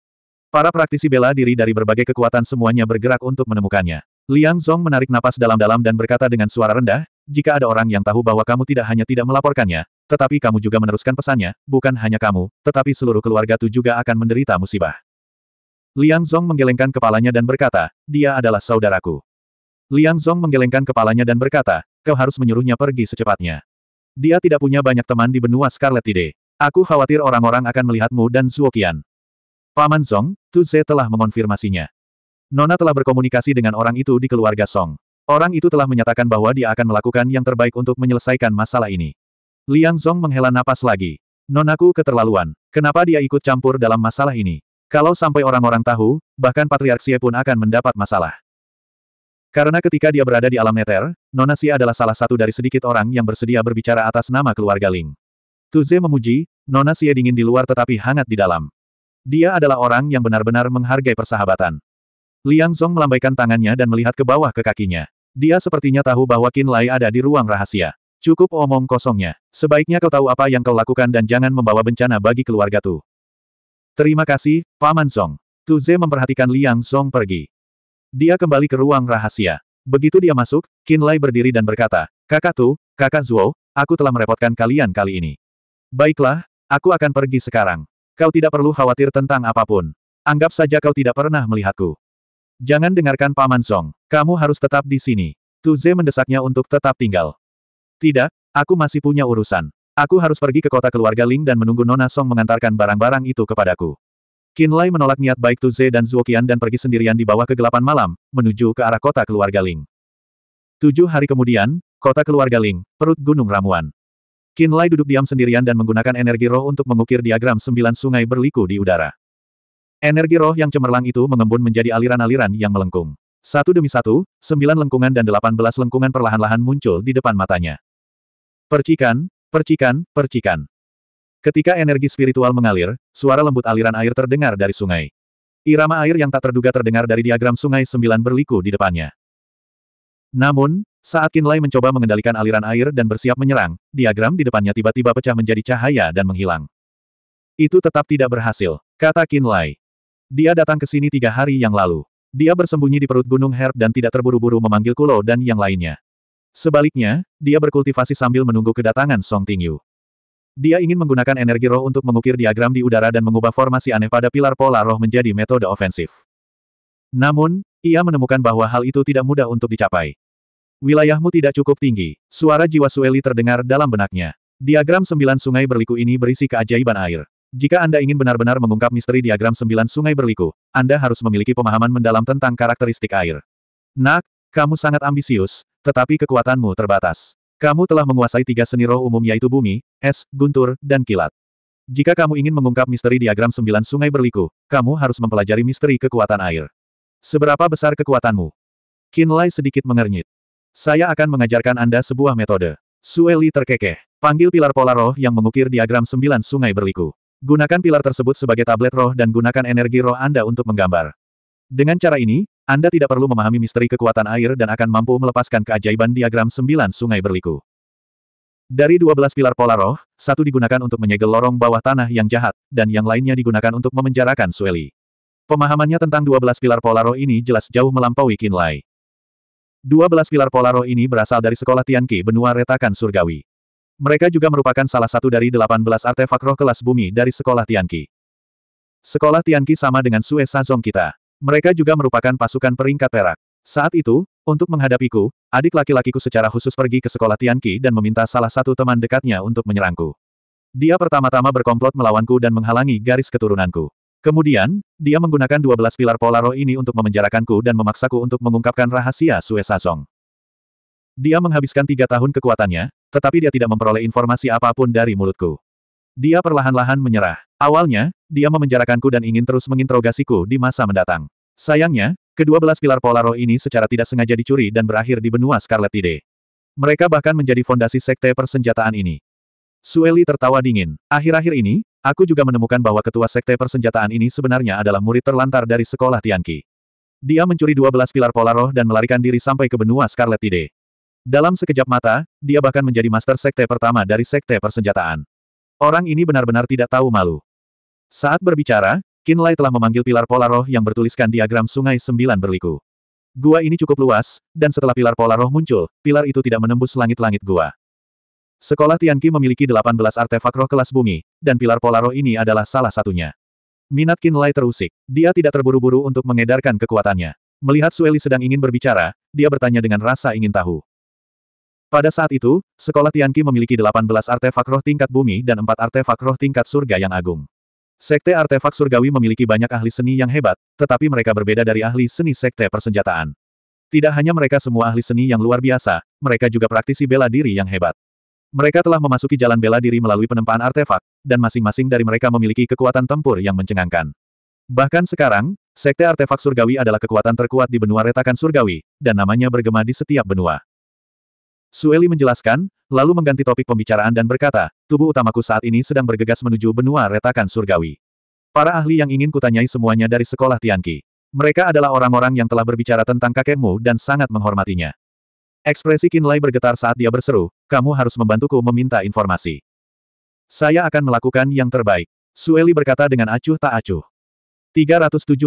Para praktisi bela diri dari berbagai kekuatan semuanya bergerak untuk menemukannya. Liang Zhong menarik napas dalam-dalam dan berkata dengan suara rendah, jika ada orang yang tahu bahwa kamu tidak hanya tidak melaporkannya, tetapi kamu juga meneruskan pesannya, bukan hanya kamu, tetapi seluruh keluarga Tu juga akan menderita musibah. Liang Zong menggelengkan kepalanya dan berkata, dia adalah saudaraku. Liang Zong menggelengkan kepalanya dan berkata, kau harus menyuruhnya pergi secepatnya. Dia tidak punya banyak teman di benua Scarlet Tide. Aku khawatir orang-orang akan melihatmu dan Zuokian. Paman Zong, Tu Ze telah mengonfirmasinya. Nona telah berkomunikasi dengan orang itu di keluarga Song. Orang itu telah menyatakan bahwa dia akan melakukan yang terbaik untuk menyelesaikan masalah ini. Liang Zhong menghela napas lagi. Nonaku keterlaluan. Kenapa dia ikut campur dalam masalah ini? Kalau sampai orang-orang tahu, bahkan Patriark Xie pun akan mendapat masalah. Karena ketika dia berada di alam neter, Nona Xie adalah salah satu dari sedikit orang yang bersedia berbicara atas nama keluarga Ling. Tuze memuji, Nona Xie dingin di luar tetapi hangat di dalam. Dia adalah orang yang benar-benar menghargai persahabatan. Liang Zhong melambaikan tangannya dan melihat ke bawah ke kakinya. Dia sepertinya tahu bahwa Qin Lai ada di ruang rahasia. Cukup omong kosongnya. Sebaiknya kau tahu apa yang kau lakukan dan jangan membawa bencana bagi keluarga Tu. Terima kasih, Paman Song. Tu Ze memperhatikan Liang Song pergi. Dia kembali ke ruang rahasia. Begitu dia masuk, Qin Lai berdiri dan berkata, Kakak Tu, Kakak Zuo, aku telah merepotkan kalian kali ini. Baiklah, aku akan pergi sekarang. Kau tidak perlu khawatir tentang apapun. Anggap saja kau tidak pernah melihatku. Jangan dengarkan Paman Song. Kamu harus tetap di sini. Tuze mendesaknya untuk tetap tinggal. Tidak, aku masih punya urusan. Aku harus pergi ke kota keluarga Ling dan menunggu Nona Song mengantarkan barang-barang itu kepadaku. Lai menolak niat baik Tuze dan Zuokian dan pergi sendirian di bawah kegelapan malam, menuju ke arah kota keluarga Ling. Tujuh hari kemudian, kota keluarga Ling, perut Gunung Ramuan. Lai duduk diam sendirian dan menggunakan energi roh untuk mengukir diagram sembilan sungai berliku di udara. Energi roh yang cemerlang itu mengembun menjadi aliran-aliran yang melengkung. Satu demi satu, sembilan lengkungan dan delapan belas lengkungan perlahan-lahan muncul di depan matanya. Percikan, percikan, percikan. Ketika energi spiritual mengalir, suara lembut aliran air terdengar dari sungai. Irama air yang tak terduga terdengar dari diagram sungai sembilan berliku di depannya. Namun, saat Kinlay mencoba mengendalikan aliran air dan bersiap menyerang, diagram di depannya tiba-tiba pecah menjadi cahaya dan menghilang. Itu tetap tidak berhasil, kata Kinlay. Dia datang ke sini tiga hari yang lalu. Dia bersembunyi di perut Gunung Herb dan tidak terburu-buru memanggil Kulo dan yang lainnya. Sebaliknya, dia berkultivasi sambil menunggu kedatangan Song Tingyu. Dia ingin menggunakan energi roh untuk mengukir diagram di udara dan mengubah formasi aneh pada pilar pola roh menjadi metode ofensif. Namun, ia menemukan bahwa hal itu tidak mudah untuk dicapai. Wilayahmu tidak cukup tinggi, suara jiwa Sueli terdengar dalam benaknya. Diagram sembilan sungai berliku ini berisi keajaiban air. Jika Anda ingin benar-benar mengungkap misteri diagram sembilan sungai berliku, Anda harus memiliki pemahaman mendalam tentang karakteristik air. Nak, kamu sangat ambisius, tetapi kekuatanmu terbatas. Kamu telah menguasai tiga seni roh umum yaitu bumi, es, guntur, dan kilat. Jika kamu ingin mengungkap misteri diagram sembilan sungai berliku, kamu harus mempelajari misteri kekuatan air. Seberapa besar kekuatanmu? Kinlay sedikit mengernyit. Saya akan mengajarkan Anda sebuah metode. Sueli terkekeh. Panggil pilar pola roh yang mengukir diagram sembilan sungai berliku. Gunakan pilar tersebut sebagai tablet roh dan gunakan energi roh Anda untuk menggambar. Dengan cara ini, Anda tidak perlu memahami misteri kekuatan air dan akan mampu melepaskan keajaiban diagram sembilan sungai berliku. Dari 12 pilar pola roh, satu digunakan untuk menyegel lorong bawah tanah yang jahat, dan yang lainnya digunakan untuk memenjarakan Sueli. Pemahamannya tentang 12 pilar pola roh ini jelas jauh melampaui Kinlai. 12 pilar pola roh ini berasal dari sekolah Tianqi benua retakan surgawi. Mereka juga merupakan salah satu dari 18 artefak roh kelas bumi dari sekolah Tianqi. Sekolah Tianqi sama dengan Sue Sazong kita. Mereka juga merupakan pasukan peringkat perak. Saat itu, untuk menghadapiku, adik laki-lakiku secara khusus pergi ke sekolah Tianqi dan meminta salah satu teman dekatnya untuk menyerangku. Dia pertama-tama berkomplot melawanku dan menghalangi garis keturunanku. Kemudian, dia menggunakan 12 pilar pola roh ini untuk memenjarakanku dan memaksaku untuk mengungkapkan rahasia Sue Sazong. Dia menghabiskan tiga tahun kekuatannya, tetapi dia tidak memperoleh informasi apapun dari mulutku. Dia perlahan-lahan menyerah. Awalnya, dia memenjarakanku dan ingin terus menginterogasiku di masa mendatang. Sayangnya, kedua belas pilar pola ini secara tidak sengaja dicuri dan berakhir di benua Scarlet Tide. Mereka bahkan menjadi fondasi sekte persenjataan ini. Sueli tertawa dingin. Akhir-akhir ini, aku juga menemukan bahwa ketua sekte persenjataan ini sebenarnya adalah murid terlantar dari sekolah Tianqi. Dia mencuri dua belas pilar pola dan melarikan diri sampai ke benua Scarlet Tide. Dalam sekejap mata, dia bahkan menjadi master sekte pertama dari sekte persenjataan. Orang ini benar-benar tidak tahu malu. Saat berbicara, Kinlay telah memanggil pilar pola roh yang bertuliskan diagram sungai sembilan berliku. Gua ini cukup luas, dan setelah pilar pola roh muncul, pilar itu tidak menembus langit-langit gua. Sekolah Tianqi memiliki 18 artefak roh kelas bumi, dan pilar pola roh ini adalah salah satunya. Minat Kinlay terusik. Dia tidak terburu-buru untuk mengedarkan kekuatannya. Melihat Sueli sedang ingin berbicara, dia bertanya dengan rasa ingin tahu. Pada saat itu, sekolah Tianqi memiliki 18 artefak roh tingkat bumi dan 4 artefak roh tingkat surga yang agung. Sekte artefak surgawi memiliki banyak ahli seni yang hebat, tetapi mereka berbeda dari ahli seni sekte persenjataan. Tidak hanya mereka semua ahli seni yang luar biasa, mereka juga praktisi bela diri yang hebat. Mereka telah memasuki jalan bela diri melalui penempaan artefak, dan masing-masing dari mereka memiliki kekuatan tempur yang mencengangkan. Bahkan sekarang, sekte artefak surgawi adalah kekuatan terkuat di benua retakan surgawi, dan namanya bergema di setiap benua. Sueli menjelaskan, lalu mengganti topik pembicaraan dan berkata, tubuh utamaku saat ini sedang bergegas menuju benua retakan surgawi. Para ahli yang ingin kutanyai semuanya dari sekolah Tianqi. Mereka adalah orang-orang yang telah berbicara tentang kakekmu dan sangat menghormatinya. Ekspresi Kinlay bergetar saat dia berseru, kamu harus membantuku meminta informasi. Saya akan melakukan yang terbaik. Sueli berkata dengan acuh tak acuh. 370.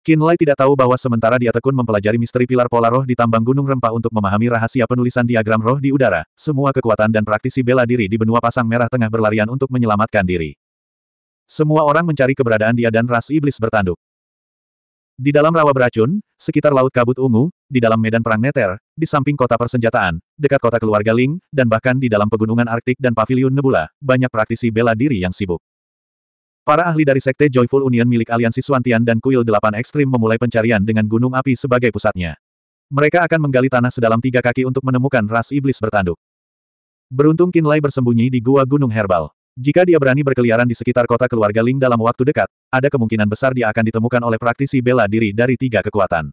Kinlay tidak tahu bahwa sementara dia tekun mempelajari misteri pilar pola roh di tambang gunung rempah untuk memahami rahasia penulisan diagram roh di udara, semua kekuatan dan praktisi bela diri di benua pasang merah tengah berlarian untuk menyelamatkan diri. Semua orang mencari keberadaan dia dan ras iblis bertanduk. Di dalam rawa beracun, sekitar Laut Kabut Ungu, di dalam medan perang Neter, di samping kota persenjataan, dekat kota keluarga Ling, dan bahkan di dalam pegunungan Arktik dan paviliun Nebula, banyak praktisi bela diri yang sibuk. Para ahli dari Sekte Joyful Union milik aliansi Suantian dan Kuil Delapan Ekstrim memulai pencarian dengan gunung api sebagai pusatnya. Mereka akan menggali tanah sedalam tiga kaki untuk menemukan ras iblis bertanduk. Beruntung Kinlay bersembunyi di gua gunung herbal. Jika dia berani berkeliaran di sekitar kota keluarga Ling dalam waktu dekat, ada kemungkinan besar dia akan ditemukan oleh praktisi bela diri dari tiga kekuatan.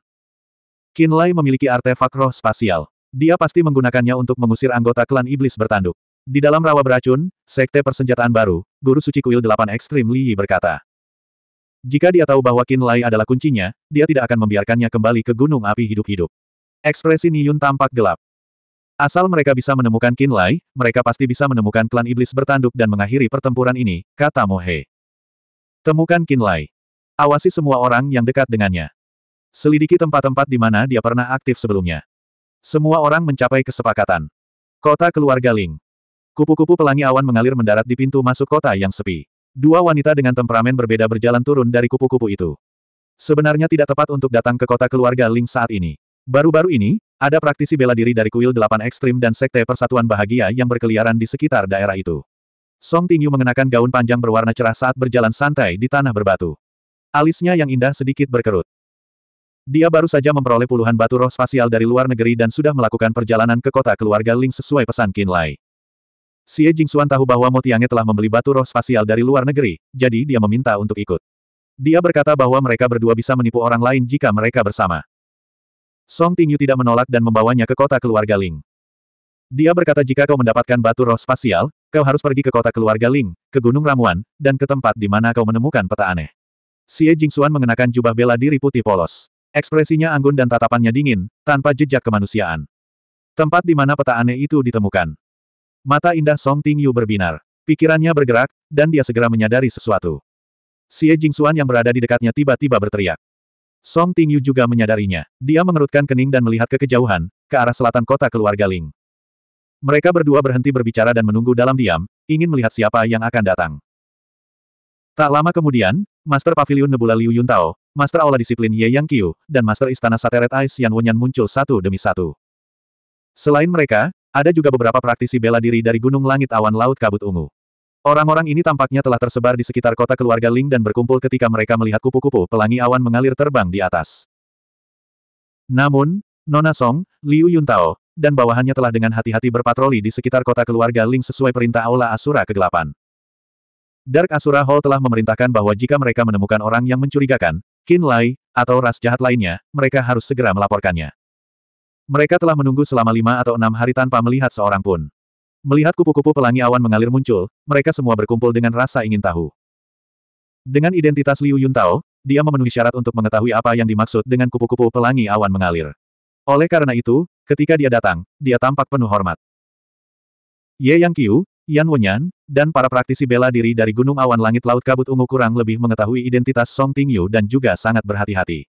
Kinlay memiliki artefak roh spasial. Dia pasti menggunakannya untuk mengusir anggota klan iblis bertanduk. Di dalam rawa beracun, Sekte Persenjataan Baru, Guru Suci Kuil 8 Ekstrim Li Yi berkata. Jika dia tahu bahwa Qin Lai adalah kuncinya, dia tidak akan membiarkannya kembali ke gunung api hidup-hidup. Ekspresi Niyun tampak gelap. Asal mereka bisa menemukan Qin Lai, mereka pasti bisa menemukan klan iblis bertanduk dan mengakhiri pertempuran ini, kata Mohe. Temukan Qin Lai. Awasi semua orang yang dekat dengannya. Selidiki tempat-tempat di mana dia pernah aktif sebelumnya. Semua orang mencapai kesepakatan. Kota keluarga Ling. Kupu-kupu pelangi awan mengalir mendarat di pintu masuk kota yang sepi. Dua wanita dengan temperamen berbeda berjalan turun dari kupu-kupu itu. Sebenarnya tidak tepat untuk datang ke kota keluarga Ling saat ini. Baru-baru ini, ada praktisi bela diri dari kuil delapan ekstrim dan sekte persatuan bahagia yang berkeliaran di sekitar daerah itu. Song Tingyu mengenakan gaun panjang berwarna cerah saat berjalan santai di tanah berbatu. Alisnya yang indah sedikit berkerut. Dia baru saja memperoleh puluhan batu roh spasial dari luar negeri dan sudah melakukan perjalanan ke kota keluarga Ling sesuai pesan Qin Lai. Xie Jingxuan tahu bahwa Motiange telah membeli batu roh spasial dari luar negeri, jadi dia meminta untuk ikut. Dia berkata bahwa mereka berdua bisa menipu orang lain jika mereka bersama. Song Tingyu tidak menolak dan membawanya ke kota keluarga Ling. Dia berkata jika kau mendapatkan batu roh spasial, kau harus pergi ke kota keluarga Ling, ke Gunung Ramuan, dan ke tempat di mana kau menemukan peta aneh. Xie Jingxuan mengenakan jubah bela diri putih polos. Ekspresinya anggun dan tatapannya dingin, tanpa jejak kemanusiaan. Tempat di mana peta aneh itu ditemukan. Mata indah Song Tingyu berbinar. Pikirannya bergerak, dan dia segera menyadari sesuatu. Xie Jingxuan yang berada di dekatnya tiba-tiba berteriak. Song Tingyu juga menyadarinya. Dia mengerutkan kening dan melihat ke kejauhan, ke arah selatan kota keluarga Ling. Mereka berdua berhenti berbicara dan menunggu dalam diam, ingin melihat siapa yang akan datang. Tak lama kemudian, Master Pavilion Nebula Liu Yuntao, Master Aula Disiplin Ye Yang Qiu, dan Master Istana Sateret Ice Yan Wonyan muncul satu demi satu. Selain mereka, ada juga beberapa praktisi bela diri dari Gunung Langit Awan Laut Kabut Ungu. Orang-orang ini tampaknya telah tersebar di sekitar kota keluarga Ling dan berkumpul ketika mereka melihat kupu-kupu pelangi awan mengalir terbang di atas. Namun, Nona Song, Liu Yuntao, dan bawahannya telah dengan hati-hati berpatroli di sekitar kota keluarga Ling sesuai perintah Aula Asura Kegelapan. Dark Asura Hall telah memerintahkan bahwa jika mereka menemukan orang yang mencurigakan, Kin Lai, atau ras jahat lainnya, mereka harus segera melaporkannya. Mereka telah menunggu selama lima atau enam hari tanpa melihat seorang pun. Melihat kupu-kupu pelangi awan mengalir muncul, mereka semua berkumpul dengan rasa ingin tahu. Dengan identitas Liu Yuntao, dia memenuhi syarat untuk mengetahui apa yang dimaksud dengan kupu-kupu pelangi awan mengalir. Oleh karena itu, ketika dia datang, dia tampak penuh hormat. Ye Yang Qiu, Yan Wenyan, dan para praktisi bela diri dari Gunung Awan Langit Laut Kabut Ungu kurang lebih mengetahui identitas Song Tingyu dan juga sangat berhati-hati.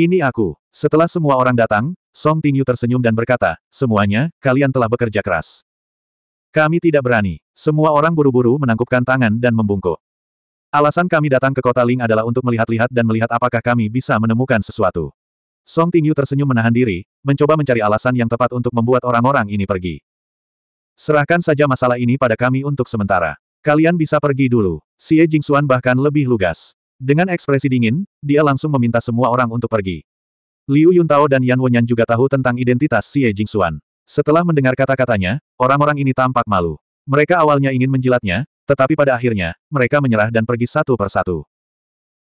Ini aku. Setelah semua orang datang, Song Tingyu tersenyum dan berkata, semuanya, kalian telah bekerja keras. Kami tidak berani. Semua orang buru-buru menangkupkan tangan dan membungkuk. Alasan kami datang ke kota Ling adalah untuk melihat-lihat dan melihat apakah kami bisa menemukan sesuatu. Song Tingyu tersenyum menahan diri, mencoba mencari alasan yang tepat untuk membuat orang-orang ini pergi. Serahkan saja masalah ini pada kami untuk sementara. Kalian bisa pergi dulu. Xie Jingxuan bahkan lebih lugas. Dengan ekspresi dingin, dia langsung meminta semua orang untuk pergi. Liu Yuntao dan Yan Wenyan juga tahu tentang identitas Si Jing Jingxuan. Setelah mendengar kata-katanya, orang-orang ini tampak malu. Mereka awalnya ingin menjilatnya, tetapi pada akhirnya, mereka menyerah dan pergi satu persatu.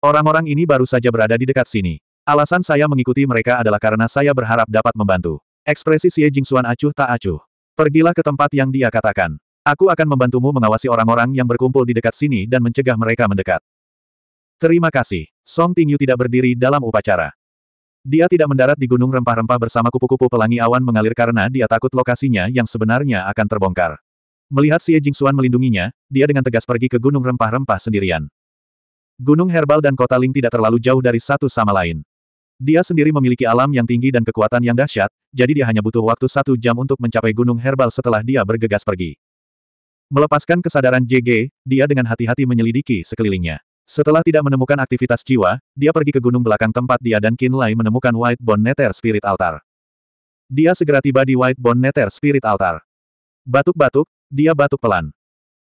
Orang-orang ini baru saja berada di dekat sini. Alasan saya mengikuti mereka adalah karena saya berharap dapat membantu. Ekspresi Si Jing Jingxuan acuh tak acuh. Pergilah ke tempat yang dia katakan. Aku akan membantumu mengawasi orang-orang yang berkumpul di dekat sini dan mencegah mereka mendekat. Terima kasih. Song Tingyu tidak berdiri dalam upacara. Dia tidak mendarat di gunung rempah-rempah bersama kupu-kupu pelangi awan mengalir karena dia takut lokasinya yang sebenarnya akan terbongkar. Melihat Xie Jingxuan melindunginya, dia dengan tegas pergi ke gunung rempah-rempah sendirian. Gunung herbal dan kota Ling tidak terlalu jauh dari satu sama lain. Dia sendiri memiliki alam yang tinggi dan kekuatan yang dahsyat, jadi dia hanya butuh waktu satu jam untuk mencapai gunung herbal setelah dia bergegas pergi. Melepaskan kesadaran JG, dia dengan hati-hati menyelidiki sekelilingnya. Setelah tidak menemukan aktivitas jiwa, dia pergi ke gunung belakang tempat dia dan Qin Lai menemukan White Bone Nether Spirit Altar. Dia segera tiba di White Bone Nether Spirit Altar. Batuk-batuk, dia batuk pelan.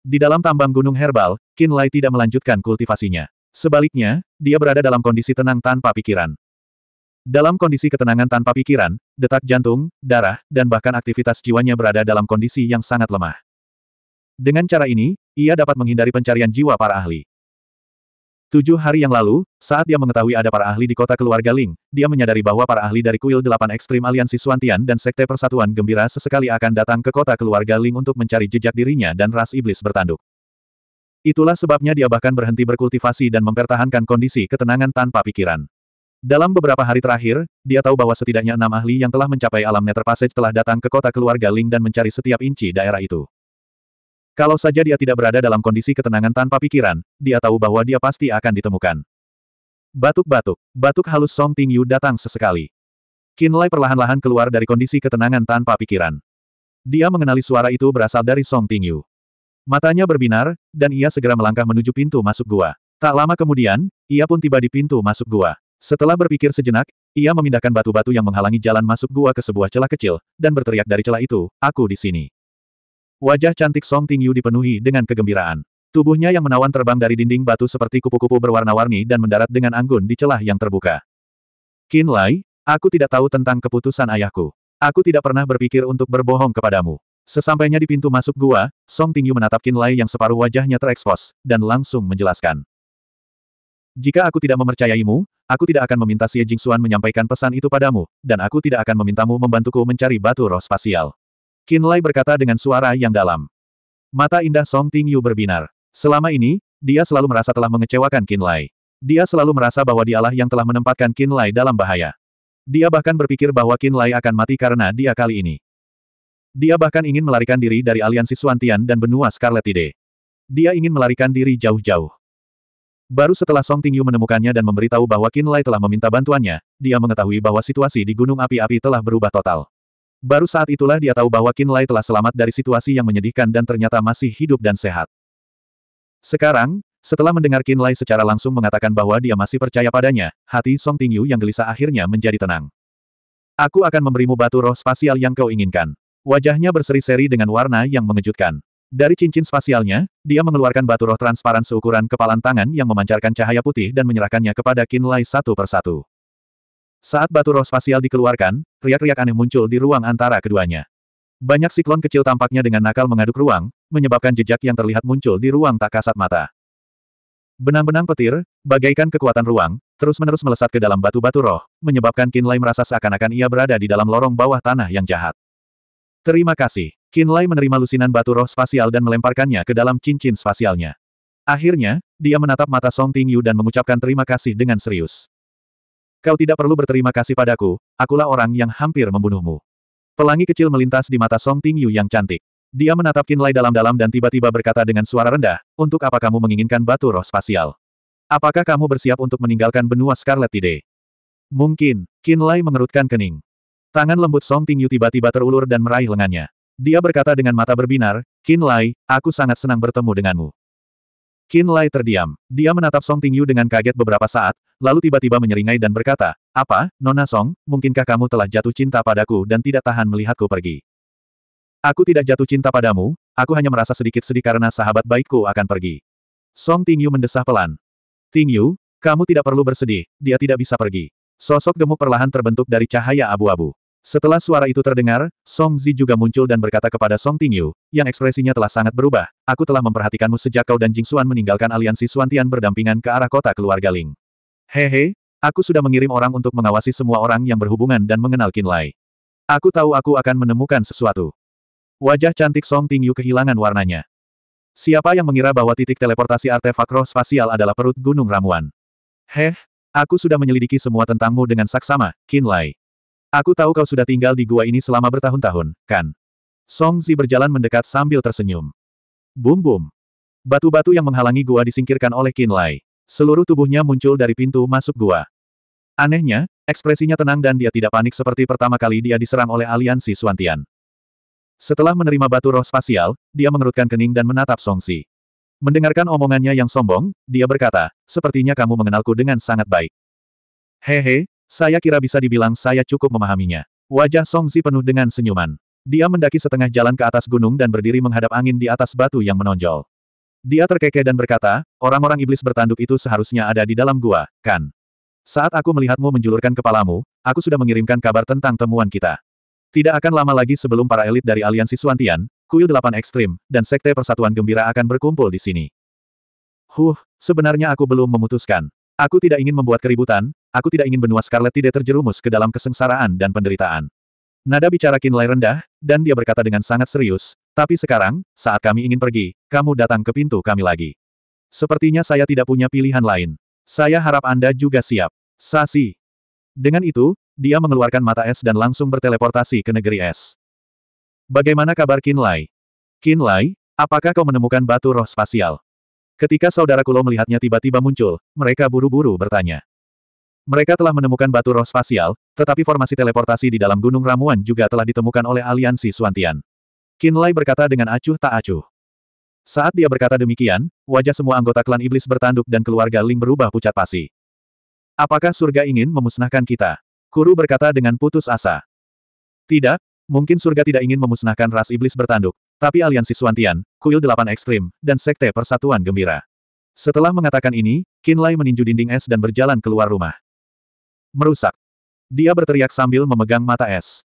Di dalam tambang gunung herbal, Qin Lai tidak melanjutkan kultivasinya. Sebaliknya, dia berada dalam kondisi tenang tanpa pikiran. Dalam kondisi ketenangan tanpa pikiran, detak jantung, darah, dan bahkan aktivitas jiwanya berada dalam kondisi yang sangat lemah. Dengan cara ini, ia dapat menghindari pencarian jiwa para ahli. Tujuh hari yang lalu, saat dia mengetahui ada para ahli di kota keluarga Ling, dia menyadari bahwa para ahli dari kuil delapan ekstrim aliansi Suantian dan Sekte Persatuan Gembira sesekali akan datang ke kota keluarga Ling untuk mencari jejak dirinya dan ras iblis bertanduk. Itulah sebabnya dia bahkan berhenti berkultivasi dan mempertahankan kondisi ketenangan tanpa pikiran. Dalam beberapa hari terakhir, dia tahu bahwa setidaknya enam ahli yang telah mencapai alam Nether Passage telah datang ke kota keluarga Ling dan mencari setiap inci daerah itu. Kalau saja dia tidak berada dalam kondisi ketenangan tanpa pikiran, dia tahu bahwa dia pasti akan ditemukan. Batuk-batuk, batuk halus Song Ting Yu datang sesekali. Qin Lai perlahan-lahan keluar dari kondisi ketenangan tanpa pikiran. Dia mengenali suara itu berasal dari Song Ting Yu. Matanya berbinar, dan ia segera melangkah menuju pintu masuk gua. Tak lama kemudian, ia pun tiba di pintu masuk gua. Setelah berpikir sejenak, ia memindahkan batu-batu yang menghalangi jalan masuk gua ke sebuah celah kecil, dan berteriak dari celah itu, aku di sini. Wajah cantik Song Tingyu dipenuhi dengan kegembiraan. Tubuhnya yang menawan terbang dari dinding batu seperti kupu-kupu berwarna-warni dan mendarat dengan anggun di celah yang terbuka. Qin Lai, aku tidak tahu tentang keputusan ayahku. Aku tidak pernah berpikir untuk berbohong kepadamu. Sesampainya di pintu masuk gua, Song Tingyu menatap Qin Lai yang separuh wajahnya terekspos, dan langsung menjelaskan. Jika aku tidak memercayaimu, aku tidak akan meminta Xie Jingxuan menyampaikan pesan itu padamu, dan aku tidak akan memintamu membantuku mencari batu roh spasial. Kinlay berkata dengan suara yang dalam. Mata indah Song Tingyu berbinar. Selama ini, dia selalu merasa telah mengecewakan Kinlay. Dia selalu merasa bahwa dialah yang telah menempatkan Kinlay dalam bahaya. Dia bahkan berpikir bahwa Kinlay akan mati karena dia kali ini. Dia bahkan ingin melarikan diri dari aliansi Suantian dan benua Scarlet Tide. Dia ingin melarikan diri jauh-jauh. Baru setelah Song Tingyu menemukannya dan memberitahu bahwa Kinlay telah meminta bantuannya, dia mengetahui bahwa situasi di Gunung Api-Api telah berubah total. Baru saat itulah dia tahu bahwa Qin Lai telah selamat dari situasi yang menyedihkan dan ternyata masih hidup dan sehat. Sekarang, setelah mendengar Qin Lai secara langsung mengatakan bahwa dia masih percaya padanya, hati Song Tingyu yang gelisah akhirnya menjadi tenang. Aku akan memberimu batu roh spasial yang kau inginkan. Wajahnya berseri-seri dengan warna yang mengejutkan. Dari cincin spasialnya, dia mengeluarkan batu roh transparan seukuran kepalan tangan yang memancarkan cahaya putih dan menyerahkannya kepada Qin Lai satu persatu. Saat batu roh spasial dikeluarkan, riak-riak aneh muncul di ruang antara keduanya. Banyak siklon kecil tampaknya dengan nakal mengaduk ruang, menyebabkan jejak yang terlihat muncul di ruang tak kasat mata. Benang-benang petir, bagaikan kekuatan ruang, terus-menerus melesat ke dalam batu-batu roh, menyebabkan Lai merasa seakan-akan ia berada di dalam lorong bawah tanah yang jahat. Terima kasih. Lai menerima lusinan batu roh spasial dan melemparkannya ke dalam cincin spasialnya. Akhirnya, dia menatap mata Song Tingyu dan mengucapkan terima kasih dengan serius. Kau tidak perlu berterima kasih padaku, akulah orang yang hampir membunuhmu. Pelangi kecil melintas di mata Song Tingyu yang cantik. Dia menatap Lai dalam-dalam dan tiba-tiba berkata dengan suara rendah, untuk apa kamu menginginkan batu roh spasial? Apakah kamu bersiap untuk meninggalkan benua Scarlet Tide? Mungkin, Lai mengerutkan kening. Tangan lembut Song Tingyu tiba-tiba terulur dan meraih lengannya. Dia berkata dengan mata berbinar, Lai, aku sangat senang bertemu denganmu. Qin Lai terdiam. Dia menatap Song Tingyu dengan kaget beberapa saat, lalu tiba-tiba menyeringai dan berkata, Apa, Nona Song, mungkinkah kamu telah jatuh cinta padaku dan tidak tahan melihatku pergi? Aku tidak jatuh cinta padamu, aku hanya merasa sedikit sedih karena sahabat baikku akan pergi. Song Tingyu mendesah pelan. Tingyu, kamu tidak perlu bersedih, dia tidak bisa pergi. Sosok gemuk perlahan terbentuk dari cahaya abu-abu. Setelah suara itu terdengar, Song Zi juga muncul dan berkata kepada Song Tingyu, yang ekspresinya telah sangat berubah, aku telah memperhatikanmu sejak kau dan Jing Xuan meninggalkan aliansi Suantian berdampingan ke arah kota keluarga Ling. Hehe, aku sudah mengirim orang untuk mengawasi semua orang yang berhubungan dan mengenal Qin Lai. Aku tahu aku akan menemukan sesuatu. Wajah cantik Song Tingyu kehilangan warnanya. Siapa yang mengira bahwa titik teleportasi artefak roh spasial adalah perut Gunung Ramuan? Heh, aku sudah menyelidiki semua tentangmu dengan saksama, Qin Lai. Aku tahu kau sudah tinggal di gua ini selama bertahun-tahun, kan? Song Zi berjalan mendekat sambil tersenyum. Bum bum. Batu-batu yang menghalangi gua disingkirkan oleh Qin Lai. Seluruh tubuhnya muncul dari pintu masuk gua. Anehnya, ekspresinya tenang dan dia tidak panik seperti pertama kali dia diserang oleh aliansi Suantian. Setelah menerima batu roh spasial, dia mengerutkan kening dan menatap Song Zi. Mendengarkan omongannya yang sombong, dia berkata, sepertinya kamu mengenalku dengan sangat baik. Hehe, saya kira bisa dibilang saya cukup memahaminya. Wajah Song Songzi penuh dengan senyuman. Dia mendaki setengah jalan ke atas gunung dan berdiri menghadap angin di atas batu yang menonjol. Dia terkekeh dan berkata, orang-orang iblis bertanduk itu seharusnya ada di dalam gua, kan? Saat aku melihatmu menjulurkan kepalamu, aku sudah mengirimkan kabar tentang temuan kita. Tidak akan lama lagi sebelum para elit dari aliansi Suantian, Kuil Delapan Ekstrim, dan Sekte Persatuan Gembira akan berkumpul di sini. Huh, sebenarnya aku belum memutuskan. Aku tidak ingin membuat keributan, Aku tidak ingin benua Scarlet tidak terjerumus ke dalam kesengsaraan dan penderitaan. Nada bicara Kinlay rendah, dan dia berkata dengan sangat serius, tapi sekarang, saat kami ingin pergi, kamu datang ke pintu kami lagi. Sepertinya saya tidak punya pilihan lain. Saya harap Anda juga siap. Sasi. Dengan itu, dia mengeluarkan mata es dan langsung berteleportasi ke negeri es. Bagaimana kabar Kinlay? Kinlay, apakah kau menemukan batu roh spasial? Ketika saudara Kulo melihatnya tiba-tiba muncul, mereka buru-buru bertanya. Mereka telah menemukan batu roh spasial, tetapi formasi teleportasi di dalam Gunung Ramuan juga telah ditemukan oleh aliansi Suantian. Kinlay berkata dengan acuh tak acuh. Saat dia berkata demikian, wajah semua anggota klan iblis bertanduk dan keluarga Ling berubah pucat pasi. Apakah surga ingin memusnahkan kita? Kuru berkata dengan putus asa. Tidak, mungkin surga tidak ingin memusnahkan ras iblis bertanduk, tapi aliansi Suantian, kuil delapan ekstrim, dan sekte persatuan gembira. Setelah mengatakan ini, Kinlay meninju dinding es dan berjalan keluar rumah. Merusak. Dia berteriak sambil memegang mata es.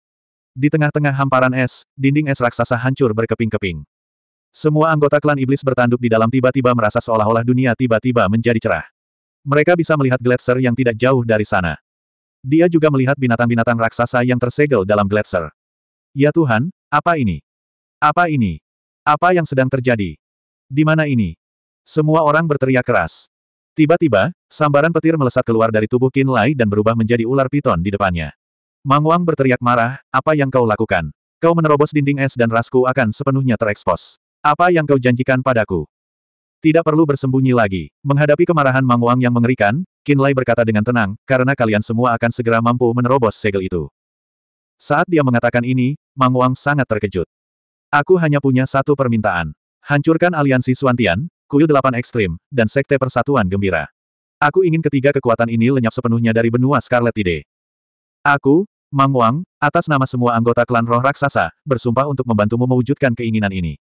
Di tengah-tengah hamparan es, dinding es raksasa hancur berkeping-keping. Semua anggota klan iblis bertanduk di dalam tiba-tiba merasa seolah-olah dunia tiba-tiba menjadi cerah. Mereka bisa melihat gletser yang tidak jauh dari sana. Dia juga melihat binatang-binatang raksasa yang tersegel dalam gletser. Ya Tuhan, apa ini? Apa ini? Apa yang sedang terjadi? Di mana ini? Semua orang berteriak keras. Tiba-tiba, sambaran petir melesat keluar dari tubuh Qin Lai dan berubah menjadi ular piton di depannya. Mang Wang berteriak marah, apa yang kau lakukan? Kau menerobos dinding es dan rasku akan sepenuhnya terekspos. Apa yang kau janjikan padaku? Tidak perlu bersembunyi lagi. Menghadapi kemarahan Mang Wang yang mengerikan, Qin Lai berkata dengan tenang, karena kalian semua akan segera mampu menerobos segel itu. Saat dia mengatakan ini, Mang Wang sangat terkejut. Aku hanya punya satu permintaan. Hancurkan aliansi Suantian, kuil delapan ekstrim, dan sekte persatuan gembira. Aku ingin ketiga kekuatan ini lenyap sepenuhnya dari benua Scarlet Tide. Aku, Mang Wang, atas nama semua anggota klan roh raksasa, bersumpah untuk membantumu mewujudkan keinginan ini.